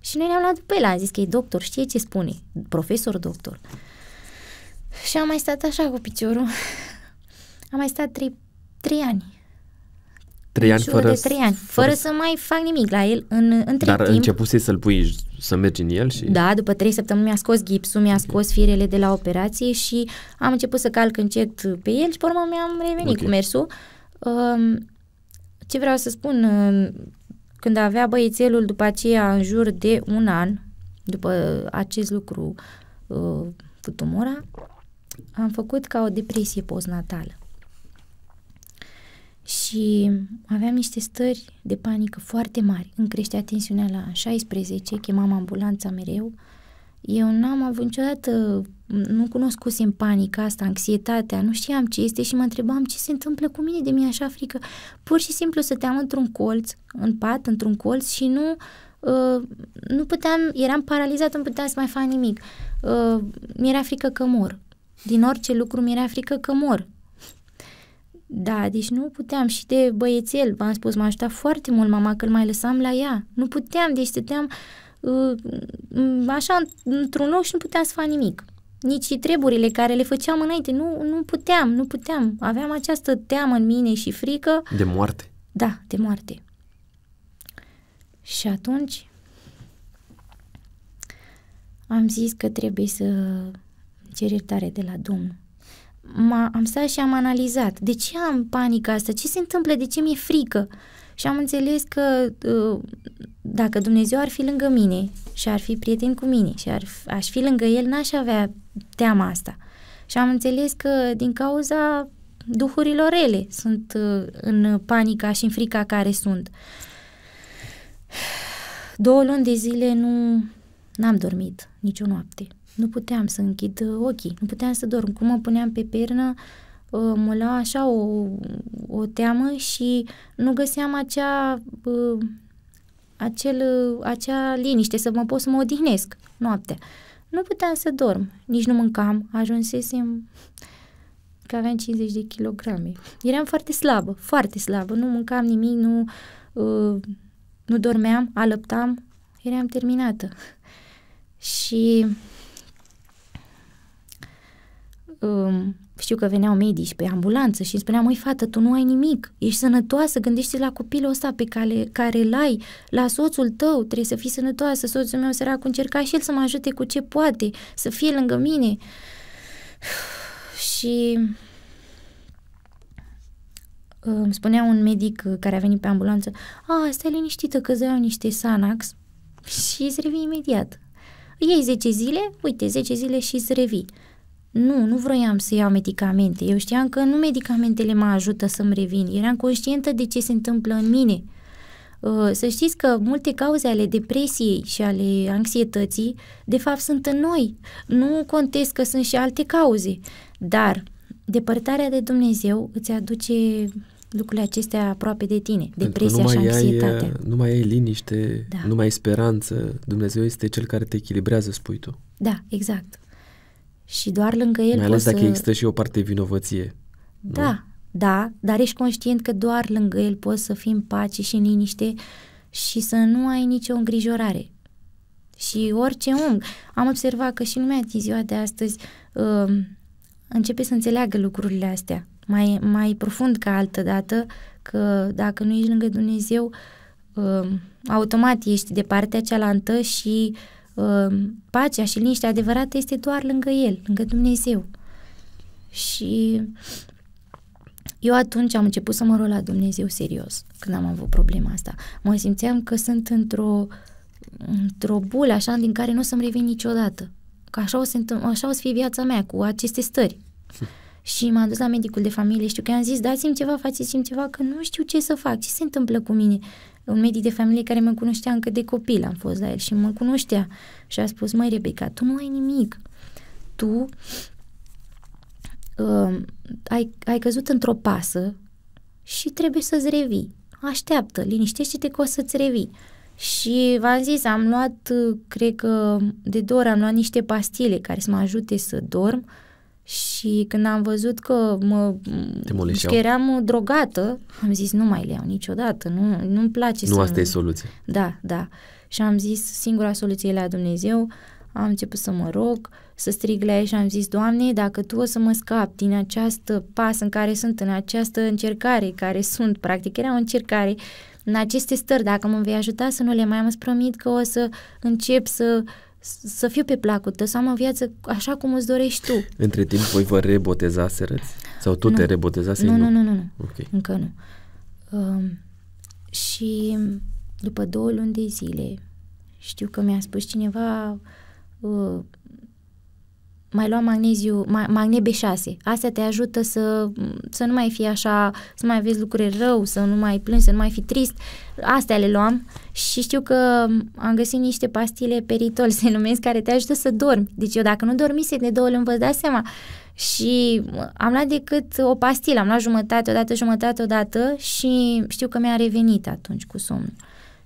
Și noi ne-am luat după el, a zis că e doctor, știe ce spune, profesor doctor. Și am mai stat așa cu piciorul. Am mai stat 3 ani Trei ani fără, de trei ani, fără, fără să mai fac nimic la el în, între Dar timp. începuse să-l pui, să mergi în el și... Da, după trei săptămâni mi-a scos gipsul, mi-a scos firele de la operație și am început să calc încet pe el și pe urmă mi-am revenit okay. cu mersul. Um, ce vreau să spun, um, când avea băiețelul după aceea în jur de un an, după acest lucru cu uh, tumora, am făcut ca o depresie postnatală și aveam niște stări de panică foarte mari. Îmi creștea tensiunea la 16, chemam ambulanța mereu. Eu n-am avut niciodată, nu cunoscusem panica asta, anxietatea, nu știam ce este și mă întrebam ce se întâmplă cu mine, de mi așa frică. Pur și simplu stăteam într-un colț, în pat, într-un colț și nu Uh, nu puteam, eram paralizat, nu puteam să mai fac nimic. Uh, mi-era frică că mor. Din orice lucru mi-era frică că mor da, deci nu puteam și de băiețel, v-am spus, m-a ajutat foarte mult mama că îl mai lăsam la ea. Nu puteam, deci stăteam uh, așa într-un loc și nu puteam să fac nimic. Nici treburile care le făceam înainte, nu, nu puteam, nu puteam. Aveam această teamă în mine și frică. De moarte? Da, de moarte. Și atunci am zis că trebuie să cer iertare de la Domnul am stat și am analizat de ce am panica asta, ce se întâmplă, de ce mi-e frică. Și am înțeles că uh, dacă Dumnezeu ar fi lângă mine și ar fi prieten cu mine și ar, aș fi lângă El, n-aș avea teama asta. Și am înțeles că din cauza duhurilor rele sunt uh, în panica și în frica care sunt. Două luni de zile nu n-am dormit nicio noapte. Nu puteam să închid uh, ochii, nu puteam să dorm. Cum mă puneam pe pernă, uh, mă lua așa o, o teamă și nu găseam acea, uh, acel, acea liniște să mă pot să mă odihnesc noaptea. Nu puteam să dorm, nici nu mâncam, ajunsesem că aveam 50 de kilograme. Eram foarte slabă, foarte slabă, nu mâncam nimic, nu, nu dormeam, alăptam, eram terminată. Și Um, știu că veneau medici pe ambulanță și îmi spuneam, măi fată, tu nu ai nimic, ești sănătoasă, gândește la copilul ăsta pe care, care îl ai, la soțul tău, trebuie să fii sănătoasă, soțul meu sărac încerca și el să mă ajute cu ce poate, să fie lângă mine. Și uh, îmi spunea un medic care a venit pe ambulanță, a, stai liniștită că îți niște Sanax și îți revii imediat. Ei, 10 zile, uite, 10 zile și îți revii. Nu, nu vroiam să iau medicamente. Eu știam că nu medicamentele mă ajută să-mi revin. Eram conștientă de ce se întâmplă în mine. Uh, să știți că multe cauze ale depresiei și ale anxietății, de fapt, sunt în noi. Nu contest că sunt și alte cauze, dar depărtarea de Dumnezeu îți aduce lucrurile acestea aproape de tine, depresia și anxietatea. Ai, uh, nu mai ai liniște, da. nu mai ai speranță. Dumnezeu este cel care te echilibrează, spui tu. Da, exact și doar lângă el Mai ales dacă să... există și o parte vinovăție. Da, nu? da, dar ești conștient că doar lângă el poți să fii în pace și în liniște și să nu ai nicio îngrijorare. Și orice om. Am observat că și lumea din ziua de astăzi uh, începe să înțeleagă lucrurile astea mai, mai profund ca altă dată, că dacă nu ești lângă Dumnezeu, uh, automat ești de partea cealaltă și uh, Ehm, pacea și liniștea adevărată este doar lângă El, lângă Dumnezeu. Și eu atunci am început să mă rog la Dumnezeu serios când am avut problema asta. Mă simțeam că sunt într-o într-o bulă așa din care nu o să-mi revin niciodată. Că așa o, să, așa o să fie viața mea cu aceste stări. și m-am dus la medicul de familie, știu că i-am zis, dați-mi ceva, faceți-mi ceva, că nu știu ce să fac, ce se întâmplă cu mine un medic de familie care mă cunoștea încă de copil, am fost la el și mă cunoștea și a spus, măi Rebecca, tu nu ai nimic, tu uh, ai, ai căzut într-o pasă și trebuie să-ți revii. Așteaptă, liniștește-te că o să-ți revii. Și v-am zis, am luat, cred că de două ori am luat niște pastile care să mă ajute să dorm și când am văzut că mă că eram drogată, am zis nu mai le iau niciodată, nu, nu-mi place nu să... Nu asta e soluția. Da, da. Și am zis singura soluție la Dumnezeu, am început să mă rog, să strig la ei și am zis, Doamne, dacă Tu o să mă scapi din această pas în care sunt, în această încercare care sunt, practic era o încercare, în aceste stări, dacă mă vei ajuta să nu le mai am, îți promit că o să încep să uh, să fiu pe placul tău, să am o viață așa cum îți dorești tu. Între timp, voi vă rebotezaserăți? Sau tu nu. te rebotezase? Nu, nu, nu, nu. nu. Okay. Încă nu. Uh, și după două luni de zile, știu că mi-a spus cineva uh, mai lua magneziu, ma, magne B6. Asta te ajută să, să nu mai fii așa, să nu mai vezi lucruri rău, să nu mai plângi, să nu mai fii trist. Astea le luam și știu că am găsit niște pastile peritol, se numesc, care te ajută să dormi. Deci eu dacă nu dormise de două luni, vă dați seama. Și am luat decât o pastilă, am luat jumătate, odată, jumătate, odată și știu că mi-a revenit atunci cu somnul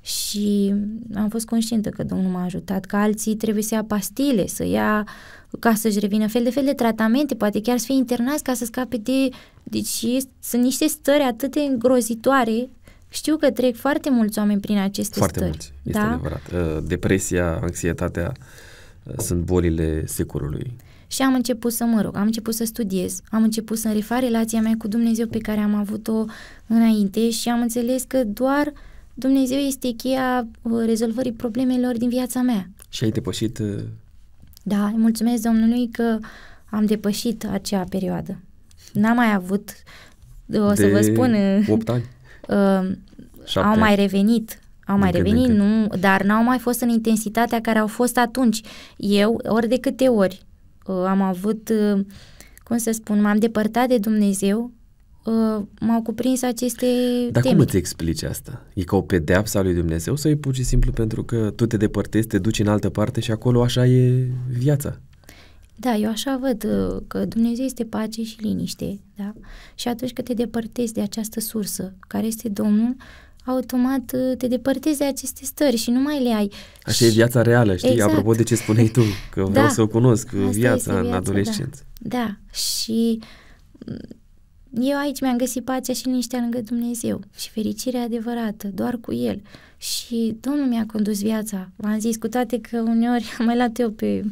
și am fost conștientă că Domnul m-a ajutat, că alții trebuie să ia pastile, să ia ca să-și revină fel de fel de tratamente, poate chiar să fie internați ca să scape de... Deci sunt niște stări atât de îngrozitoare știu că trec foarte mulți oameni prin aceste foarte stări. Foarte mulți, este da? adevărat. Uh, depresia, anxietatea uh, sunt bolile securului. Și am început să mă rog, am început să studiez, am început să refar relația mea cu Dumnezeu pe care am avut-o înainte și am înțeles că doar uh, Dumnezeu este cheia uh, rezolvării problemelor din viața mea. Și ai depășit... Uh, da, mulțumesc Domnului că am depășit acea perioadă. N-am mai avut, uh, o să de vă spun... 8 ani? uh, au mai revenit au mai revenit, încât. nu, dar n-au mai fost în intensitatea care au fost atunci. Eu, ori de câte ori, uh, am avut, uh, cum să spun, m-am depărtat de Dumnezeu Uh, m-au cuprins aceste Dar teme. cum îți explici asta? E ca o pedeapsă a lui Dumnezeu sau e pur și simplu pentru că tu te depărtezi, te duci în altă parte și acolo așa e viața? Da, eu așa văd uh, că Dumnezeu este pace și liniște, da? Și atunci când te depărtezi de această sursă, care este Domnul, automat uh, te depărtezi de aceste stări și nu mai le ai. Așa și... e viața reală, știi? Exact. Apropo de ce spuneai tu, că da. vreau să o cunosc, Asta viața, viața în da. adolescență. Da. da, și eu aici mi-am găsit pacea și liniștea lângă Dumnezeu și fericirea adevărată, doar cu El. Și Domnul mi-a condus viața. V-am zis, cu toate că uneori am mai luat eu pe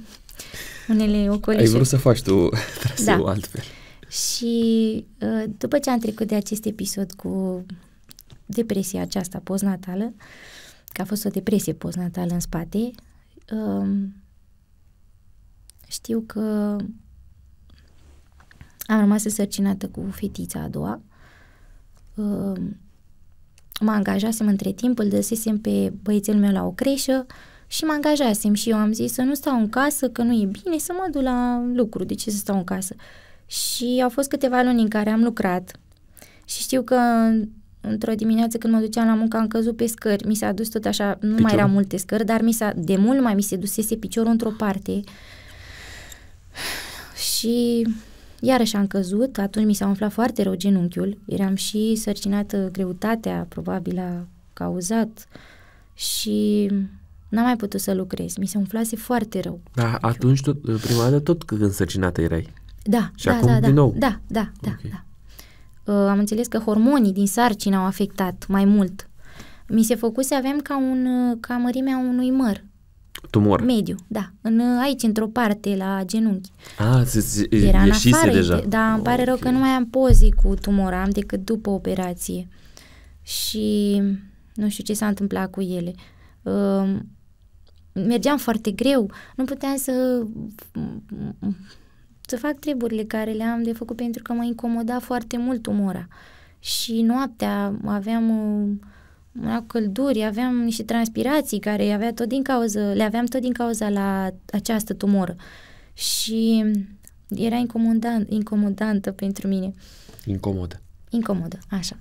unele ocolișe. Ai vrut să faci tu traseul da. altfel. Și uh, după ce am trecut de acest episod cu depresia aceasta postnatală, că a fost o depresie postnatală în spate, um, știu că am rămas însărcinată cu fetița a doua. Ehm, mă angajasem între timp, îl dăsesem pe băiețel meu la o creșă și mă angajasem și eu am zis să nu stau în casă, că nu e bine, să mă duc la lucru, de ce să stau în casă? Și au fost câteva luni în care am lucrat și știu că într-o dimineață când mă duceam la muncă am căzut pe scări, mi s-a dus tot așa, nu piciorul? mai era multe scări, dar mi s-a, de mult mai mi se dusese piciorul într-o parte și Iarăși am căzut, atunci mi s-a umflat foarte rău genunchiul, eram și sărcinată, greutatea probabil a cauzat și n-am mai putut să lucrez, mi se umflase foarte rău. Da, atunci tot, prima dată tot când sărcinată erai. Da, și da, acum da, da. din da, nou. Da, da, da, okay. da. Uh, am înțeles că hormonii din sarcină au afectat mai mult. Mi se făcuse, aveam ca, un, uh, ca mărimea unui măr, Tumor. Mediu, da. În, aici, într-o parte, la genunchi. Ah, Era în afară, deja. Da, îmi pare okay. rău că nu mai am poze cu tumora, am decât după operație. Și nu știu ce s-a întâmplat cu ele. Uh, mergeam foarte greu, nu puteam să să fac treburile care le-am de făcut pentru că mă incomoda foarte mult tumora Și noaptea aveam uh, Aveam călduri, aveam niște transpirații care avea tot din cauza, le aveam tot din cauza la această tumoră. Și era incomodant, incomodantă pentru mine. Incomodă. Incomodă, așa.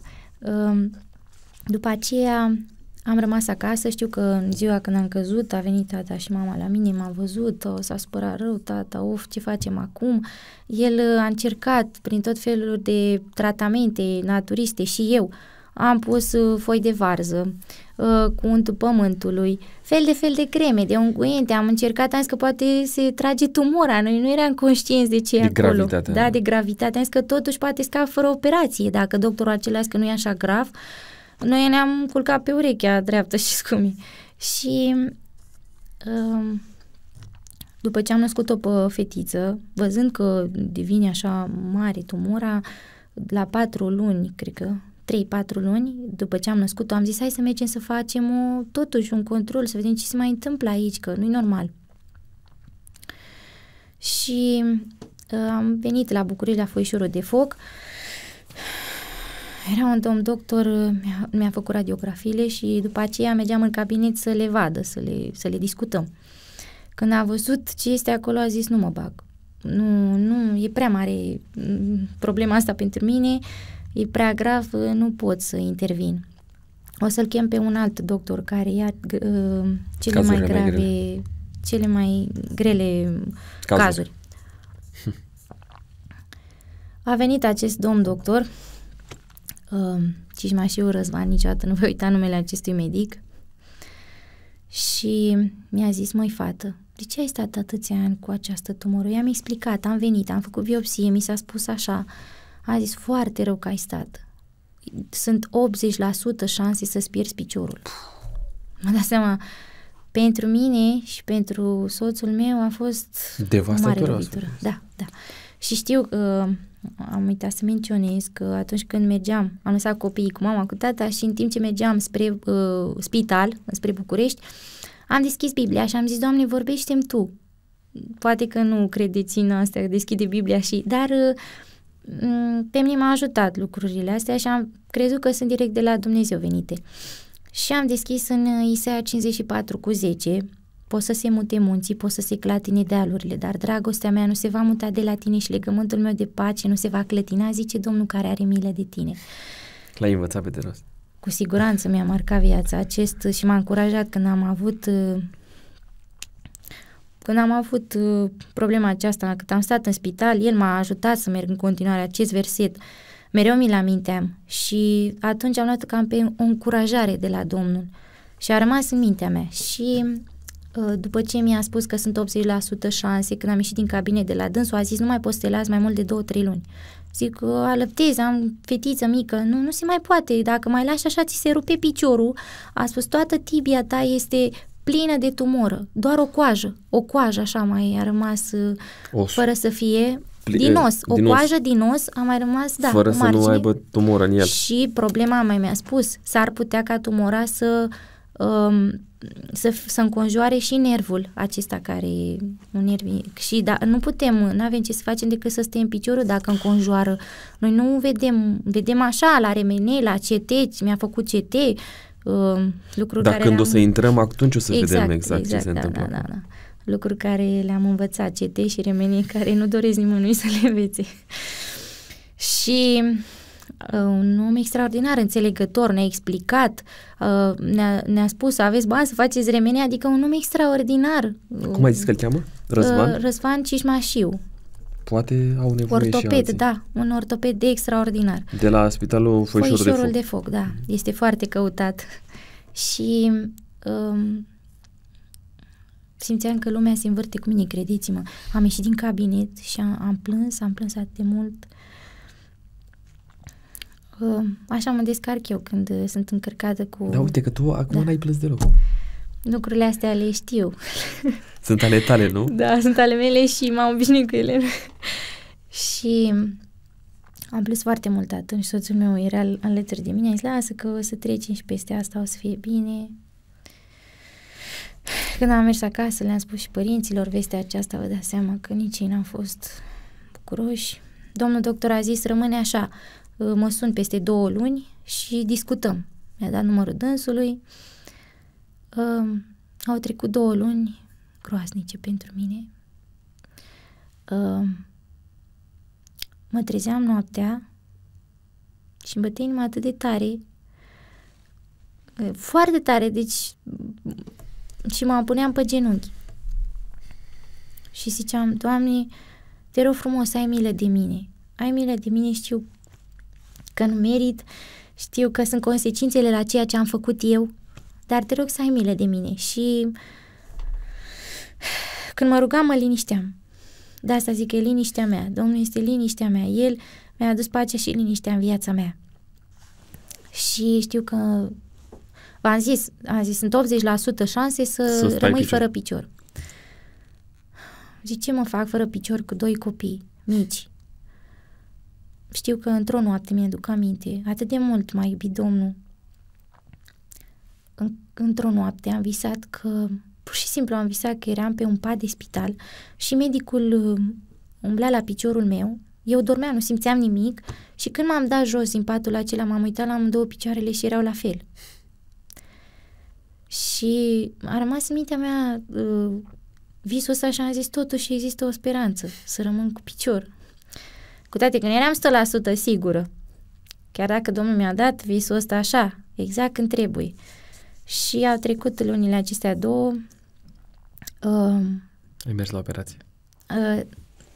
După aceea am rămas acasă, știu că în ziua când am căzut a venit tata și mama la mine, m-a văzut, s-a spărat rău tata, of, ce facem acum? El a încercat prin tot felul de tratamente naturiste și eu, uh, am pus uh, foi de varză, uh, cu untul pământului, fel de fel de creme, de unguente, am încercat, am zis că poate se trage tumora, noi nu eram conștienți de ce de e acolo. Gravitate, da, de gravitate. Am zis că totuși poate scap fără operație, dacă doctorul acela că nu e așa grav. Noi ne-am culcat pe urechea dreaptă și scumii. Și după ce am născut-o pe fetiță, văzând că devine așa mare tumora, la patru luni, cred că, 3-4 luni, după ce am născut-o, am zis hai să mergem să facem o, totuși un control, să vedem ce se mai întâmplă aici, că nu e normal. Și uh, am venit la București la Foișorul de Foc. Era un domn doctor, mi-a, mi făcut radiografiile și după aceea mergeam în cabinet să le vadă, să le, să le discutăm. Când a văzut ce este acolo, a zis nu mă bag. Nu, nu, e prea mare mm, problema asta pentru mine. Uh, e prea grav, nu pot să intervin. O să-l chem pe un alt doctor care ia uh, cele cazuri mai grave, mai grele. cele mai grele cazuri. cazuri. A venit acest domn doctor, uh, Cișmașiu Răzvan, niciodată nu voi uita numele acestui medic, și mi-a zis, măi fată, de ce ai stat atâția ani cu această tumoră? i-am explicat, am venit, am făcut biopsie, mi s-a spus așa, uh, a zis foarte rău că ai stat. Sunt 80% șanse să-ți pierzi piciorul. Mă dau seama, pentru mine și pentru soțul meu a fost o mare lovitură. Da, da. Și știu că uh, am uitat să menționez că atunci când mergeam, am lăsat copiii cu mama, cu tata și în timp ce mergeam spre uh, spital, spre București, am deschis Biblia și am zis, Doamne, vorbește-mi Tu. Poate că nu credeți în asta, deschide Biblia și... Dar uh, pe mm, mine m-a ajutat lucrurile astea și am crezut că sunt direct de la Dumnezeu venite. Și am deschis în Isaia 54 cu 10, Poți să se mute munții, poți să se clatine dealurile, dar dragostea mea nu se va muta de la tine și legământul meu de pace nu se va clătina, zice Domnul care are milă de tine. L-ai învățat pe de rost. Cu siguranță mi-a marcat viața acest și m-a încurajat când am avut uh, când am avut uh, problema aceasta, când am stat în spital, el m-a ajutat să merg în continuare acest verset. Mereu mi-l aminteam și atunci am luat cam pe o încurajare de la Domnul și a rămas în mintea mea. Și uh, după ce mi-a spus că sunt 80% șanse, când am ieșit din cabine de la dânsul, a zis nu mai poți să te lazi mai mult de 2-3 luni. Zic, că alăptez, am fetiță mică, nu, nu se mai poate, dacă mai lași așa ți se rupe piciorul. A spus, toată tibia ta este plină de tumoră, doar o coajă, o coajă așa mai a rămas uh, os. fără să fie Pli- din os, o din coajă os. din os a mai rămas, da, fără să nu aibă tumoră în el. Și problema mai mi-a spus, s-ar putea ca tumora să um, să, să înconjoare și nervul acesta care e un nerv Și da, nu putem, nu avem ce să facem decât să stăm în piciorul dacă înconjoară. Noi nu vedem, vedem așa la remene, la CT, mi-a făcut CT, Um, lucruri Dar care când o să intrăm, atunci o să exact, vedem exact, exact ce se da, întâmplă. Da, da, da. Lucruri care le-am învățat, CT și remenii care nu doresc nimănui să le învețe. și uh, un om extraordinar, înțelegător, ne-a explicat, uh, ne-a, ne-a spus, aveți bani să faceți remene, adică un om extraordinar. Cum ai zis că îl cheamă? Uh, Răzvan? Răzvan Cișmașiu poate au nevoie Ortoped, și alții. da, un ortoped extraordinar. De la spitalul Foișorul, Foișorul de, foc. de Foc. da, este foarte căutat. și um, simțeam că lumea se învârte cu mine, credeți-mă. Am ieșit din cabinet și am, am plâns, am plâns atât de mult. Um, așa mă descarc eu când uh, sunt încărcată cu... Da, uite că tu acum da. n-ai plâns deloc. Lucrurile astea le știu. Sunt ale tale, nu? Da, sunt ale mele și m-am obișnuit cu ele. și am plâns foarte mult atunci. Soțul meu era alături de mine. A zis, lasă că o să trecem și peste asta, o să fie bine. Când am mers acasă, le-am spus și părinților vestea aceasta, vă dați seama că nici ei n am fost bucuroși. Domnul doctor a zis, rămâne așa, mă sun peste două luni și discutăm. Mi-a dat numărul dânsului, Uh, au trecut două luni groaznice pentru mine. Uh, mă trezeam noaptea și îmi bătea inima atât de tare, uh, foarte tare, deci și mă puneam pe genunchi. Și ziceam, Doamne, te rog frumos, ai milă de mine. Ai milă de mine, știu că nu merit, știu că sunt consecințele la ceea ce am făcut eu, dar te rog să ai milă de mine. Și când mă rugam, mă linișteam. De asta zic că e liniștea mea. Domnul este liniștea mea. El mi-a adus pacea și liniștea în viața mea. Și știu că v-am zis, am zis, sunt 80% șanse să, să rămâi picior. fără picior. Zic, ce mă fac fără picior cu doi copii mici? Știu că într-o noapte mi-aduc aminte, atât de mult m-a iubit Domnul în, într-o noapte am visat că, pur și simplu am visat că eram pe un pat de spital și medicul um, umbla la piciorul meu, eu dormeam, nu simțeam nimic și când m-am dat jos din patul acela, m-am uitat la două picioarele și erau la fel. Și a rămas în mintea mea uh, visul ăsta și am zis, totuși există o speranță, să rămân cu picior. Cu toate că nu eram 100% sigură, chiar dacă Domnul mi-a dat visul ăsta așa, exact când trebuie. Și a trecut lunile acestea două. Uh, Ai mers la operație. Uh,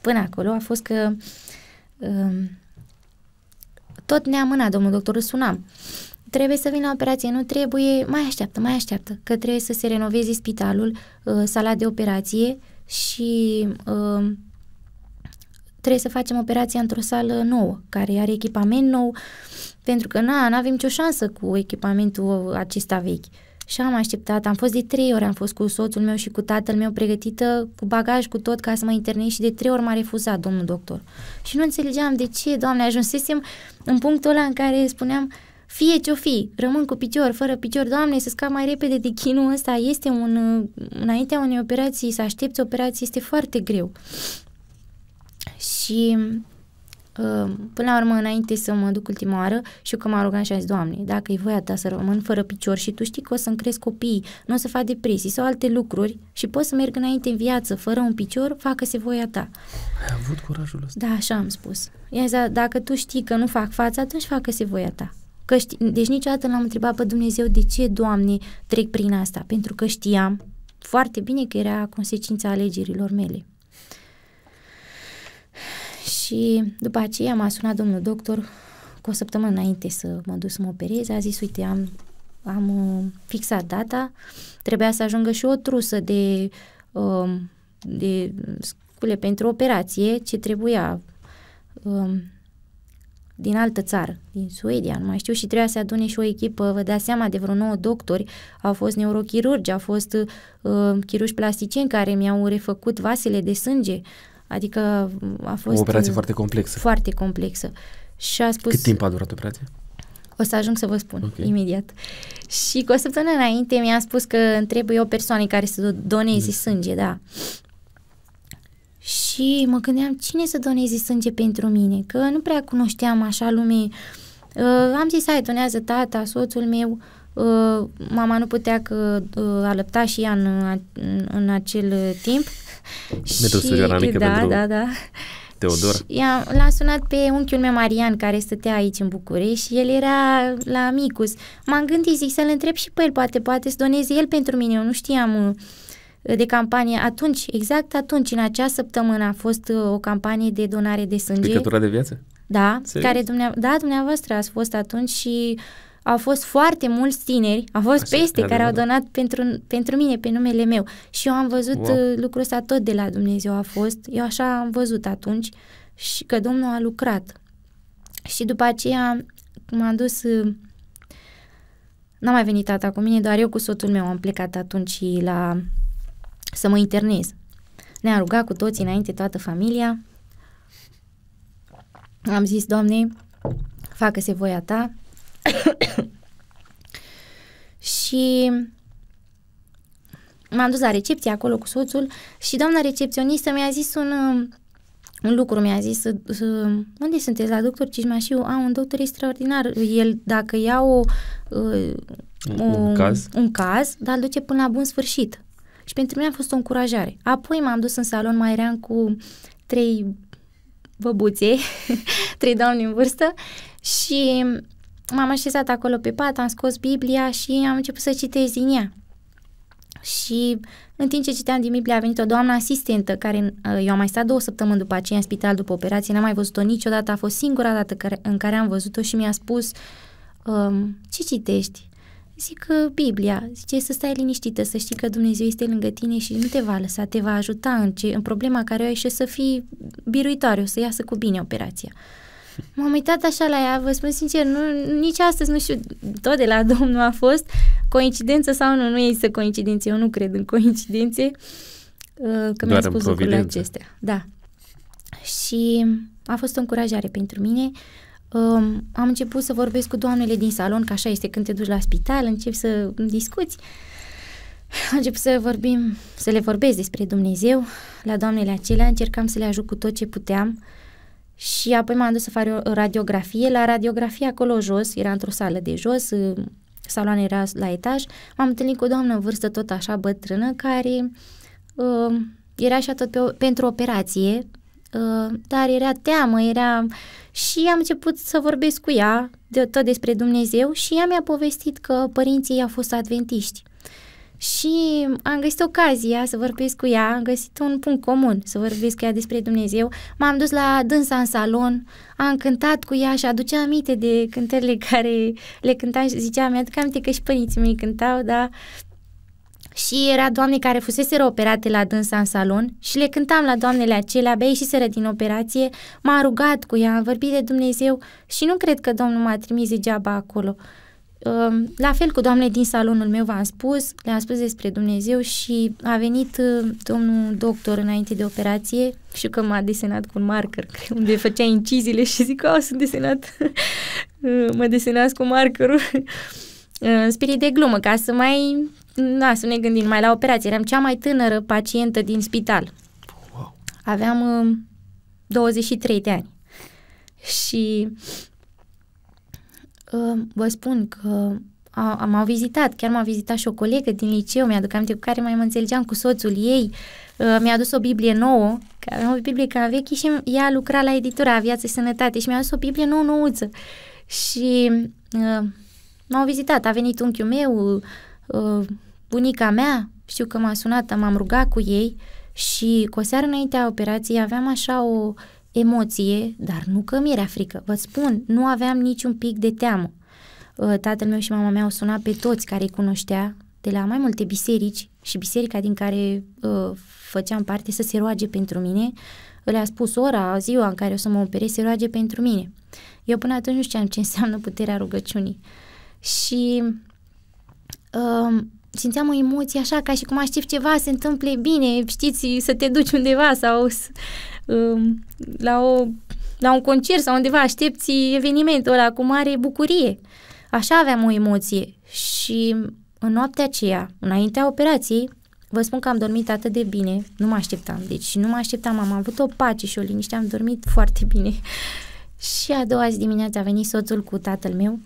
până acolo a fost că uh, tot ne amâna domnul doctor, sunam. Trebuie să vină la operație, nu trebuie, mai așteaptă, mai așteaptă, că trebuie să se renoveze spitalul, uh, sala de operație și uh, trebuie să facem operația într-o sală nouă, care are echipament nou, pentru că na, nu avem nicio șansă cu echipamentul acesta vechi. Și am așteptat, am fost de trei ori, am fost cu soțul meu și cu tatăl meu pregătită cu bagaj, cu tot, ca să mă internez și de trei ori m-a refuzat domnul doctor. Și nu înțelegeam de ce, doamne, ajunsesem în punctul ăla în care spuneam, fie ce-o fi, rămân cu picior, fără picior, doamne, să scap mai repede de chinul ăsta, este un, înaintea unei operații, să aștepți operații, este foarte greu. Uh, și uh, până la urmă, înainte să mă duc ultima oară, și eu că m-am rugat și am zis, Doamne, dacă e voia ta să rămân fără picior și tu știi că o să-mi cresc copiii, nu o să fac depresii sau alte lucruri și pot să merg înainte în viață fără un picior, facă-se voia ta. Ai avut curajul ăsta? Da, așa am spus. I-a zis, dacă tu știi că nu fac față, atunci facă-se voia ta. Că știi, Deci niciodată l-am întrebat pe Dumnezeu de ce, Doamne, trec prin asta, pentru că știam foarte bine că era consecința alegerilor mele. Și după aceea m-a sunat domnul doctor cu o săptămână înainte să mă duc să mă operez, a zis, uite, am, am uh, fixat data, trebuia să ajungă și o trusă de, um, de scule pentru operație ce trebuia um, din altă țară, din Suedia, nu mai știu, și trebuia să adune și o echipă, vă dați seama, de vreo 9 doctori, au fost neurochirurgi, au fost uh, chirurgi plasticieni care mi-au refăcut vasele de sânge, uh, Adică a fost... O operație foarte complexă. Foarte complexă. Și a spus... Cât timp a durat operația? O să ajung să vă spun okay. imediat. Și cu o săptămână înainte mi-a spus că îmi trebuie o persoană care să doneze mm. sânge, da. Și mă gândeam cine să doneze sânge pentru mine, că nu prea cunoșteam așa lume. Uh, am zis, hai, donează tata, soțul meu, uh, mama nu putea că uh, alăpta și ea în, în acel timp. Uh, pentru și, da, pentru da, da. Teodor. Și am, l-am sunat pe unchiul meu Marian, care stătea aici în București și el era la Micus. M-am gândit, zic, să-l întreb și pe el, poate, poate să doneze el pentru mine. Eu nu știam uh, de campanie. Atunci, exact atunci, în acea săptămână, a fost uh, o campanie de donare de sânge. Picătura de viață? Da, Serios? care dumneavoastră, da, dumneavoastră ați fost atunci și uh, au fost foarte mulți tineri, au fost Așa, peste care au donat pentru, pentru mine, pe numele meu. Și eu am văzut wow. Uh, lucrul ăsta tot de la Dumnezeu a fost. Eu așa am văzut atunci și că Domnul a lucrat. Și după aceea m-am dus uh, n-a mai venit tata cu mine, doar eu cu soțul meu am plecat atunci la să mă internez. Ne-a rugat cu toții înainte, toată familia. Am zis, Doamne, facă-se voia ta, și m-am dus la recepție acolo cu soțul și doamna recepționistă mi-a zis un, um, un lucru, mi-a zis uh, uh, unde sunteți la doctor Cismașiu? A, un doctor extraordinar. El, dacă ia o, o, uh, un, caz. un caz, dar duce până la bun sfârșit. Și pentru mine a fost o încurajare. Apoi m-am dus în salon, mai eram cu trei băbuțe, trei doamne în vârstă și m-am așezat acolo pe pat, am scos Biblia și am început să citesc din ea. Și în timp ce citeam din Biblia a venit o doamnă asistentă care uh, eu am mai stat două săptămâni după aceea în spital după operație, n-am mai văzut-o niciodată, a fost singura dată care, în care am văzut-o și mi-a spus um, ce citești? Zic că Biblia, zice să stai liniștită, să știi că Dumnezeu este lângă tine și nu te va lăsa, te va ajuta în, ce, în problema care o ai și să fii biruitoare, o să iasă cu bine operația. Uh, M-am uitat așa la ea, vă spun sincer, nu, nici astăzi, nu știu, tot de la domnul a fost coincidență sau nu, nu există coincidențe, eu nu cred în coincidențe, uh, că mi-a spus lucrurile acestea. Da. Și a fost o încurajare pentru mine. Um, am început să vorbesc cu doamnele din salon, că așa este când te duci la spital, începi să discuți. Am început să vorbim, să le vorbesc despre Dumnezeu la doamnele acelea, încercam să le ajut cu tot ce puteam. Uh, și apoi m-am dus să fac o radiografie. La radiografie acolo jos, era într-o sală de jos, ă, saloan era la etaj, m-am întâlnit cu o doamnă în vârstă tot așa bătrână care uh, era așa tot pe pentru operație, uh, dar era teamă, era... Și am început să vorbesc cu ea de, tot despre Dumnezeu și ea mi-a povestit că părinții ei au fost adventiști și am găsit ocazia să vorbesc cu ea, am găsit un punct comun să vorbesc cu ea despre Dumnezeu. M-am dus la dânsa în salon, am cântat cu ea și aducea aminte de cântările care le cântam și zicea, mi-aduc aminte că și părinții mei cântau, da. și era doamne care fusese operate la dânsa în salon și le cântam la doamnele acelea, abia ieșiseră din operație, m-a rugat cu ea, am vorbit de Dumnezeu și nu cred că Domnul m-a trimis degeaba acolo. Uh, Ehm, la fel cu doamne din salonul meu v-am spus, le-am spus despre Dumnezeu și a venit ehm, domnul doctor înainte de operație, și că m-a desenat cu un marker, unde făcea inciziile și zic, oh, sunt desenat, ehm, mă desenați cu markerul, în spirit de glumă, ca să mai, da, să ne gândim mai la operație. Eram cea mai tânără pacientă din spital. Aveam 23 de ani. Și vă spun că a, m vizitat, chiar m-a vizitat și o colegă din liceu, mi-aduc aminte cu care mai mă înțelegeam cu soțul ei, mi-a adus o Biblie nouă, că aveam o Biblie ca vechi și ea lucra la editura Viață și Sănătate și mi-a adus o Biblie nouă nouță. Și m-au vizitat, a venit unchiul meu, bunica mea, știu că m-a sunat, m-am rugat cu ei și cu o seară înaintea operației aveam așa o uh, emoție, dar nu că mi-era frică. Vă spun, nu aveam niciun pic de teamă. Uh, tatăl meu și mama mea au sunat pe toți care îi cunoștea de la mai multe biserici și biserica din care uh, făceam parte să se roage pentru mine, le-a spus ora, ziua în care o să mă operez, se roage pentru mine. Eu până atunci nu știam ce înseamnă puterea rugăciunii. Și uh, simțeam o emoție așa, ca și cum aștept ceva se întâmple bine, știți, să te duci undeva sau la, o, la un concert sau undeva aștepți evenimentul ăla cu mare bucurie. Așa aveam o emoție și în noaptea aceea, înaintea operației, vă spun că am dormit atât de bine, nu mă așteptam, deci nu mă așteptam, am avut o pace și o liniște, am dormit foarte bine. și a doua zi dimineața a venit soțul cu tatăl meu,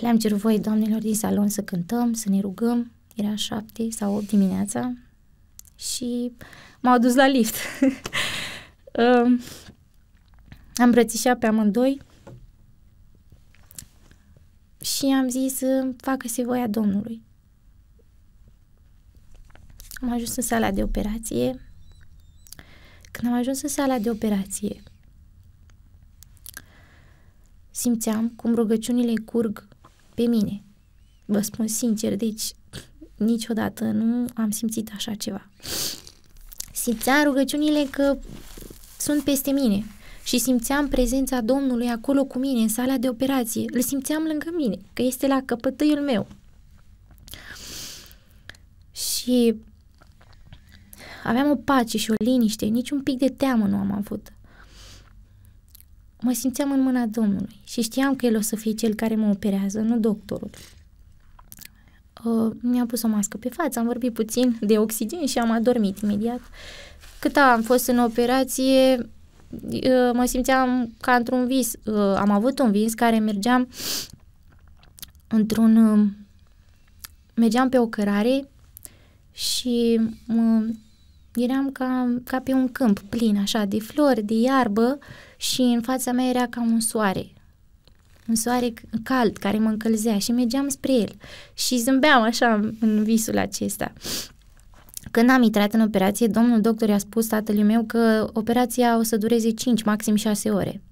le-am cerut voi, doamnelor din salon, să cântăm, să ne rugăm, era șapte sau opt dimineața și m-au dus la lift. am îmbrățișat pe amândoi și am zis, facă-se voia Domnului. Am ajuns în sala de operație. Când am ajuns în sala de operație, simțeam cum rugăciunile curg pe mine. Vă spun sincer, deci niciodată nu am simțit așa ceva simțeam rugăciunile că sunt peste mine și simțeam prezența Domnului acolo cu mine, în sala de operație. Îl simțeam lângă mine, că este la căpătâiul meu. Și aveam o pace și o liniște, nici un pic de teamă nu am avut. Mă simțeam în mâna Domnului și știam că El o să fie cel care mă operează, nu doctorul mi-a pus o mască pe față, am vorbit puțin de oxigen și am adormit imediat. Cât am fost în operație, uh, mă simțeam ca într-un vis. Uh, am avut un vis care mergeam într-un... Uh, mergeam pe o cărare și mă, eram ca, ca pe un câmp plin așa de flori, de iarbă și în fața mea era ca un soare un soare cald care mă încălzea și mergeam spre el și zâmbeam așa în visul acesta. Când am intrat în operație, domnul doctor i-a spus tatălui meu că operația o să dureze 5, maxim 6 ore.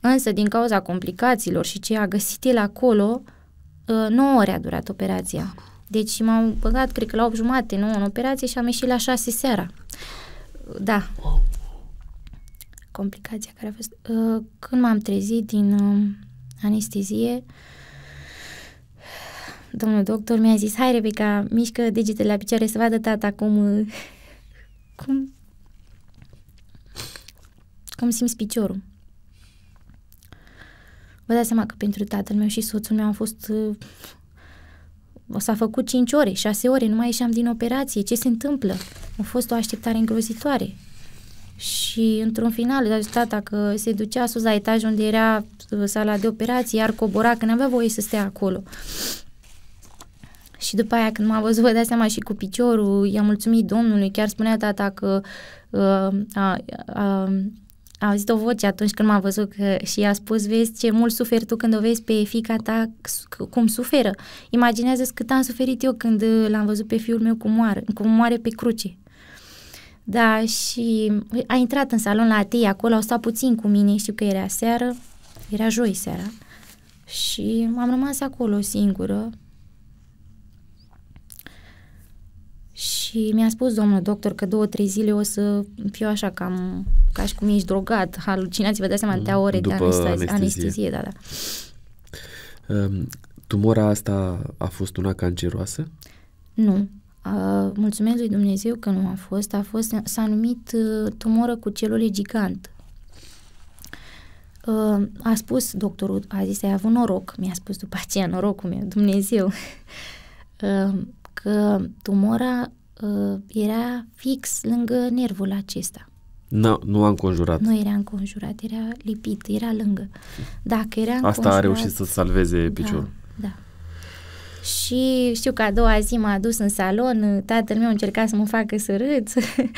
Însă, din cauza complicațiilor și ce a găsit el acolo, 9 ă, ore a durat operația. Deci m-am băgat, cred că la 8 jumate, nu, în operație și am ieșit la 6 seara. Da. Complicația care a fost... Ă, când m-am trezit din ă, anestezie, domnul doctor mi-a zis, hai Rebecca, mișcă degetele la picioare să vadă tata cum, cum, cum simți piciorul. Vă dați seama că pentru tatăl meu și soțul meu am fost s-a făcut 5 ore, 6 ore, nu mai ieșeam din operație, ce se întâmplă? A fost o așteptare îngrozitoare. Și într-un final, tata că se ducea sus la etaj unde era uh, sala de operații, iar cobora că n-avea voie să stea acolo. Și după aia, când m-a văzut, vă dați seama, și cu piciorul, i-a mulțumit Domnului, chiar spunea tata că uh, a, a, a auzit o voce atunci când m-a văzut că, și i-a spus, vezi ce mult suferi tu când o vezi pe fica ta cum suferă. Imaginează-ți cât am suferit eu când uh, l-am văzut pe fiul meu cum moare, cum moare pe cruce. Da, și a intrat în salon la tia acolo au stat puțin cu mine, știu că era seară, era joi seara. Și am rămas acolo singură. Și mi-a spus domnul doctor că două, trei zile o să fiu așa cam, ca și cum ești drogat, halucinați, vă dați seama, mm, atâtea ore După de anestezie. anestezie da, da. Um, tumora asta a fost una canceroasă? Nu, mulțumesc lui Dumnezeu că nu a fost, a fost, s-a numit uh, tumoră cu celule gigant. Uh, a spus doctorul, a zis, ai avut noroc, mi-a spus după aceea, norocul meu, Dumnezeu, uh, că tumora uh, era fix lângă nervul acesta. No, nu a înconjurat. Nu era înconjurat, era lipit, era lângă. Dacă era Asta a reușit să salveze piciorul. Da, da. Și știu că a doua zi m-a dus în salon, tatăl meu încerca să mă facă să râd,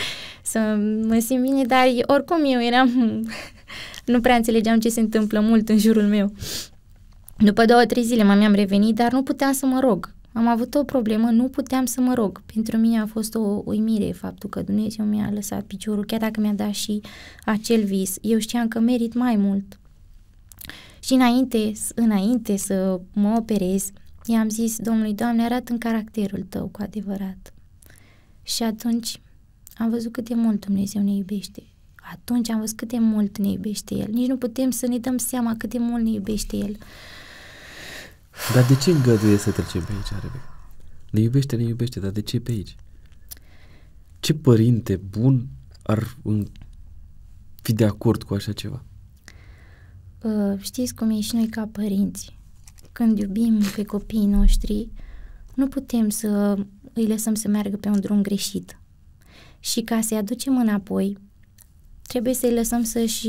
să mă simt bine, dar oricum eu eram... nu prea înțelegeam ce se întâmplă mult în jurul meu. După două, trei zile m-am revenit, dar nu puteam să mă rog. Am avut o problemă, nu puteam să mă rog. Pentru mine a fost o uimire faptul că Dumnezeu mi-a lăsat piciorul, chiar dacă mi-a dat și acel vis. Eu știam că merit mai mult. Și înainte, înainte să mă operez, I-am zis Domnului, Doamne, arată în caracterul tău cu adevărat. Și atunci am văzut cât de mult Dumnezeu ne iubește. Atunci am văzut cât de mult ne iubește El. Nici nu putem să ne dăm seama cât de mult ne iubește El. Dar de ce îngăduie să trecem pe aici, Rebecca? Ne iubește, ne iubește, dar de ce pe aici? Ce părinte bun ar fi de acord cu așa ceva? Uh, știți cum e și noi ca părinți când iubim pe copiii noștri, nu putem să îi lăsăm să meargă pe un drum greșit. Și ca să-i aducem înapoi, trebuie să-i lăsăm să-și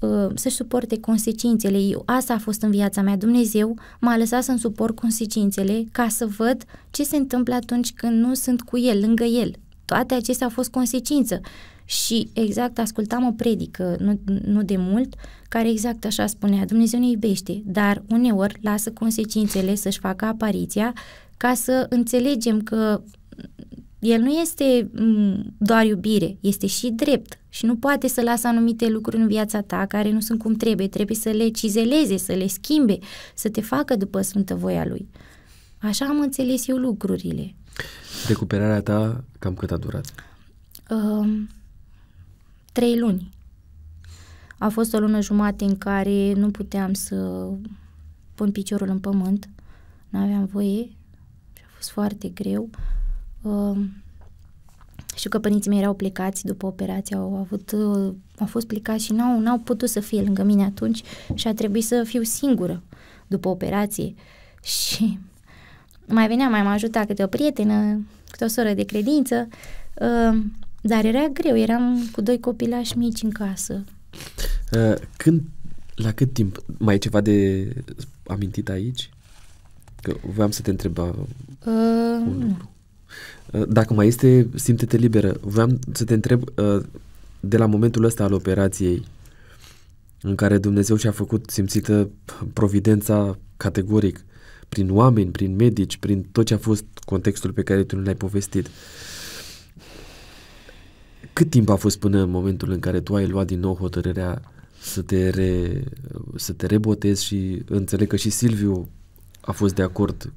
uh, să-și suporte consecințele. Eu, asta a fost în viața mea. Dumnezeu m-a lăsat să-mi suport consecințele ca să văd ce se întâmplă atunci când nu sunt cu el, lângă el. Toate acestea au fost consecință. Și exact ascultam o predică nu, nu de mult, care exact așa spunea, Dumnezeu ne iubește, dar uneori lasă consecințele să-și facă apariția ca să înțelegem că el nu este doar iubire, este și drept și nu poate să lasă anumite lucruri în viața ta care nu sunt cum trebuie, trebuie să le cizeleze, să le schimbe, să te facă după sfântă voia lui. Așa am înțeles eu lucrurile. Recuperarea ta cam cât a durat? trei luni. A fost o lună jumate în care nu puteam să pun piciorul în pământ, nu aveam voie și a fost foarte greu. Uh, ehm, știu că părinții mei erau plecați după operație, au avut, uh, au fost plecați și n-au, n-au putut să fie lângă mine atunci și a trebuit să fiu singură după operație. Și mai venea, mai mă ajuta câte o prietenă, câte o soră de credință. Uh, dar era greu, eram cu doi copilași mici în casă. Eh, când, la cât timp, mai e ceva de amintit aici? Că voiam să te întreb uh, un lucru. Eh, dacă mai este, simte-te liberă. Voiam să te întreb de la momentul ăsta al operației în care Dumnezeu și-a făcut simțită providența categoric prin oameni, prin medici, prin tot ce a fost contextul pe care tu nu l-ai povestit. Uh, cât timp a fost până în momentul în care tu ai luat din nou hotărârea să te, re, să te rebotezi și înțeleg că și Silviu a fost de acord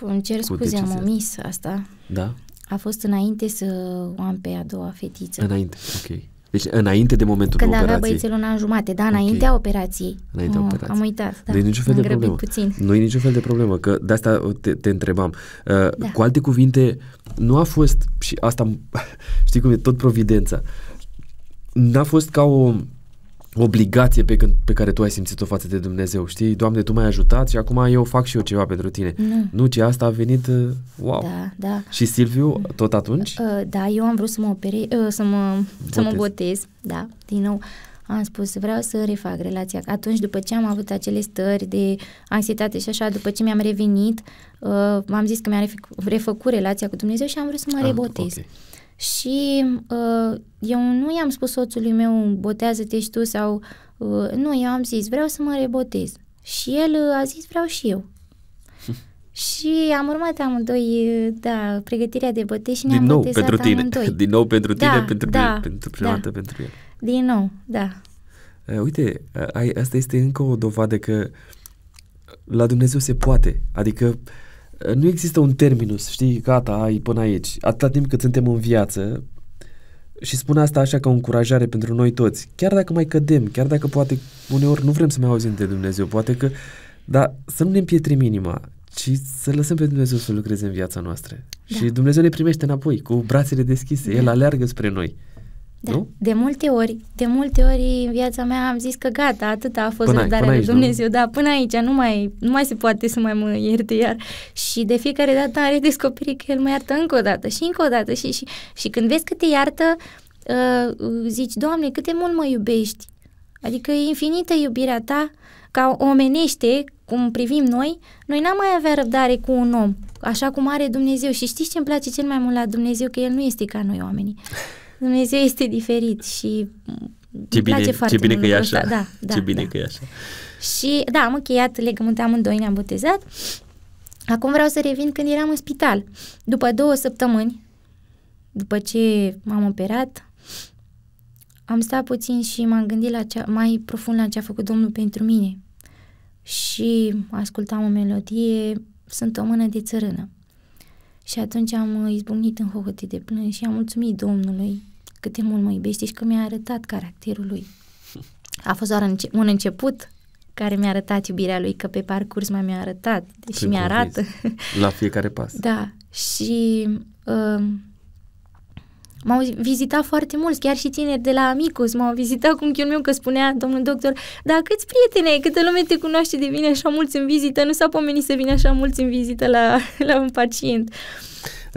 Îmi cer scuze, am omis asta. Da? A fost înainte să o am pe a doua fetiță. Înainte, ok. Deci înainte de momentul Când operației. Când avea băiețelul un an jumate, da, înaintea okay. operației. Înaintea oh, operației. Am uitat, da. Nu niciun fel de problemă. Puțin. Nu e niciun fel de problemă, că de asta te, te întrebam. Uh, da. Cu alte cuvinte, nu a fost, și asta, știi cum e, tot providența, n-a fost ca o obligație pe, când, pe care tu ai simțit-o față de Dumnezeu. Știi, Doamne, Tu m-ai ajutat și acum eu fac și eu ceva pentru Tine. Nu, nu ci asta a venit, uh, wow. Da, da. Și Silviu, tot atunci? Uh, da, eu am vrut să mă opere, uh, să mă, botez. să mă botez, da, din nou. Am spus, vreau să refac relația. Atunci, după ce am avut acele stări de anxietate și așa, după ce mi-am revenit, uh, am zis că mi-am refăcut relația cu Dumnezeu și am vrut să mă ah, rebotez. Okay și uh, eu nu i-am spus soțului meu, botează-te și tu sau... Uh, nu, eu am zis, vreau să mă rebotez. Și el uh, a zis, vreau și eu. și am urmat amândoi, uh, da, pregătirea de botez și ne-am Din nou pentru da, tine. Amândoi. Din nou pentru tine, da, pentru, da, el, pentru prima da. dată pentru el. Din nou, da. Uh, uite, ai, asta este încă o dovadă că la Dumnezeu se poate. Adică uh, Eh, nu există un terminus, știi, gata, ai până aici. Atâta timp cât suntem în viață, și spun asta așa ca o încurajare pentru noi toți, chiar dacă mai cădem, chiar dacă poate uneori nu vrem să mai auzim de Dumnezeu, poate că, dar să nu ne împietrim inima, ci să lăsăm pe Dumnezeu să lucreze în viața noastră. Da. Și Dumnezeu ne primește înapoi, cu brațele deschise, da. El aleargă spre noi. Da. Nu? De multe ori, de multe ori în viața mea am zis că gata, atâta a fost până răbdarea aici, de Dumnezeu, da, până aici, nu mai, nu mai se poate să mai mă ierte iar. Și de fiecare dată am redescoperit că El mă iartă încă o dată și încă o dată și, și, și când vezi că te iartă, uh, zici, Doamne, cât de mult mă iubești. Adică e infinită iubirea ta, ca omenește, cum privim noi, noi n-am mai avea răbdare cu un om, așa cum are Dumnezeu. Și știți ce îmi place cel mai mult la Dumnezeu? Că El nu este ca noi oamenii. Dumnezeu este diferit și ce îmi place foarte ce bine mult că e așa. Da, da, ce da, bine da. că e așa. Și da, am încheiat legământul amândoi, ne-am botezat. Acum vreau să revin când eram în spital. După două săptămâni, după ce m-am operat, am stat puțin și m-am gândit la cea, mai profund la ce a făcut Domnul pentru mine. Și ascultam o melodie, sunt o mână de țărână. Și atunci am uh, izbucnit în hohote de plâns și am mulțumit Domnului cât de mult mă iubește și că mi-a arătat caracterul lui. A fost doar un început care mi-a arătat iubirea lui, că pe parcurs mai mi-a arătat și mi-arată. La fiecare pas. Da. Și uh, M-au vizitat foarte mulți, chiar și tineri de la Amicus, m-au vizitat cu unchiul meu că spunea domnul doctor, dar câți prieteni ai, câtă lume te cunoaște de vine așa mulți în vizită, nu s-a pomenit să vină așa mulți în vizită la, la un pacient.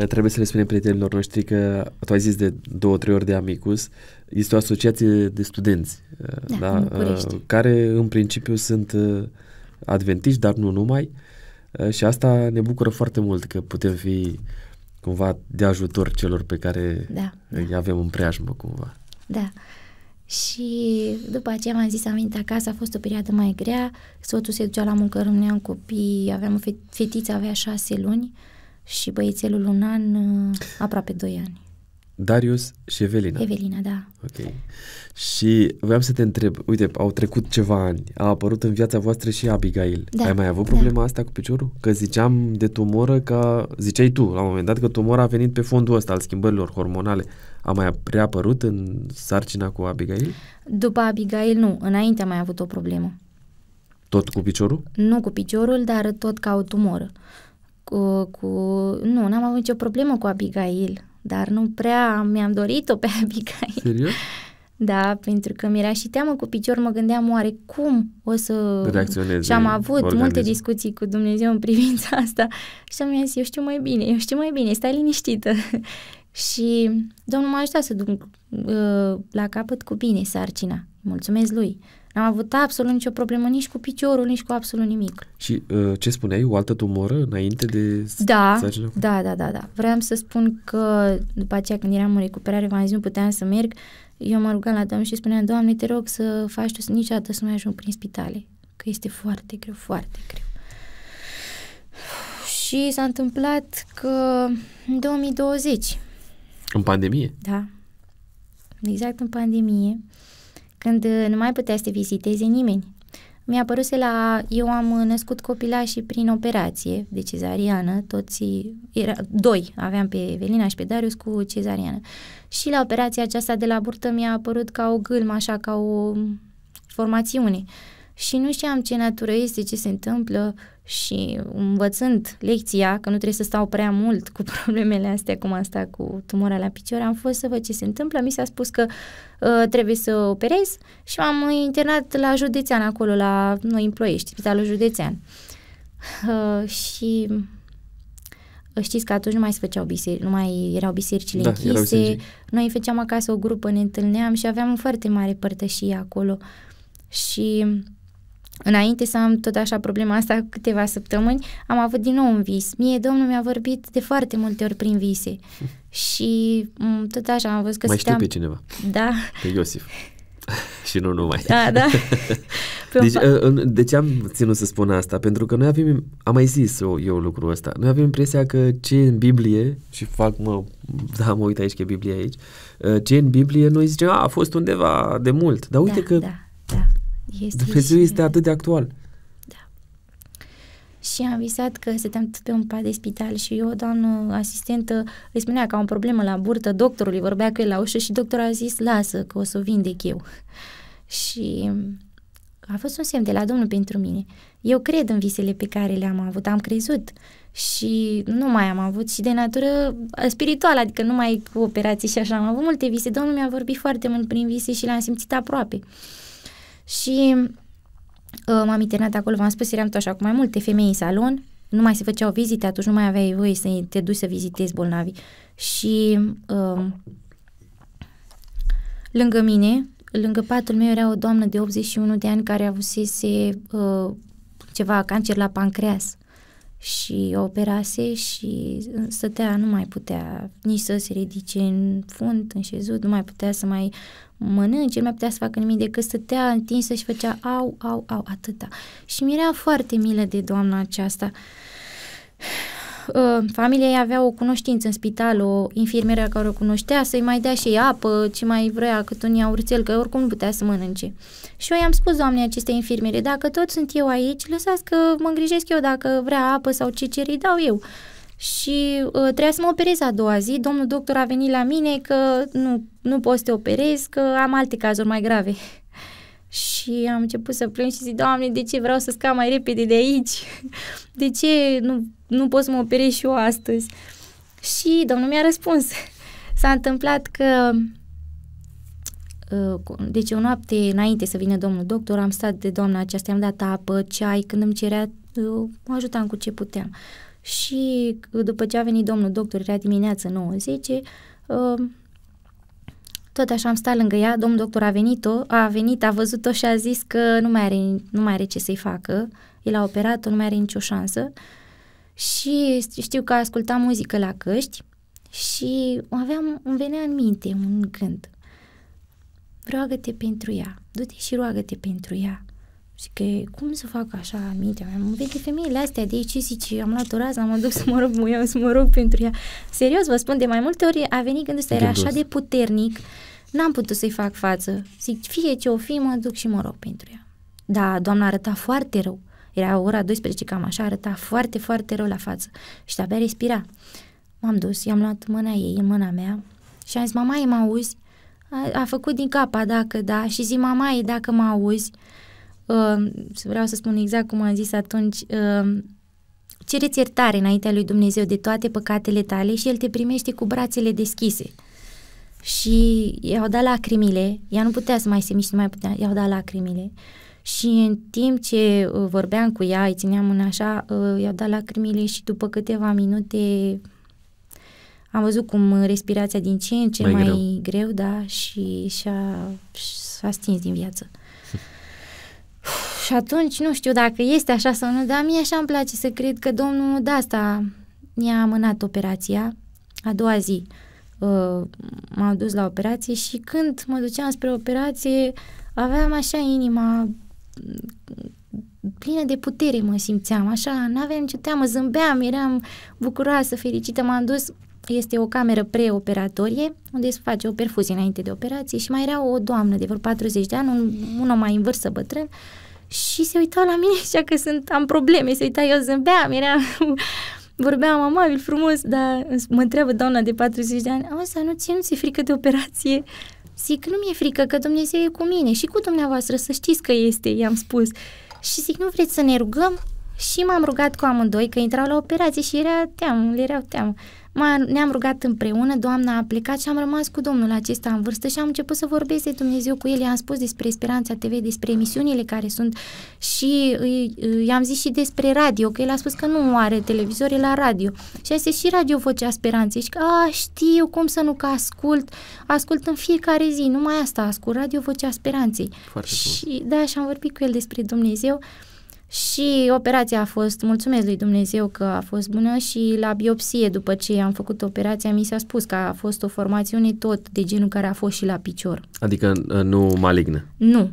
Trebuie să le spunem prietenilor noștri că tu ai zis de două, trei ori de Amicus, este o asociație de studenți da, da, uh, care în principiu sunt uh, adventiști, dar nu numai uh, și asta ne bucură foarte mult că putem fi uh, cumva de ajutor celor pe care da, îi da. avem în preajmă cumva. Da. Și după aceea m-am zis, am venit acasă, a fost o perioadă mai grea, soțul se ducea la muncă, în copii, aveam o fetiță, avea șase luni și băiețelul un an, aproape doi ani. Darius și Evelina. Evelina, da. Ok. Și vreau să te întreb, uite, au trecut ceva ani, a apărut în viața voastră și Abigail. Da, Ai mai avut da. problema da. asta cu piciorul? Că ziceam de tumoră ca, ziceai tu la un moment dat că tumora a venit pe fondul ăsta al schimbărilor hormonale. A mai reapărut în sarcina cu Abigail? După Abigail nu, înainte am mai avut o problemă. Tot cu piciorul? Nu cu piciorul, dar tot ca o tumoră. Cu, cu... Nu, n-am avut nicio problemă cu Abigail dar nu prea mi-am dorit-o pe Abigail. Serios? Da, pentru că mi-era și teamă cu picior, mă gândeam oare cum o să... Reacționeze. și am avut organism. multe discuții cu Dumnezeu în privința asta și am zis, eu știu mai bine, eu știu mai bine, stai liniștită. și Domnul m-a ajutat să duc uh, la capăt cu bine sarcina. Mulțumesc lui. N-am avut absolut nicio problemă nici cu piciorul, nici cu absolut nimic. Și uh, ce spuneai? O altă tumoră înainte de da, da, da, da, da. Vreau să spun că după aceea când eram în recuperare, v-am zis, nu puteam să merg. Eu mă am rugat la Doamne și spuneam, Doamne, te rog să faci tu niciodată să nu mai ajung prin spitale, că este foarte greu, foarte greu. Și s-a întâmplat că în 2020... În pandemie? Da. Exact în pandemie când uh, nu mai putea să viziteze nimeni. Mi-a părut la... Eu am uh, născut și prin operație de cezariană, toți... Uh, era, doi aveam pe Evelina și pe Darius cu cezariană. Și la operația aceasta de la burtă mi-a apărut ca o gâlmă, așa, ca o formațiune. Și nu știam ce natură este, ce se întâmplă și învățând lecția că nu trebuie să stau prea mult cu problemele astea, cum asta cu tumora la picior, am fost să văd ce se întâmplă. Mi s-a spus că uh, trebuie să operez și m-am internat la județean acolo, la noi în Ploiești, spitalul județean. Uh, și uh, știți că atunci nu mai se făceau biserici, nu mai erau bisericile da, închise. Erau Noi făceam acasă o grupă, ne întâlneam și aveam foarte mare părtășie acolo. Și Înainte să am tot așa problema asta câteva săptămâni, am avut din nou un vis. Mie Domnul mi-a vorbit de foarte multe ori prin vise. și mm, tot așa am văzut că Mai stăteam... știu pe cineva. Da. Pe Iosif. și nu numai. Da, da. deci, uh, de ce am ținut să spun asta? Pentru că noi avem, am mai zis eu, eu lucrul ăsta, noi avem impresia că ce e în Biblie, și fac mă, da, mă uit aici că e Biblie aici, uh, ce e în Biblie, noi zicem, a, a fost undeva de mult, dar uite da, că da. da. Este Dumnezeu și... este atât de actual. Da. Și am visat că stăteam tot pe un pat de spital și eu, doamnă asistentă, îi spunea că am o problemă la burtă îi vorbea cu el la ușă și doctorul a zis, lasă că o să o vindec eu. Și a fost un semn de la Domnul pentru mine. Eu cred în visele pe care le-am avut, am crezut și nu mai am avut și de natură spirituală, adică nu mai cu operații și așa. Am avut multe vise, Domnul mi-a vorbit foarte mult prin vise și le-am simțit aproape. Uh, și uh, m-am internat acolo, v-am spus, eram tot așa cu mai multe femei în salon, nu mai se făceau vizite, atunci nu mai aveai voie să te duci să vizitezi bolnavi. Și uh, lângă mine, lângă patul meu era o doamnă de 81 de ani care avusese uh, ceva cancer la pancreas și operase și stătea, nu mai putea nici să se ridice în fund, în șezut, nu mai putea să mai mănânce, nu mai putea să facă nimic decât stătea întinsă și făcea au, au, au, atâta. Și mi era foarte milă de doamna aceasta. Uh, familia ei avea o cunoștință în spital, o infirmieră care o cunoștea, să-i mai dea și apă, ce mai vrea, cât un iaurțel, că oricum nu putea să mănânce. Și eu i-am spus doamnei acestei infirmiere, dacă tot sunt eu aici, lăsați că mă îngrijesc eu dacă vrea apă sau ce îi dau eu. Și uh, trebuia să mă operez a doua zi. Domnul doctor a venit la mine că nu, nu pot să te operez, că am alte cazuri mai grave. și am început să plâng și zic, Doamne, de ce vreau să scap mai repede de aici? De ce nu nu pot să mă operez și eu astăzi. Și domnul mi-a răspuns. S-a întâmplat că uh, deci o noapte înainte să vină domnul doctor, am stat de doamna aceasta, i-am dat apă, ceai, când îmi cerea, uh, mă ajutam cu ce puteam. Și după ce a venit domnul doctor, era dimineață 9-10, uh, tot așa am stat lângă ea, domnul doctor a venit, -o, a venit, a văzut-o și a zis că nu mai are, nu mai are ce să-i facă, el a operat-o, nu mai are nicio șansă și știu că ascultam muzică la căști și aveam, îmi venea în minte un gând. Roagă-te pentru ea, du-te și roagă-te pentru ea. Și că cum să fac așa mintea mea? Mă vede femeile astea de aici zici, am luat o rază, mă duc să mă rog, mă să mă rog pentru ea. Serios, vă spun, de mai multe ori a venit gândul ăsta, era așa de puternic, n-am putut să-i fac față. Zic, fie ce o fi, mă duc și mă rog pentru ea. Da, doamna arăta foarte rău. Era ora 12, cam așa, arăta foarte, foarte rău la față și abia respira. M-am dus, i-am luat mâna ei în mâna mea și am zis, mama, mă auzi? A, a făcut din capa, dacă da, și zi, mama, e dacă mă auzi. Uh, vreau să spun exact cum am zis atunci, uh, cereți iertare înaintea lui Dumnezeu de toate păcatele tale și El te primește cu brațele deschise. Și i-au dat lacrimile, ea nu putea să mai se miște, nu mai putea, i-au dat lacrimile. Uh, și în timp ce uh, vorbeam cu ea, îi țineam mâna așa, uh, i a dat lacrimile și după câteva minute am văzut cum uh, respirația din ce în ce mai, mai greu. greu, da, și și-a, s-a stins din viață. și atunci, nu știu dacă este așa sau nu, dar mie așa îmi place să cred că domnul de da, asta mi-a amânat operația. A doua zi uh, m-au dus la operație și când mă duceam spre operație, aveam așa inima plină de putere mă simțeam, așa, n-aveam nicio teamă, zâmbeam, eram bucuroasă, fericită, m-am dus este o cameră preoperatorie unde se face o perfuzie înainte de operație și mai era o doamnă de vreo 40 de ani, un, un om mai în vârstă bătrân și se uita la mine și că sunt, am probleme, se uita, eu zâmbeam, era, vorbeam amabil, frumos, dar mă întreabă doamna de 40 de ani, auzi, nu ți nu ți frică de operație? Zic, nu mi-e frică că Dumnezeu e cu mine și cu dumneavoastră, să știți că este, i-am spus. Și zic, nu vreți să ne rugăm? Și m-am rugat cu amândoi că intrau la operație și era teamă, le erau teamă ne-am rugat împreună, doamna a plecat și am rămas cu domnul acesta în vârstă și am început să vorbesc de Dumnezeu cu el. I-am spus despre Speranța TV, despre emisiunile care sunt și i-am zis și despre radio, că el a spus că nu are televizor, la radio. Și zis și radio Vocea Speranței și că, a, știu cum să nu, că ascult, ascult în fiecare zi, numai asta ascult, radio Vocea Speranței. Foarte și, bun. da, și am vorbit cu el despre Dumnezeu. Uh, și operația a fost, mulțumesc lui Dumnezeu că a fost bună și la biopsie după ce am făcut operația mi s-a spus că a fost o formațiune tot de genul care a fost și la picior. Adică uh, nu malignă? Nu.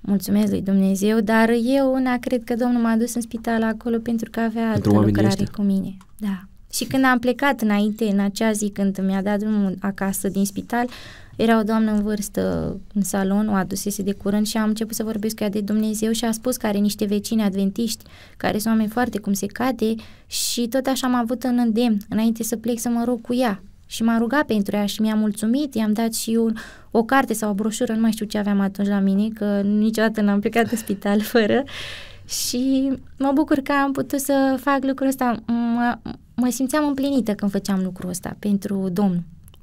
Mulțumesc lui Dumnezeu, dar eu una cred că Domnul m-a dus în spital acolo pentru că avea altă lucrare ăștia. cu mine. Da. Și când am plecat înainte, în acea zi când mi-a dat drumul acasă din spital, uh, era o doamnă în vârstă în salon, o adusese de curând și am început să vorbesc cu ea de Dumnezeu și a spus că are niște vecini adventiști, care sunt oameni foarte cum se cade și tot așa am avut în îndemn, înainte să plec să mă rog cu ea. Și m-a rugat pentru ea și mi-a mulțumit, i-am dat și eu o carte sau o broșură, nu mai știu ce aveam atunci la mine, că niciodată n-am plecat de spital fără. Și mă bucur că am putut să fac lucrul ăsta. Mă, mă simțeam împlinită când făceam lucrul ăsta pentru Domnul.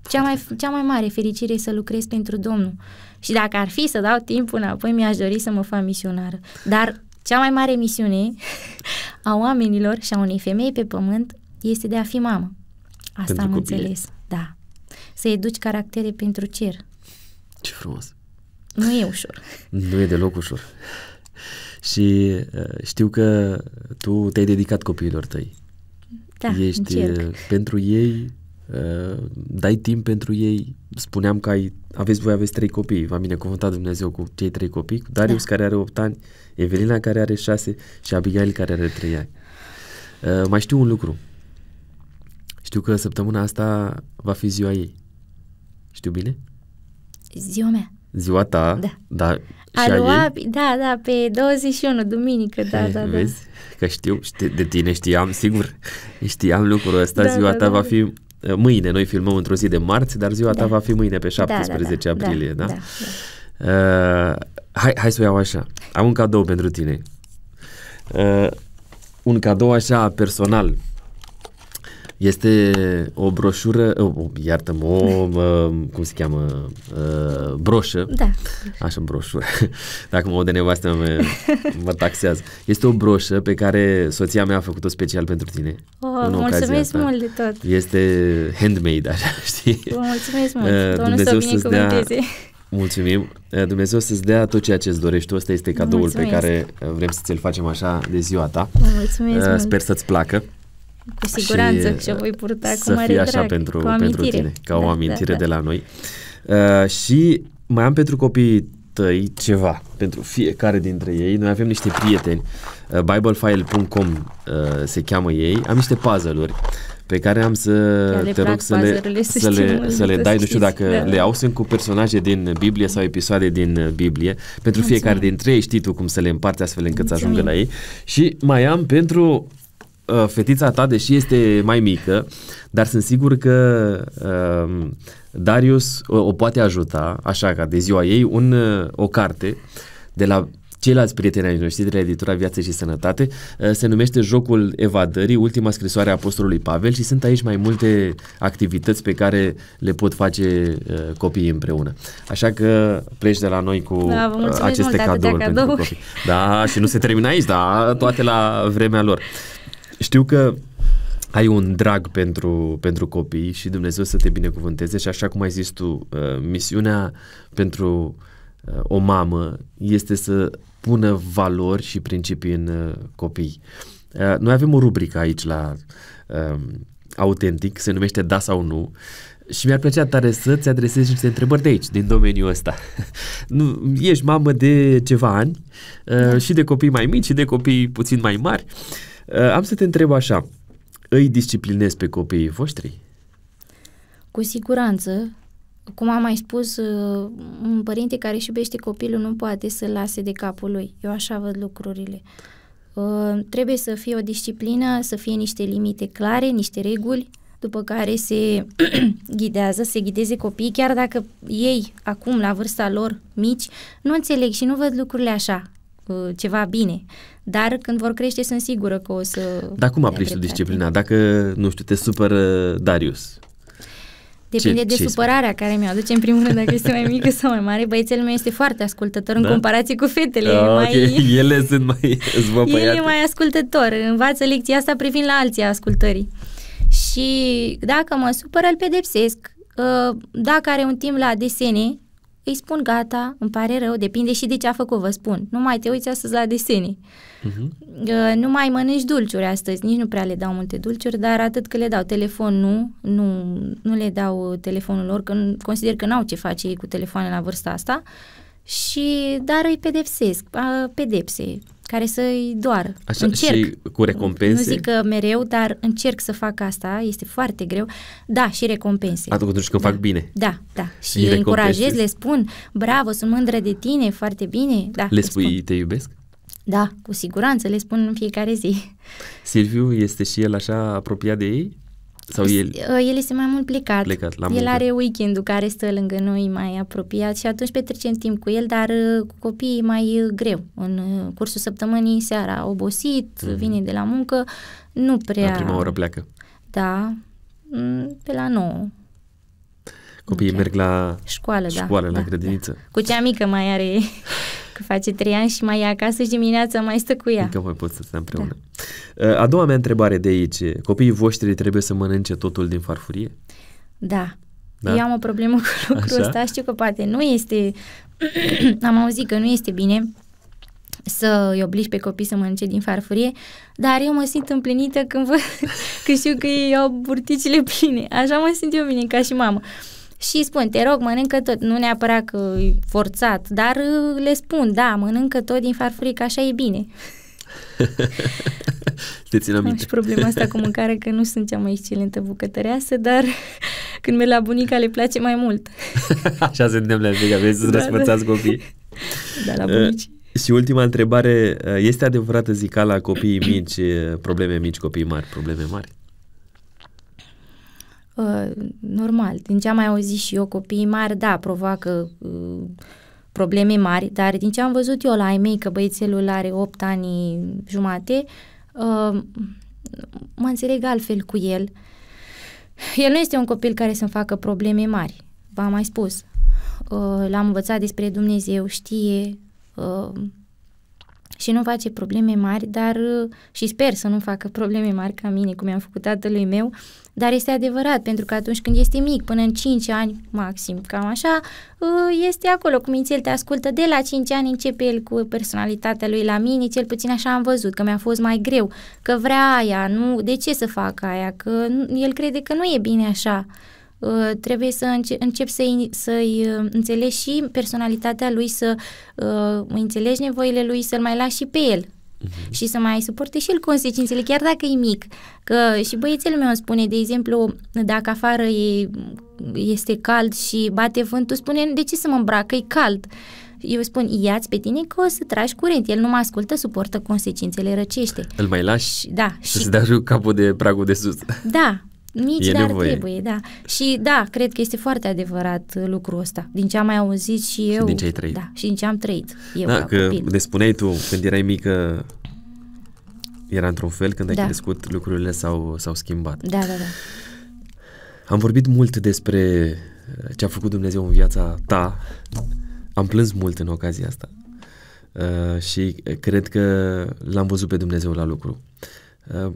Cea mai, cea mai mare fericire e să lucrez pentru Domnul. Și dacă ar fi să dau timp înapoi, mi-aș dori să mă fac misionară. Dar cea mai mare misiune a oamenilor și a unei femei pe pământ este de a fi mamă. Asta pentru am copii. înțeles. Da. Să educi caractere pentru cer. Ce frumos. Nu e ușor. nu e deloc ușor. Și uh, știu că tu te-ai dedicat copiilor tăi. Da, Ești încerc. Uh, pentru ei Uh, dai timp pentru ei. Spuneam că ai, aveți voi aveți trei copii, v am binecuvântat Dumnezeu cu cei trei copii, cu Darius da. care are 8 ani, Evelina care are 6 și Abigail care are 3 ani. Uh, mai știu un lucru. Știu că săptămâna asta va fi ziua ei. Știu bine? Ziua mea. Ziua ta, da. da a și lua, a ei? Da, da, pe 21, duminică, da, He, da, vezi? da. Vezi? Că știu, ști, de tine știam, sigur, știam lucrul ăsta, da, ziua da, ta da. va fi Eh, mâine, noi filmăm într-o zi de marți, dar ziua da. ta va fi mâine pe 17 da, da, da, da, aprilie, da? da, da. da. Uh, hai, hai să o iau așa. Am un cadou pentru tine. Uh, un cadou așa personal. Este o broșură, iartă-mă, o, cum se cheamă, uh, broșă. Da. Așa, broșură. Dacă mă aud de nevastă, mă, mă taxează. Este o broșă pe care soția mea a făcut-o special pentru tine. Oh, mulțumesc mult de tot. Este handmade, așa, știi? mulțumesc mult. Uh, Domnul Dumnezeu să dea... Mulțumim. Ă, Dumnezeu să-ți dea tot ceea ce-ți dorești tu. este cadoul mulțumesc. pe care vrem să ți-l facem așa de ziua ta. Mulțumesc uh, Sper mult. să-ți placă. Cu siguranță și, și voi purta cu mare drag. Să așa pentru, pentru tine, ca da, o amintire da, da. de la noi. Uh, și mai am pentru copiii tăi ceva pentru fiecare dintre ei. Noi avem niște prieteni, uh, biblefile.com uh, se cheamă ei. Am niște puzzle-uri pe care am să le te rog să le, să, să le, să le dai, nu știu dacă da. le au, sunt cu personaje din Biblie sau episoade din uh, Biblie. Pentru Mulțumim. fiecare dintre ei știi tu cum să le împarți astfel încât Mulțumim. să ajungă la ei. Și mai am pentru Uh, fetița ta, deși este mai mică, dar sunt sigur că uh, Darius o, o poate ajuta, așa ca de ziua ei, un, uh, o carte de la ceilalți prieteni ai noștri de la editura Viață și Sănătate. Uh, se numește Jocul Evadării, ultima scrisoare a Apostolului Pavel și sunt aici mai multe activități pe care le pot face uh, copiii împreună. Așa că pleci de la noi cu da, aceste da, cadouri, cadouri copii. Da, și nu se termină aici, da, toate la vremea lor. Știu că ai un drag pentru, pentru copii și Dumnezeu să te binecuvânteze și așa cum ai zis tu, uh, misiunea pentru uh, o mamă este să pună valori și principii în uh, copii. Noi avem o rubrică aici la um, Autentic, se numește Da sau Nu și mi-ar plăcea tare să-ți adresez niște întrebări de aici, din domeniul ăsta. Nu, ești mamă de ceva ani uh, și de copii mai mici și de copii puțin mai mari. Uh, Uh, am să te întreb așa, îi disciplinezi pe copiii voștri? Cu siguranță, cum am mai spus, uh, un părinte care își iubește copilul nu poate să lase de capul lui. Eu așa văd lucrurile. Uh, trebuie să fie o disciplină, să fie niște limite clare, niște reguli, după care se ghidează, se ghideze copiii, chiar dacă ei, acum, la vârsta lor mici, nu înțeleg și nu văd lucrurile așa, ceva bine dar când vor crește sunt sigură că o să... Dar cum aplici tu disciplina? Dacă, nu știu, te supără Darius, Depinde ce, de ce supărarea spune? care mi-o aduce, în primul rând, dacă este mai mică sau mai mare. Băiețelul meu este foarte ascultător da? în comparație cu fetele. Oh, mai... Okay. Ele sunt mai zvăpăiate. El e mai ascultător. Învață lecția asta privind la alții ascultării. Și dacă mă supără, îl pedepsesc. Uh, dacă are un timp la desene, îi spun gata, îmi pare rău, depinde și de ce a făcut, vă spun. Nu mai te uiți astăzi la desene. Uh-huh. Nu mai mănânci dulciuri astăzi, nici nu prea le dau multe dulciuri, dar atât că le dau telefon, nu, nu, nu le dau telefonul lor, că consider că n-au ce face ei cu telefoane la vârsta asta. Și, dar îi pedepsesc, uh, pedepse, care să-i doară. Așa, încerc. și cu recompense? Nu zic că mereu, dar încerc să fac asta, este foarte greu. Da, și recompense. Atunci când da. fac bine. Da, da. Și îi încurajez, le spun, bravo, sunt mândră de tine, foarte bine. Da, le spui, spun. te iubesc? Da, cu siguranță, le spun în fiecare zi. Silviu este și el așa apropiat de ei? Sau păi, el? Uh, el este mai mult plecat. plecat la el are weekendul care stă lângă noi mai apropiat și atunci petrecem timp cu el, dar uh, cu copiii mai uh, greu. În cursul săptămânii, seara, obosit, mm-hmm. vine de la muncă, nu prea... La prima oră pleacă. Da, mm, pe la 9. Copiii okay. merg la școală, da. școală da, la grădiniță. Da. Cu cea mică mai are, că face trei ani și mai e acasă și dimineața mai stă cu ea. Încă mai pot să stăm împreună. Da. Uh, a doua mea întrebare de aici, copiii voștri trebuie să mănânce totul din farfurie? Da. da? Eu am o problemă cu lucrul Așa? ăsta, știu că poate nu este, am auzit că nu este bine, să îi obligi pe copii să mănânce din farfurie, dar eu mă simt împlinită când, vă, când știu că ei au burticile pline. Așa mă simt eu bine, ca și mamă. Uh, și spun, te rog, mănâncă tot, nu neapărat că e forțat, dar uh, le spun, da, mănâncă tot din farfurică, așa e bine. Te țin aminte. Am și problema asta cu mâncare, că nu sunt cea mai excelentă bucătăreasă, dar când merg la bunica le place mai mult. Așa se întâmplă, adică vezi să-ți da, răspățați da. copii. Da, la uh, bunici. și ultima întrebare, uh, este adevărată zicala copiii mici, probleme mici, copii mari, probleme mari? Uh, normal, din ce am mai auzit și eu, copiii mari, da, provoacă uh, probleme mari, dar din ce am văzut eu la ai mei, că băiețelul are 8 ani jumate, uh, mă înțeleg altfel cu el. El nu este un copil care să-mi facă probleme mari, v-am mai spus. Uh, l-am învățat despre Dumnezeu, știe uh, și nu face probleme mari, dar și sper să nu facă probleme mari ca mine, cum i-am făcut tatălui meu, dar este adevărat, pentru că atunci când este mic, până în 5 ani maxim, cam așa, ă, este acolo cu mințel, te ascultă de la 5 ani, începe el cu personalitatea lui la mine, cel puțin așa am văzut, că mi-a fost mai greu, că vrea aia, nu, de ce să fac aia, că el crede că nu e bine așa. Ă, trebuie să încep să-i, să-i ă, înțelegi și personalitatea lui, să înțelegi nevoile lui, să-l mai lași și pe el uh-huh. și să mai suporte și el consecințele, chiar dacă e mic. Că și băiețelul meu spune, de exemplu, dacă afară e, este cald și bate vântul, spune, de ce să mă îmbrac, că e cald. Eu spun, ia-ți pe tine că o să tragi curent. El nu mă ascultă, suportă consecințele, răcește. Îl mai lași? Da. Să și... dai capul de pragul de sus. Da, nici e n nevoie. trebuie, da. Și da, cred că este foarte adevărat uh, lucrul ăsta. Din ce am mai auzit și eu. Și din ce ai trăit. Da, și din ce am trăit eu Da, că copil. ne spuneai tu când erai mică era într-un fel, când da. crescut lucrurile s-au, s-au schimbat. Da, da, da. Am vorbit mult despre uh, ce a făcut Dumnezeu în viața ta. Am plâns mult în ocazia asta. Uh, și uh, cred că l-am văzut pe Dumnezeu la lucru. Uh,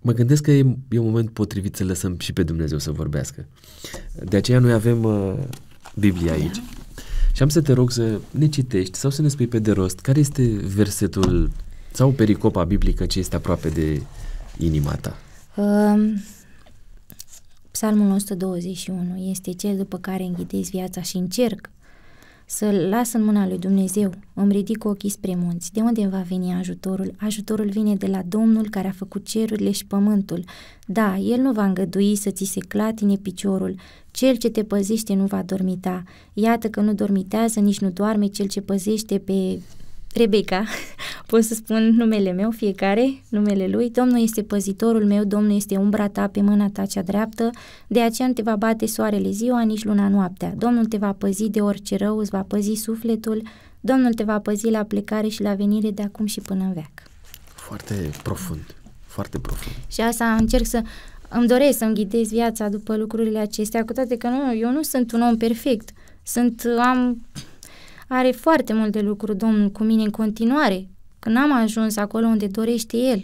mă gândesc că e, e un moment potrivit să lăsăm și pe Dumnezeu să vorbească. De aceea noi avem uh, Biblia aici. Și am să te rog să ne citești sau să ne spui pe de rost care este versetul sau pericopa biblică ce este aproape de inima ta. Um, psalmul 121 este cel după care înghidezi viața și încerc să-l las în mâna lui Dumnezeu. Îmi ridic ochii spre munți. De unde va veni ajutorul? Ajutorul vine de la Domnul care a făcut cerurile și pământul. Da, El nu va îngădui să ți se clatine piciorul. Cel ce te păzește nu va dormita. Iată că nu dormitează, nici nu doarme cel ce păzește pe Rebecca, pot să spun numele meu, fiecare, numele lui, Domnul este păzitorul meu, Domnul este umbra ta pe mâna ta cea dreaptă, de aceea nu te va bate soarele ziua, nici luna noaptea. Domnul te va păzi de orice rău, îți va păzi sufletul, Domnul te va păzi la plecare și la venire de acum și până în veac. Foarte profund, foarte profund. Și asta încerc să îmi doresc să-mi ghidez viața după lucrurile acestea, cu toate că nu, eu nu sunt un om perfect. Sunt, am are foarte multe lucruri Domnul cu mine în continuare, că n-am ajuns acolo unde dorește El.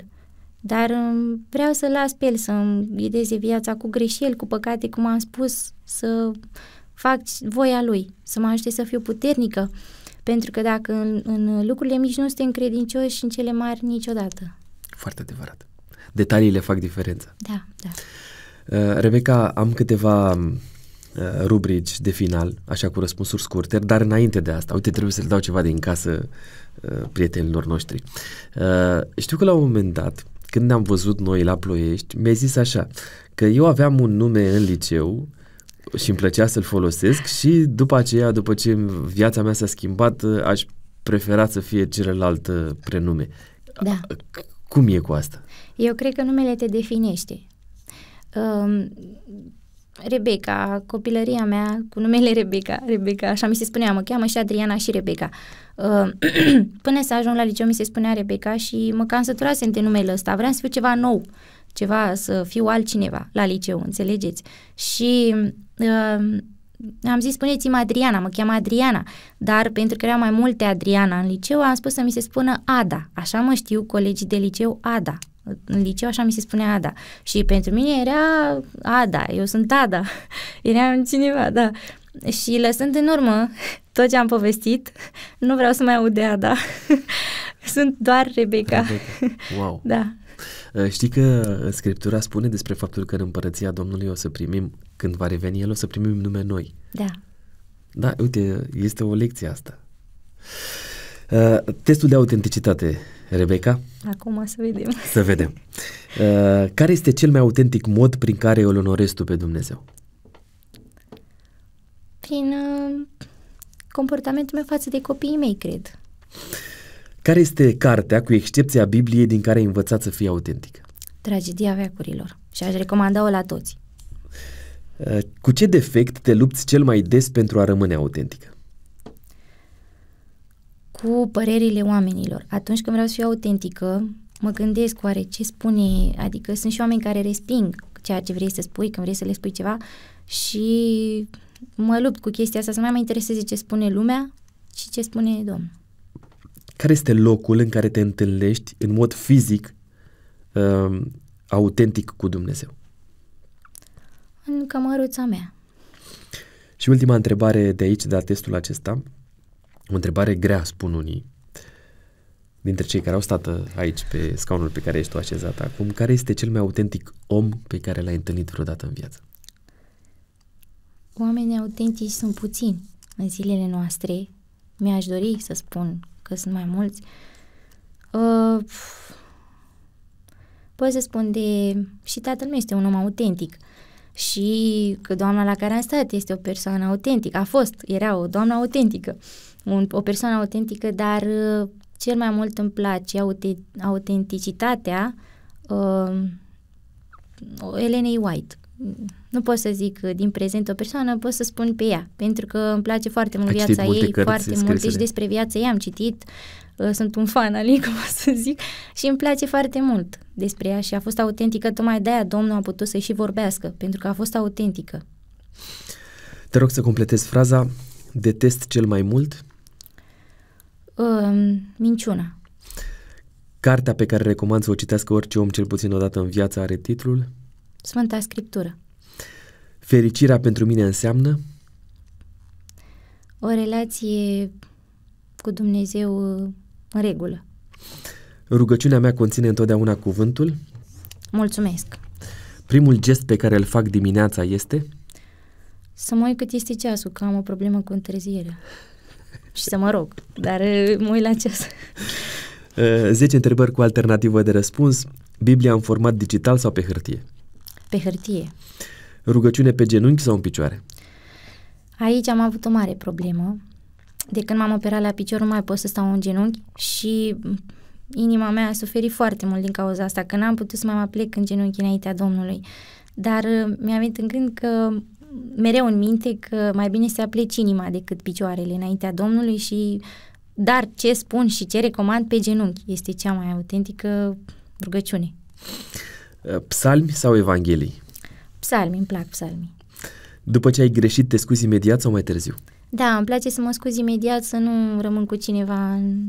Dar um, vreau să las pe El să-mi ghideze viața cu greșeli, cu păcate, cum am spus, să fac voia Lui, să mă ajute să fiu puternică. Pentru că dacă în, în lucrurile mici nu suntem credincioși, în cele mari niciodată. Foarte adevărat. Detaliile fac diferența. Da, da. Uh, Rebecca, am câteva um, Uh, rubrici de final, așa cu răspunsuri scurte, dar înainte de asta, uite, trebuie să-l dau ceva din casă uh, prietenilor noștri. Uh, știu că la un moment dat, când ne-am văzut noi la Ploiești, mi-a zis așa, că eu aveam un nume în liceu și îmi plăcea să-l folosesc și după aceea, după ce viața mea s-a schimbat, aș prefera să fie celălalt prenume. Da. Cum e cu asta? Eu cred că numele te definește. Um, Rebecca, copilăria mea, cu numele Rebecca, Rebecca, așa mi se spunea, mă cheamă și Adriana și Rebecca. Uh, până să ajung la liceu mi se spunea Rebecca și mă cam săturasem de numele ăsta, vreau să fiu ceva nou, ceva să fiu altcineva la liceu, înțelegeți? Și uh, am zis, spuneți-mi Adriana, mă cheamă Adriana, dar pentru că erau mai multe Adriana în liceu, am spus să mi se spună Ada, așa mă știu colegii de liceu Ada, în liceu, așa mi se spunea Ada. Și pentru mine era Ada, eu sunt Ada, eram cineva, da. Și lăsând în urmă tot ce am povestit, nu vreau să mai aud de Ada. sunt doar Rebecca. Rebecca. Wow. Da. Eh, știi că Scriptura spune despre faptul că în împărăția Domnului o să primim, când va reveni El, o să primim nume noi. Da. Da, uite, este o lecție asta. Uh, testul de autenticitate Rebecca? Acum să vedem. Să vedem. Uh, care este cel mai autentic mod prin care îl onorezi tu pe Dumnezeu? Prin uh, comportamentul meu față de copiii mei, cred. Care este cartea, cu excepția Bibliei, din care ai învățat să fii autentic? Tragedia veacurilor. Și aș recomanda-o la toți. Uh, cu ce defect te lupți cel mai des pentru a rămâne autentică? cu părerile oamenilor. Atunci când vreau să fiu autentică, mă gândesc oare ce spune, adică sunt și oameni care resping ceea ce vrei să spui, când vrei să le spui ceva și mă lupt cu chestia asta, să mai mă intereseze ce spune lumea și ce spune Domnul. Care este locul în care te întâlnești în mod fizic uh, autentic cu Dumnezeu? În cămăruța mea. Și ultima întrebare de aici, de la testul acesta. O întrebare grea, spun unii, dintre cei care au stat uh, aici pe scaunul pe care ești tu așezat acum, care este cel mai autentic om pe care l-ai întâlnit vreodată în viață? Oamenii autentici sunt puțini în zilele noastre. Mi-aș dori să spun că sunt mai mulți. Uh, pot să spun de... și tatăl meu este un om autentic. Și că doamna la care am stat este o persoană autentică. A fost, era o doamnă autentică. Uh, un, o persoană autentică, dar uh, cel mai mult îmi place aute- autenticitatea uh, Elenei White. Nu pot să zic uh, din prezent o persoană, pot să spun pe ea, pentru că îmi place foarte mult Ai viața ei, foarte mult, și deci despre viața ei am citit, uh, sunt un fan al ei, cum să zic, și îmi place foarte mult despre ea și a fost autentică, tocmai de-aia Domnul a putut să-i și vorbească, pentru că a fost autentică. Te rog să completezi fraza, detest cel mai mult Ehm, minciuna. Cartea pe care recomand să o citească orice om cel puțin o dată în viață are titlul? Sfânta Scriptură. Fericirea pentru mine înseamnă? O relație cu Dumnezeu în regulă. Rugăciunea mea conține întotdeauna cuvântul? Mulțumesc. Primul gest pe care îl fac dimineața este? Să mă uit cât este ceasul, că am o problemă cu întârzierea și să mă rog, dar mă uit la ceas. 10 întrebări cu alternativă de răspuns. Biblia în format digital sau pe hârtie? Pe hârtie. Rugăciune pe genunchi sau în picioare? Aici am avut o mare problemă. De când m-am operat la picior nu mai pot să stau în genunchi și inima mea a suferit foarte mult din cauza asta, că n-am putut să mai mă plec în genunchi înaintea Domnului. Dar mi-am venit în gând că mereu în minte că mai bine să apleci inima decât picioarele înaintea Domnului și dar ce spun și ce recomand pe genunchi este cea mai autentică rugăciune. Uh, psalmi sau Evanghelii? Psalmi, îmi plac psalmi. După ce ai greșit, te scuzi imediat sau mai târziu? Da, îmi place să mă scuz imediat, să nu rămân cu cineva în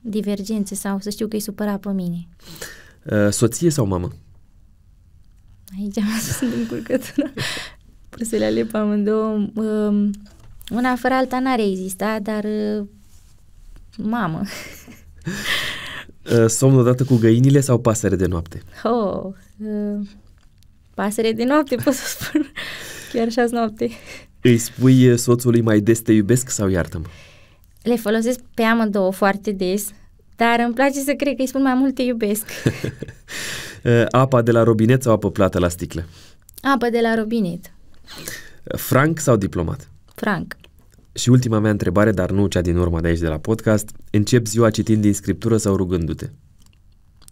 divergențe sau să știu că e supărat pe mine. Uh, soție sau mamă? Aici am să sunt încurcătură. Pot să le aleg pe amândouă. Um, una fără alta n-are exista, dar uh, mamă. Uh, somn odată cu găinile sau pasăre de noapte? Oh, uh, pasăre de noapte pot să spun. Chiar și azi noapte. Îi spui soțului mai des te iubesc sau iartă-mă? Le folosesc pe amândouă foarte des, dar îmi place să cred că îi spun mai mult te iubesc. Apa de la robinet sau apă plată la sticlă? Apă de la robinet. Frank sau diplomat? Frank. Și ultima mea întrebare, dar nu cea din urmă de aici de la podcast, încep ziua citind din scriptură sau rugându-te?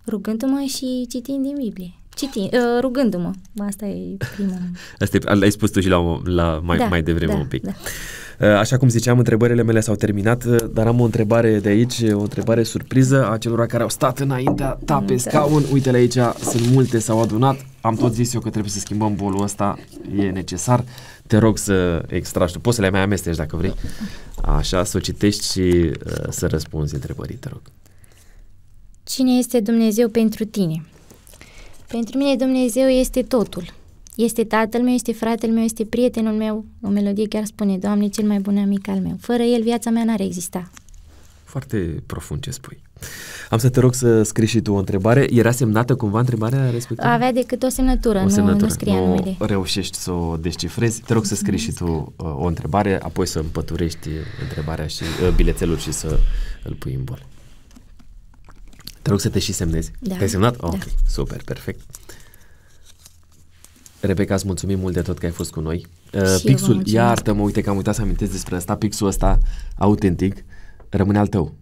Rugându-mă și citind din Biblie. Citi, uh, rugându-mă. Asta e prima. Asta e, ai spus tu și la, la mai, da, mai devreme da, un pic. Da. Uh, așa cum ziceam, întrebările mele s-au terminat, uh, dar am o întrebare de aici, o întrebare surpriză a celor care au stat înaintea ta pe scaun. Uite-le aici, sunt multe, s-au adunat. Am tot zis eu că trebuie să schimbăm bolul ăsta, e necesar. Te rog să extragi, poți să le mai amesteci dacă vrei. Așa, să o citești și să răspunzi întrebării, te rog. Cine este Dumnezeu pentru tine? Pentru mine Dumnezeu este totul. Este tatăl meu, este fratele meu, este prietenul meu. O melodie chiar spune, Doamne, cel mai bun amic al meu. Fără el, viața mea n-ar exista. Foarte profund ce spui. Am să te rog să scrii și tu o întrebare. Era semnată cumva întrebarea respectivă? Avea decât o semnătură, o semnătură. nu, scria nu numele. reușești să o descifrezi. Te rog să scrii și tu uh, o întrebare, apoi să împăturești întrebarea și uh, bilețelul și să îl pui în bol. Te rog să te și semnezi. Da. Te-ai semnat? Ok, da. Ok, super, perfect. Rebecca, îți mulțumim mult de tot că ai fost cu noi. Și uh, pixul, iartă-mă, uite că am uitat să amintesc despre asta, pixul ăsta autentic rămâne al tău.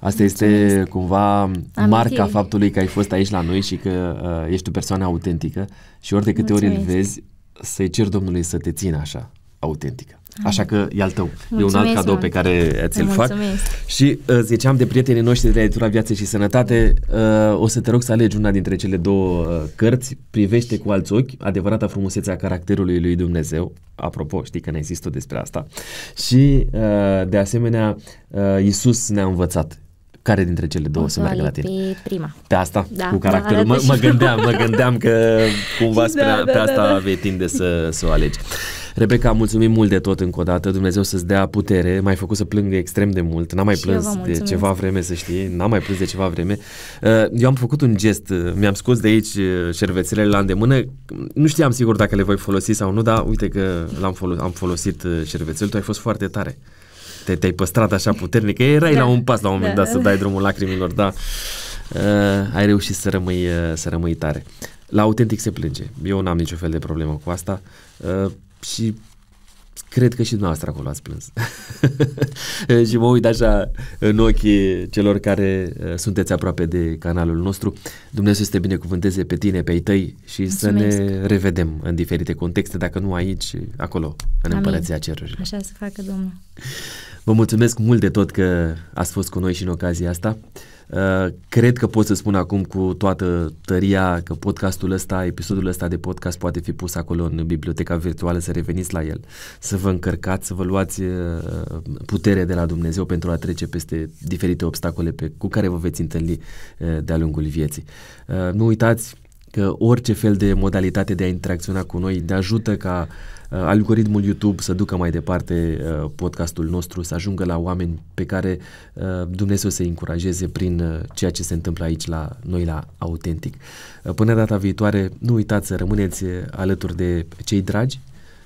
Asta Mulțumesc. este cumva Amintim. marca faptului că ai fost aici la noi și că uh, ești o persoană autentică și ori de câte Mulțumesc. ori îl vezi, să-i cer Domnului să te țină așa, autentică. Așa că e al tău. Mulțumesc, e un alt cadou pe care ți-l fac. Și uh, ziceam de prietenii noștri de la Viață și Sănătate, uh, o să te rog să alegi una dintre cele două uh, cărți, Privește cu alți ochi, adevărata frumusețe a caracterului lui Dumnezeu. Apropo, știi că ne există despre asta. Și, uh, de asemenea, uh, Iisus ne-a învățat care dintre cele două o să meargă la tine? Pe prima. Pe asta? Da, cu da, caracterul. Mă, mă gândeam, mă gândeam că cumva da, spre, da, da, pe asta da, da. vei tinde să, să o alegi. Rebecca, mulțumim mult de tot încă o dată. Dumnezeu să-ți dea putere. M-ai făcut să plâng extrem de mult. N-am mai și plâns de ceva vreme, să știi. N-am mai plâns de ceva vreme. Uh, eu am făcut un gest. Uh, mi-am scos de aici uh, șervețelele la îndemână. Nu știam sigur dacă le voi folosi sau nu, dar uite că l-am folosit, am folosit șervețelul. Tu ai fost foarte tare te, te-ai păstrat așa puternic, erai da. la un pas la un moment da. dat să dai drumul lacrimilor, da. Uh, ai reușit să rămâi, uh, să rămâi tare. La autentic se plânge. Eu n-am niciun fel de problemă cu asta. Uh, și cred că și dumneavoastră acolo ați plâns. și mă uit așa în ochii celor care uh, sunteți aproape de canalul nostru. Dumnezeu să te binecuvânteze pe tine, pe ei tăi și Mulțumesc. să ne revedem în diferite contexte, dacă nu aici, acolo, în Amin. Împărăția Cerurilor. Așa să facă Domnul. Vă mulțumesc mult de tot că ați fost cu noi și în ocazia asta. Uh, cred că pot să spun acum cu toată tăria că podcastul ăsta, episodul ăsta de podcast poate fi pus acolo în biblioteca virtuală, să reveniți la el, să vă încărcați, să vă luați uh, putere de la Dumnezeu pentru a trece peste diferite obstacole pe, cu care vă veți întâlni uh, de-a lungul vieții. Nu uitați că orice fel de modalitate de a interacționa cu noi ne ajută ca uh, Uh, algoritmul YouTube să ducă mai departe uh, podcastul nostru, să ajungă la oameni pe care uh, Dumnezeu să-i încurajeze prin ceea ce se întâmplă aici la noi la Autentic. Până data viitoare, nu uitați să rămâneți alături de cei dragi,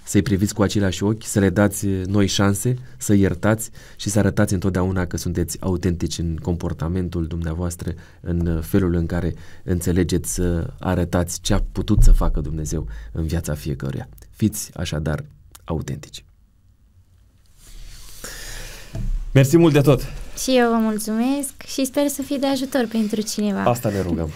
să-i priviți cu aceleași ochi, să le dați noi șanse, să iertați și să arătați întotdeauna că sunteți autentici în comportamentul dumneavoastră, în felul în care înțelegeți să arătați ce a putut să facă Dumnezeu în viața fiecăruia. Fiți așadar autentici. Mersi mult de tot! Și eu vă mulțumesc și sper să fii de ajutor pentru cineva. Asta ne rugăm.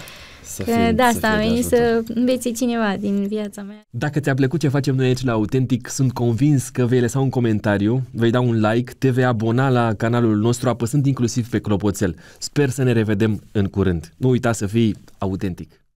Să fie, da, asta am venit să înveți cineva din viața mea. Dacă ți-a plăcut ce facem noi aici la Autentic, sunt convins că vei lăsa un comentariu, vei da un like, te vei abona la canalul nostru apăsând inclusiv pe clopoțel. Sper să ne revedem în curând. Nu uita să fii autentic!